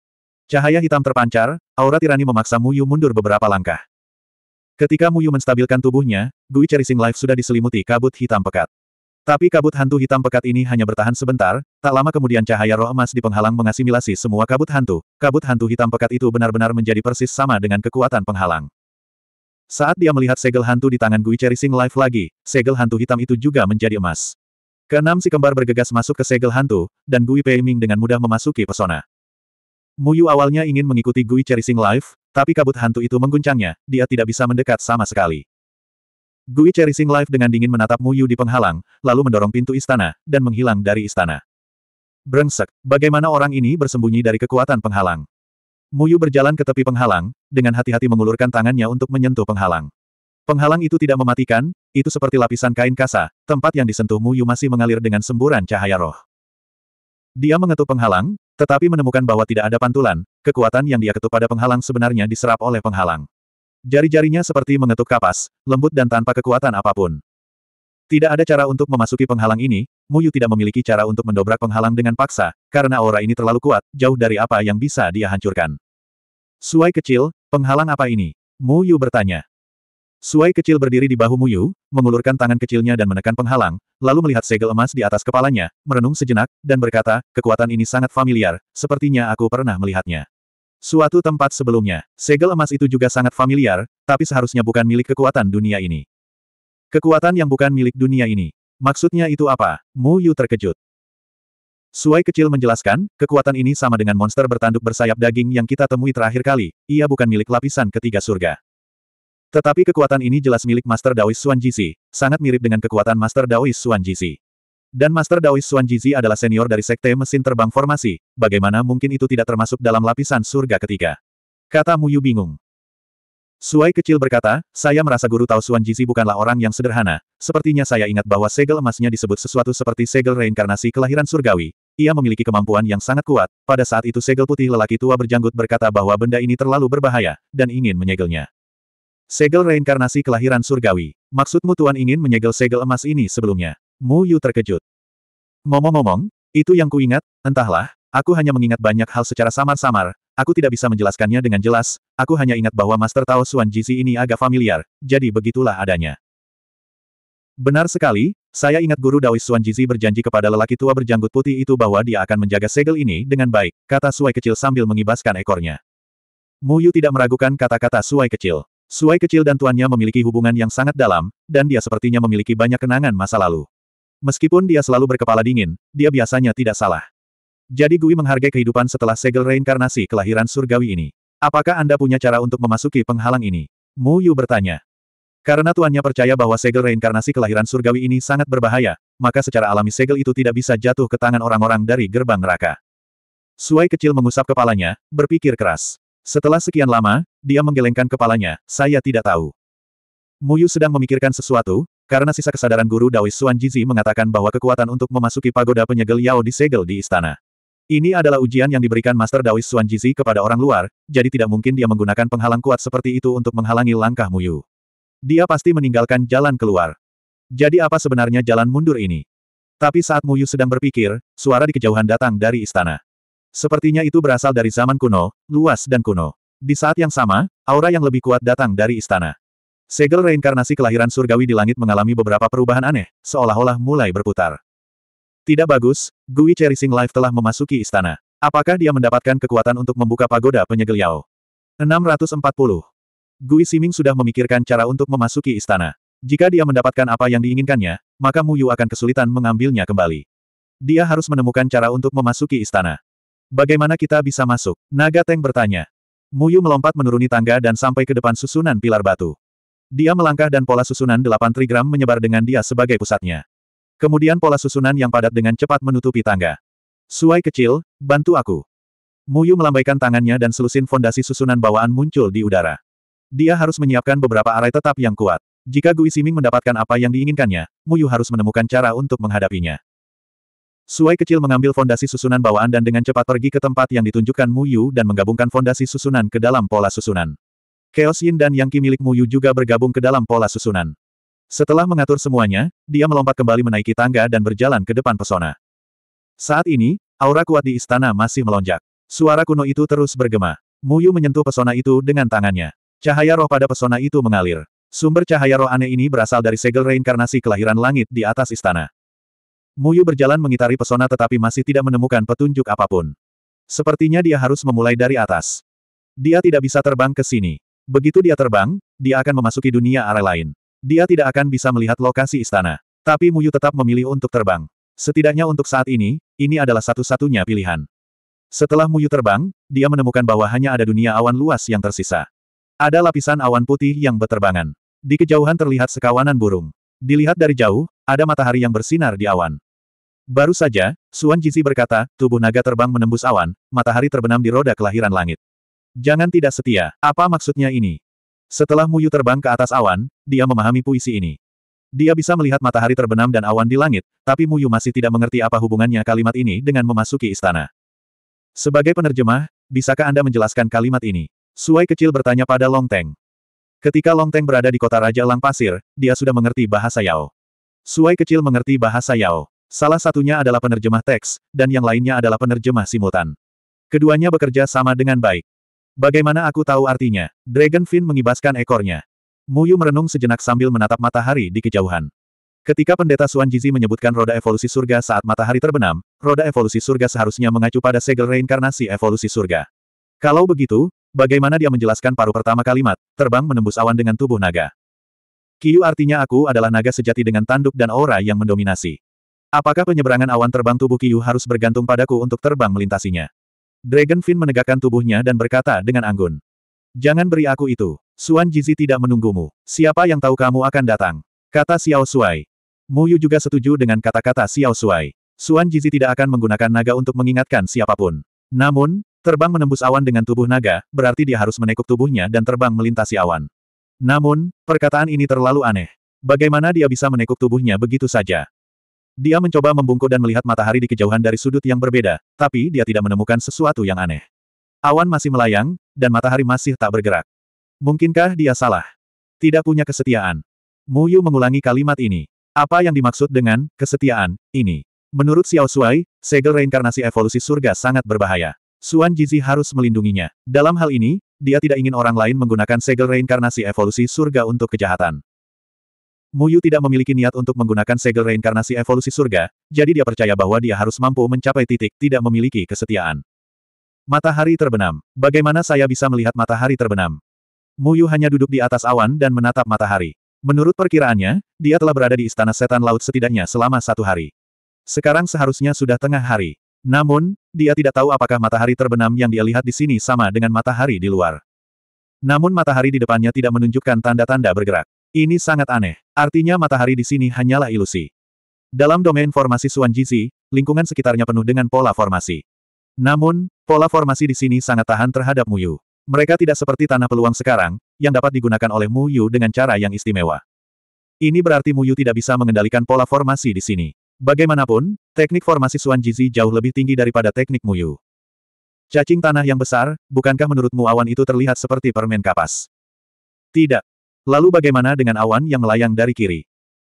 Cahaya hitam terpancar, aura tirani memaksa Muyu mundur beberapa langkah. Ketika Muyu menstabilkan tubuhnya, Gui Cherishing Life sudah diselimuti kabut hitam pekat. Tapi kabut hantu hitam pekat ini hanya bertahan sebentar, tak lama kemudian cahaya roh emas di penghalang mengasimilasi semua kabut hantu. Kabut hantu hitam pekat itu benar-benar menjadi persis sama dengan kekuatan penghalang. Saat dia melihat segel hantu di tangan Gui Cherishing Life lagi, segel hantu hitam itu juga menjadi emas. Keenam si kembar bergegas masuk ke segel hantu, dan Gui Peiming dengan mudah memasuki pesona. Muyu awalnya ingin mengikuti Gui Cherishing Life, tapi kabut hantu itu mengguncangnya, dia tidak bisa mendekat sama sekali. Gui Cherishing Life dengan dingin menatap Muyu di penghalang, lalu mendorong pintu istana, dan menghilang dari istana. Brengsek, bagaimana orang ini bersembunyi dari kekuatan penghalang? Muyu berjalan ke tepi penghalang, dengan hati-hati mengulurkan tangannya untuk menyentuh penghalang. Penghalang itu tidak mematikan, itu seperti lapisan kain kasa, tempat yang disentuh Muyu masih mengalir dengan semburan cahaya roh. Dia mengetuk penghalang, tetapi menemukan bahwa tidak ada pantulan, kekuatan yang dia ketuk pada penghalang sebenarnya diserap oleh penghalang. Jari-jarinya seperti mengetuk kapas, lembut dan tanpa kekuatan apapun. Tidak ada cara untuk memasuki penghalang ini, Muyu tidak memiliki cara untuk mendobrak penghalang dengan paksa, karena aura ini terlalu kuat, jauh dari apa yang bisa dia hancurkan. Suai kecil, penghalang apa ini? Muyu bertanya. Suai kecil berdiri di bahu Muyu, mengulurkan tangan kecilnya dan menekan penghalang, lalu melihat segel emas di atas kepalanya, merenung sejenak, dan berkata, kekuatan ini sangat familiar, sepertinya aku pernah melihatnya. Suatu tempat sebelumnya, segel emas itu juga sangat familiar, tapi seharusnya bukan milik kekuatan dunia ini. Kekuatan yang bukan milik dunia ini. Maksudnya itu apa? Mu Yu terkejut. Suai kecil menjelaskan, kekuatan ini sama dengan monster bertanduk bersayap daging yang kita temui terakhir kali, ia bukan milik lapisan ketiga surga. Tetapi kekuatan ini jelas milik Master Daoist Xuan Jizi, sangat mirip dengan kekuatan Master Daoist Xuan Jizi. Dan Master Daoist Xuan Jizi adalah senior dari Sekte Mesin Terbang Formasi, bagaimana mungkin itu tidak termasuk dalam lapisan surga ketiga? Kata Muyu bingung. Suai kecil berkata, saya merasa guru Tao Xuan Jizi bukanlah orang yang sederhana, sepertinya saya ingat bahwa segel emasnya disebut sesuatu seperti segel reinkarnasi kelahiran surgawi, ia memiliki kemampuan yang sangat kuat, pada saat itu segel putih lelaki tua berjanggut berkata bahwa benda ini terlalu berbahaya, dan ingin menyegelnya. Segel reinkarnasi kelahiran surgawi. Maksudmu Tuan ingin menyegel segel emas ini sebelumnya? Mu Yu terkejut. Ngomong-ngomong, itu yang kuingat, entahlah, aku hanya mengingat banyak hal secara samar-samar, aku tidak bisa menjelaskannya dengan jelas, aku hanya ingat bahwa Master Tao Suan Jizi ini agak familiar, jadi begitulah adanya. Benar sekali, saya ingat guru Dawis Suan Jizi berjanji kepada lelaki tua berjanggut putih itu bahwa dia akan menjaga segel ini dengan baik, kata Suai kecil sambil mengibaskan ekornya. Mu Yu tidak meragukan kata-kata Suai kecil. Suai kecil dan tuannya memiliki hubungan yang sangat dalam, dan dia sepertinya memiliki banyak kenangan masa lalu. Meskipun dia selalu berkepala dingin, dia biasanya tidak salah. Jadi Gui menghargai kehidupan setelah segel reinkarnasi kelahiran surgawi ini. Apakah Anda punya cara untuk memasuki penghalang ini? Mu Yu bertanya. Karena tuannya percaya bahwa segel reinkarnasi kelahiran surgawi ini sangat berbahaya, maka secara alami segel itu tidak bisa jatuh ke tangan orang-orang dari gerbang neraka. Suai kecil mengusap kepalanya, berpikir keras. Setelah sekian lama, dia menggelengkan kepalanya, saya tidak tahu. Muyu sedang memikirkan sesuatu, karena sisa kesadaran guru Daois Suan Jizi mengatakan bahwa kekuatan untuk memasuki pagoda penyegel Yao disegel di istana. Ini adalah ujian yang diberikan Master Daois Suan Jizi kepada orang luar, jadi tidak mungkin dia menggunakan penghalang kuat seperti itu untuk menghalangi langkah Muyu. Dia pasti meninggalkan jalan keluar. Jadi apa sebenarnya jalan mundur ini? Tapi saat Muyu sedang berpikir, suara di kejauhan datang dari istana. Sepertinya itu berasal dari zaman kuno, luas dan kuno. Di saat yang sama, aura yang lebih kuat datang dari istana. Segel reinkarnasi kelahiran surgawi di langit mengalami beberapa perubahan aneh, seolah-olah mulai berputar. Tidak bagus, Gui Cherishing Life telah memasuki istana. Apakah dia mendapatkan kekuatan untuk membuka pagoda penyegel Yao? 640. Gui Siming sudah memikirkan cara untuk memasuki istana. Jika dia mendapatkan apa yang diinginkannya, maka Mu Yu akan kesulitan mengambilnya kembali. Dia harus menemukan cara untuk memasuki istana. Bagaimana kita bisa masuk? Naga Teng bertanya. Muyu melompat menuruni tangga dan sampai ke depan susunan pilar batu. Dia melangkah dan pola susunan delapan trigram menyebar dengan dia sebagai pusatnya. Kemudian pola susunan yang padat dengan cepat menutupi tangga. Suai kecil, bantu aku. Muyu melambaikan tangannya dan selusin fondasi susunan bawaan muncul di udara. Dia harus menyiapkan beberapa arai tetap yang kuat. Jika Gui Siming mendapatkan apa yang diinginkannya, Muyu harus menemukan cara untuk menghadapinya. Suai kecil mengambil fondasi susunan bawaan dan dengan cepat pergi ke tempat yang ditunjukkan Mu Yu dan menggabungkan fondasi susunan ke dalam pola susunan. Chaos Yin dan Yang Qi milik Mu Yu juga bergabung ke dalam pola susunan. Setelah mengatur semuanya, dia melompat kembali menaiki tangga dan berjalan ke depan pesona. Saat ini, aura kuat di istana masih melonjak. Suara kuno itu terus bergema. Mu Yu menyentuh pesona itu dengan tangannya. Cahaya roh pada pesona itu mengalir. Sumber cahaya roh aneh ini berasal dari segel reinkarnasi kelahiran langit di atas istana. Muyu berjalan mengitari pesona tetapi masih tidak menemukan petunjuk apapun. Sepertinya dia harus memulai dari atas. Dia tidak bisa terbang ke sini. Begitu dia terbang, dia akan memasuki dunia area lain. Dia tidak akan bisa melihat lokasi istana. Tapi Muyu tetap memilih untuk terbang. Setidaknya untuk saat ini, ini adalah satu-satunya pilihan. Setelah Muyu terbang, dia menemukan bahwa hanya ada dunia awan luas yang tersisa. Ada lapisan awan putih yang berterbangan. Di kejauhan terlihat sekawanan burung. Dilihat dari jauh, ada matahari yang bersinar di awan. Baru saja, Suan Jizi berkata, tubuh naga terbang menembus awan, matahari terbenam di roda kelahiran langit. Jangan tidak setia, apa maksudnya ini? Setelah Muyu terbang ke atas awan, dia memahami puisi ini. Dia bisa melihat matahari terbenam dan awan di langit, tapi Muyu masih tidak mengerti apa hubungannya kalimat ini dengan memasuki istana. Sebagai penerjemah, bisakah Anda menjelaskan kalimat ini? Suai kecil bertanya pada Long Teng. Ketika Long Teng berada di kota Raja Lang Pasir, dia sudah mengerti bahasa Yao. Suai kecil mengerti bahasa Yao. Salah satunya adalah penerjemah teks, dan yang lainnya adalah penerjemah simultan. Keduanya bekerja sama dengan baik. Bagaimana aku tahu artinya? Dragon Dragonfin mengibaskan ekornya. Muyu merenung sejenak sambil menatap matahari di kejauhan. Ketika pendeta Suan Jizi menyebutkan roda evolusi surga saat matahari terbenam, roda evolusi surga seharusnya mengacu pada segel reinkarnasi evolusi surga. Kalau begitu, bagaimana dia menjelaskan paruh pertama kalimat, terbang menembus awan dengan tubuh naga? Kiyu artinya aku adalah naga sejati dengan tanduk dan aura yang mendominasi. Apakah penyeberangan awan terbang tubuh Kiyu harus bergantung padaku untuk terbang melintasinya? Dragon fin menegakkan tubuhnya dan berkata dengan anggun. Jangan beri aku itu. Suan Jizi tidak menunggumu. Siapa yang tahu kamu akan datang? Kata Xiao Shuai. Mu Yu juga setuju dengan kata-kata Xiao Shuai. Suan Jizi tidak akan menggunakan naga untuk mengingatkan siapapun. Namun, terbang menembus awan dengan tubuh naga, berarti dia harus menekuk tubuhnya dan terbang melintasi awan. Namun, perkataan ini terlalu aneh. Bagaimana dia bisa menekuk tubuhnya begitu saja? Dia mencoba membungkuk dan melihat matahari di kejauhan dari sudut yang berbeda, tapi dia tidak menemukan sesuatu yang aneh. Awan masih melayang, dan matahari masih tak bergerak. Mungkinkah dia salah? Tidak punya kesetiaan. Mu Yu mengulangi kalimat ini. Apa yang dimaksud dengan kesetiaan ini? Menurut Xiao Shuai, segel reinkarnasi evolusi surga sangat berbahaya. Suan Jizi harus melindunginya. Dalam hal ini, dia tidak ingin orang lain menggunakan segel reinkarnasi evolusi surga untuk kejahatan. Muyu tidak memiliki niat untuk menggunakan segel reinkarnasi evolusi surga, jadi dia percaya bahwa dia harus mampu mencapai titik tidak memiliki kesetiaan. Matahari terbenam. Bagaimana saya bisa melihat matahari terbenam? Muyu hanya duduk di atas awan dan menatap matahari. Menurut perkiraannya, dia telah berada di istana setan laut setidaknya selama satu hari. Sekarang seharusnya sudah tengah hari. Namun, dia tidak tahu apakah matahari terbenam yang dia lihat di sini sama dengan matahari di luar. Namun matahari di depannya tidak menunjukkan tanda-tanda bergerak. Ini sangat aneh. Artinya matahari di sini hanyalah ilusi. Dalam domain formasi Suan Jizi, lingkungan sekitarnya penuh dengan pola formasi. Namun, pola formasi di sini sangat tahan terhadap Muyu. Mereka tidak seperti tanah peluang sekarang, yang dapat digunakan oleh Muyu dengan cara yang istimewa. Ini berarti Muyu tidak bisa mengendalikan pola formasi di sini. Bagaimanapun, teknik formasi Suan Jizi jauh lebih tinggi daripada teknik Muyu. Cacing tanah yang besar, bukankah menurutmu awan itu terlihat seperti permen kapas? Tidak. Lalu bagaimana dengan awan yang melayang dari kiri?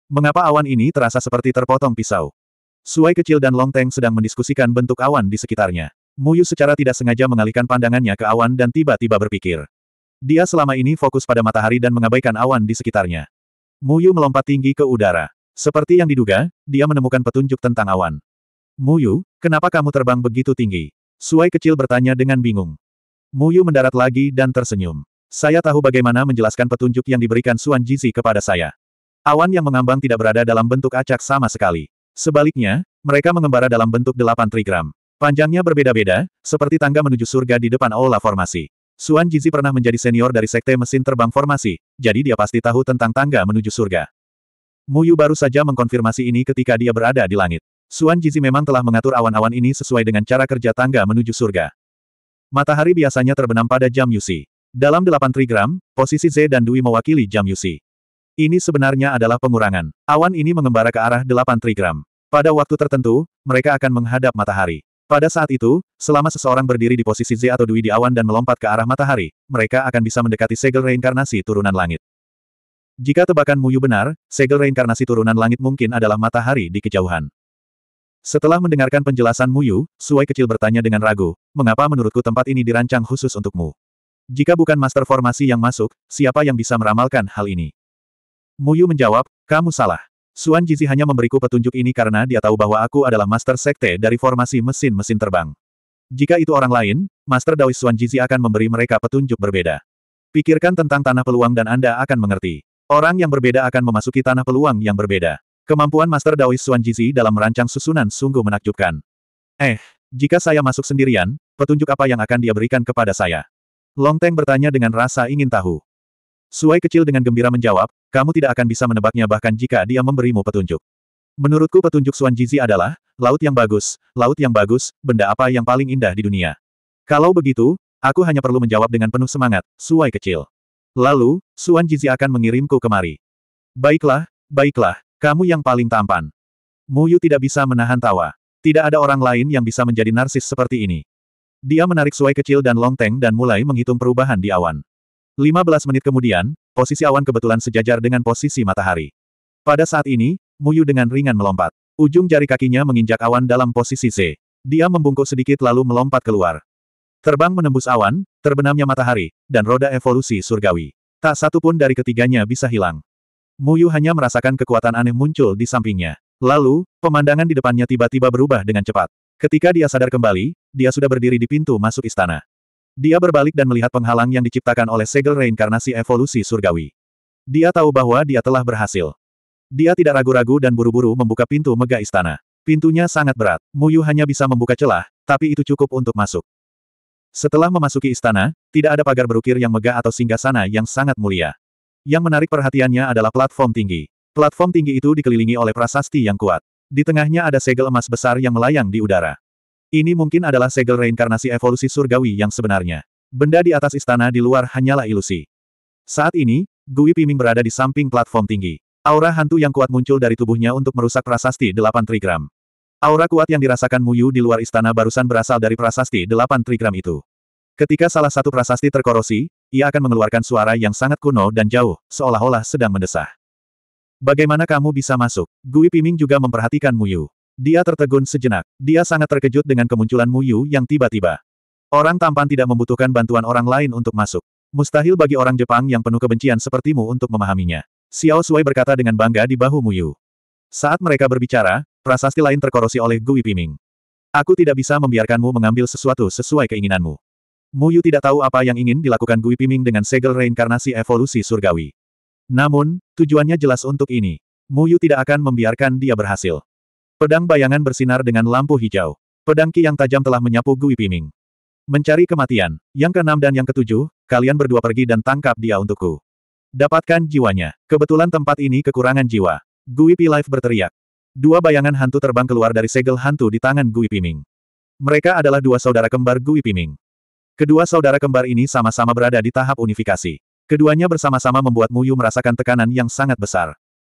Mengapa awan ini terasa seperti terpotong pisau? Suai kecil dan Longteng sedang mendiskusikan bentuk awan di sekitarnya. Muyu secara tidak sengaja mengalihkan pandangannya ke awan dan tiba-tiba berpikir. Dia selama ini fokus pada matahari dan mengabaikan awan di sekitarnya. Muyu melompat tinggi ke udara. Seperti yang diduga, dia menemukan petunjuk tentang awan. Muyu, kenapa kamu terbang begitu tinggi? Suai kecil bertanya dengan bingung. Muyu mendarat lagi dan tersenyum. Saya tahu bagaimana menjelaskan petunjuk yang diberikan Suan Jizi kepada saya. Awan yang mengambang tidak berada dalam bentuk acak sama sekali. Sebaliknya, mereka mengembara dalam bentuk delapan trigram. Panjangnya berbeda-beda, seperti tangga menuju surga di depan aula formasi. Suan Jizi pernah menjadi senior dari sekte mesin terbang formasi, jadi dia pasti tahu tentang tangga menuju surga. Muyu baru saja mengkonfirmasi ini ketika dia berada di langit. Suan Jizi memang telah mengatur awan-awan ini sesuai dengan cara kerja tangga menuju surga. Matahari biasanya terbenam pada jam Yusi. Dalam delapan trigram, posisi Z dan Dwi mewakili jam Yusi. Ini sebenarnya adalah pengurangan. Awan ini mengembara ke arah delapan trigram. Pada waktu tertentu, mereka akan menghadap matahari. Pada saat itu, selama seseorang berdiri di posisi Z atau Dwi di awan dan melompat ke arah matahari, mereka akan bisa mendekati segel reinkarnasi turunan langit. Jika tebakan Muyu benar, segel reinkarnasi turunan langit mungkin adalah matahari di kejauhan. Setelah mendengarkan penjelasan Muyu, Suai kecil bertanya dengan ragu, mengapa menurutku tempat ini dirancang khusus untukmu? Jika bukan master formasi yang masuk, siapa yang bisa meramalkan hal ini? Muyu menjawab, kamu salah. Suan Jizi hanya memberiku petunjuk ini karena dia tahu bahwa aku adalah master sekte dari formasi mesin-mesin terbang. Jika itu orang lain, Master Daoist Suan Jizi akan memberi mereka petunjuk berbeda. Pikirkan tentang tanah peluang dan Anda akan mengerti. Orang yang berbeda akan memasuki tanah peluang yang berbeda. Kemampuan Master Daoist Suan Jizi dalam merancang susunan sungguh menakjubkan. Eh, jika saya masuk sendirian, petunjuk apa yang akan dia berikan kepada saya? Long Longteng bertanya dengan rasa ingin tahu. Suai kecil dengan gembira menjawab, kamu tidak akan bisa menebaknya bahkan jika dia memberimu petunjuk. Menurutku petunjuk Suan Jizi adalah, laut yang bagus, laut yang bagus, benda apa yang paling indah di dunia. Kalau begitu, aku hanya perlu menjawab dengan penuh semangat, Suai kecil. Lalu, Suan Jizi akan mengirimku kemari. Baiklah, baiklah, kamu yang paling tampan. Muyu tidak bisa menahan tawa. Tidak ada orang lain yang bisa menjadi narsis seperti ini. Dia menarik suai kecil dan longteng dan mulai menghitung perubahan di awan. 15 menit kemudian, posisi awan kebetulan sejajar dengan posisi matahari. Pada saat ini, Muyu dengan ringan melompat. Ujung jari kakinya menginjak awan dalam posisi C. Dia membungkuk sedikit lalu melompat keluar. Terbang menembus awan, terbenamnya matahari, dan roda evolusi surgawi. Tak satu pun dari ketiganya bisa hilang. Muyu hanya merasakan kekuatan aneh muncul di sampingnya. Lalu, pemandangan di depannya tiba-tiba berubah dengan cepat. Ketika dia sadar kembali, dia sudah berdiri di pintu masuk istana. Dia berbalik dan melihat penghalang yang diciptakan oleh segel reinkarnasi evolusi surgawi. Dia tahu bahwa dia telah berhasil. Dia tidak ragu-ragu dan buru-buru membuka pintu mega istana. Pintunya sangat berat, Muyu hanya bisa membuka celah, tapi itu cukup untuk masuk. Setelah memasuki istana, tidak ada pagar berukir yang megah atau singgasana yang sangat mulia. Yang menarik perhatiannya adalah platform tinggi. Platform tinggi itu dikelilingi oleh prasasti yang kuat. Di tengahnya ada segel emas besar yang melayang di udara. Ini mungkin adalah segel reinkarnasi evolusi surgawi yang sebenarnya. Benda di atas istana di luar hanyalah ilusi. Saat ini, Gui Piming berada di samping platform tinggi. Aura hantu yang kuat muncul dari tubuhnya untuk merusak prasasti 8 trigram. Aura kuat yang dirasakan Muyu di luar istana barusan berasal dari prasasti 8 trigram itu. Ketika salah satu prasasti terkorosi, ia akan mengeluarkan suara yang sangat kuno dan jauh, seolah-olah sedang mendesah. Bagaimana kamu bisa masuk? Gui Piming juga memperhatikan Muyu. Dia tertegun sejenak. Dia sangat terkejut dengan kemunculan Mu Yu yang tiba-tiba. Orang tampan tidak membutuhkan bantuan orang lain untuk masuk. Mustahil bagi orang Jepang yang penuh kebencian sepertimu untuk memahaminya. Xiao Sui berkata dengan bangga di bahu Mu Yu. Saat mereka berbicara, prasasti lain terkorosi oleh Gui Piming. Aku tidak bisa membiarkanmu mengambil sesuatu sesuai keinginanmu. Mu Yu tidak tahu apa yang ingin dilakukan Gui Piming dengan segel reinkarnasi evolusi surgawi. Namun, tujuannya jelas untuk ini. Mu Yu tidak akan membiarkan dia berhasil. Pedang bayangan bersinar dengan lampu hijau. Pedang ki yang tajam telah menyapu Gui Piming. Mencari kematian. Yang keenam dan yang ketujuh, kalian berdua pergi dan tangkap dia untukku. Dapatkan jiwanya. Kebetulan tempat ini kekurangan jiwa. Gui Pi Life berteriak. Dua bayangan hantu terbang keluar dari segel hantu di tangan Gui Piming. Mereka adalah dua saudara kembar Gui Piming. Kedua saudara kembar ini sama-sama berada di tahap unifikasi. Keduanya bersama-sama membuat Muyu merasakan tekanan yang sangat besar.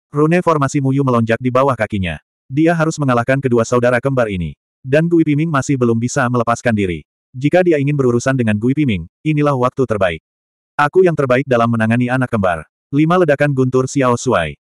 Rune formasi Muyu melonjak di bawah kakinya. Dia harus mengalahkan kedua saudara kembar ini. Dan Gui Piming masih belum bisa melepaskan diri. Jika dia ingin berurusan dengan Gui Piming, inilah waktu terbaik. Aku yang terbaik dalam menangani anak kembar. Lima ledakan guntur Xiao Suai.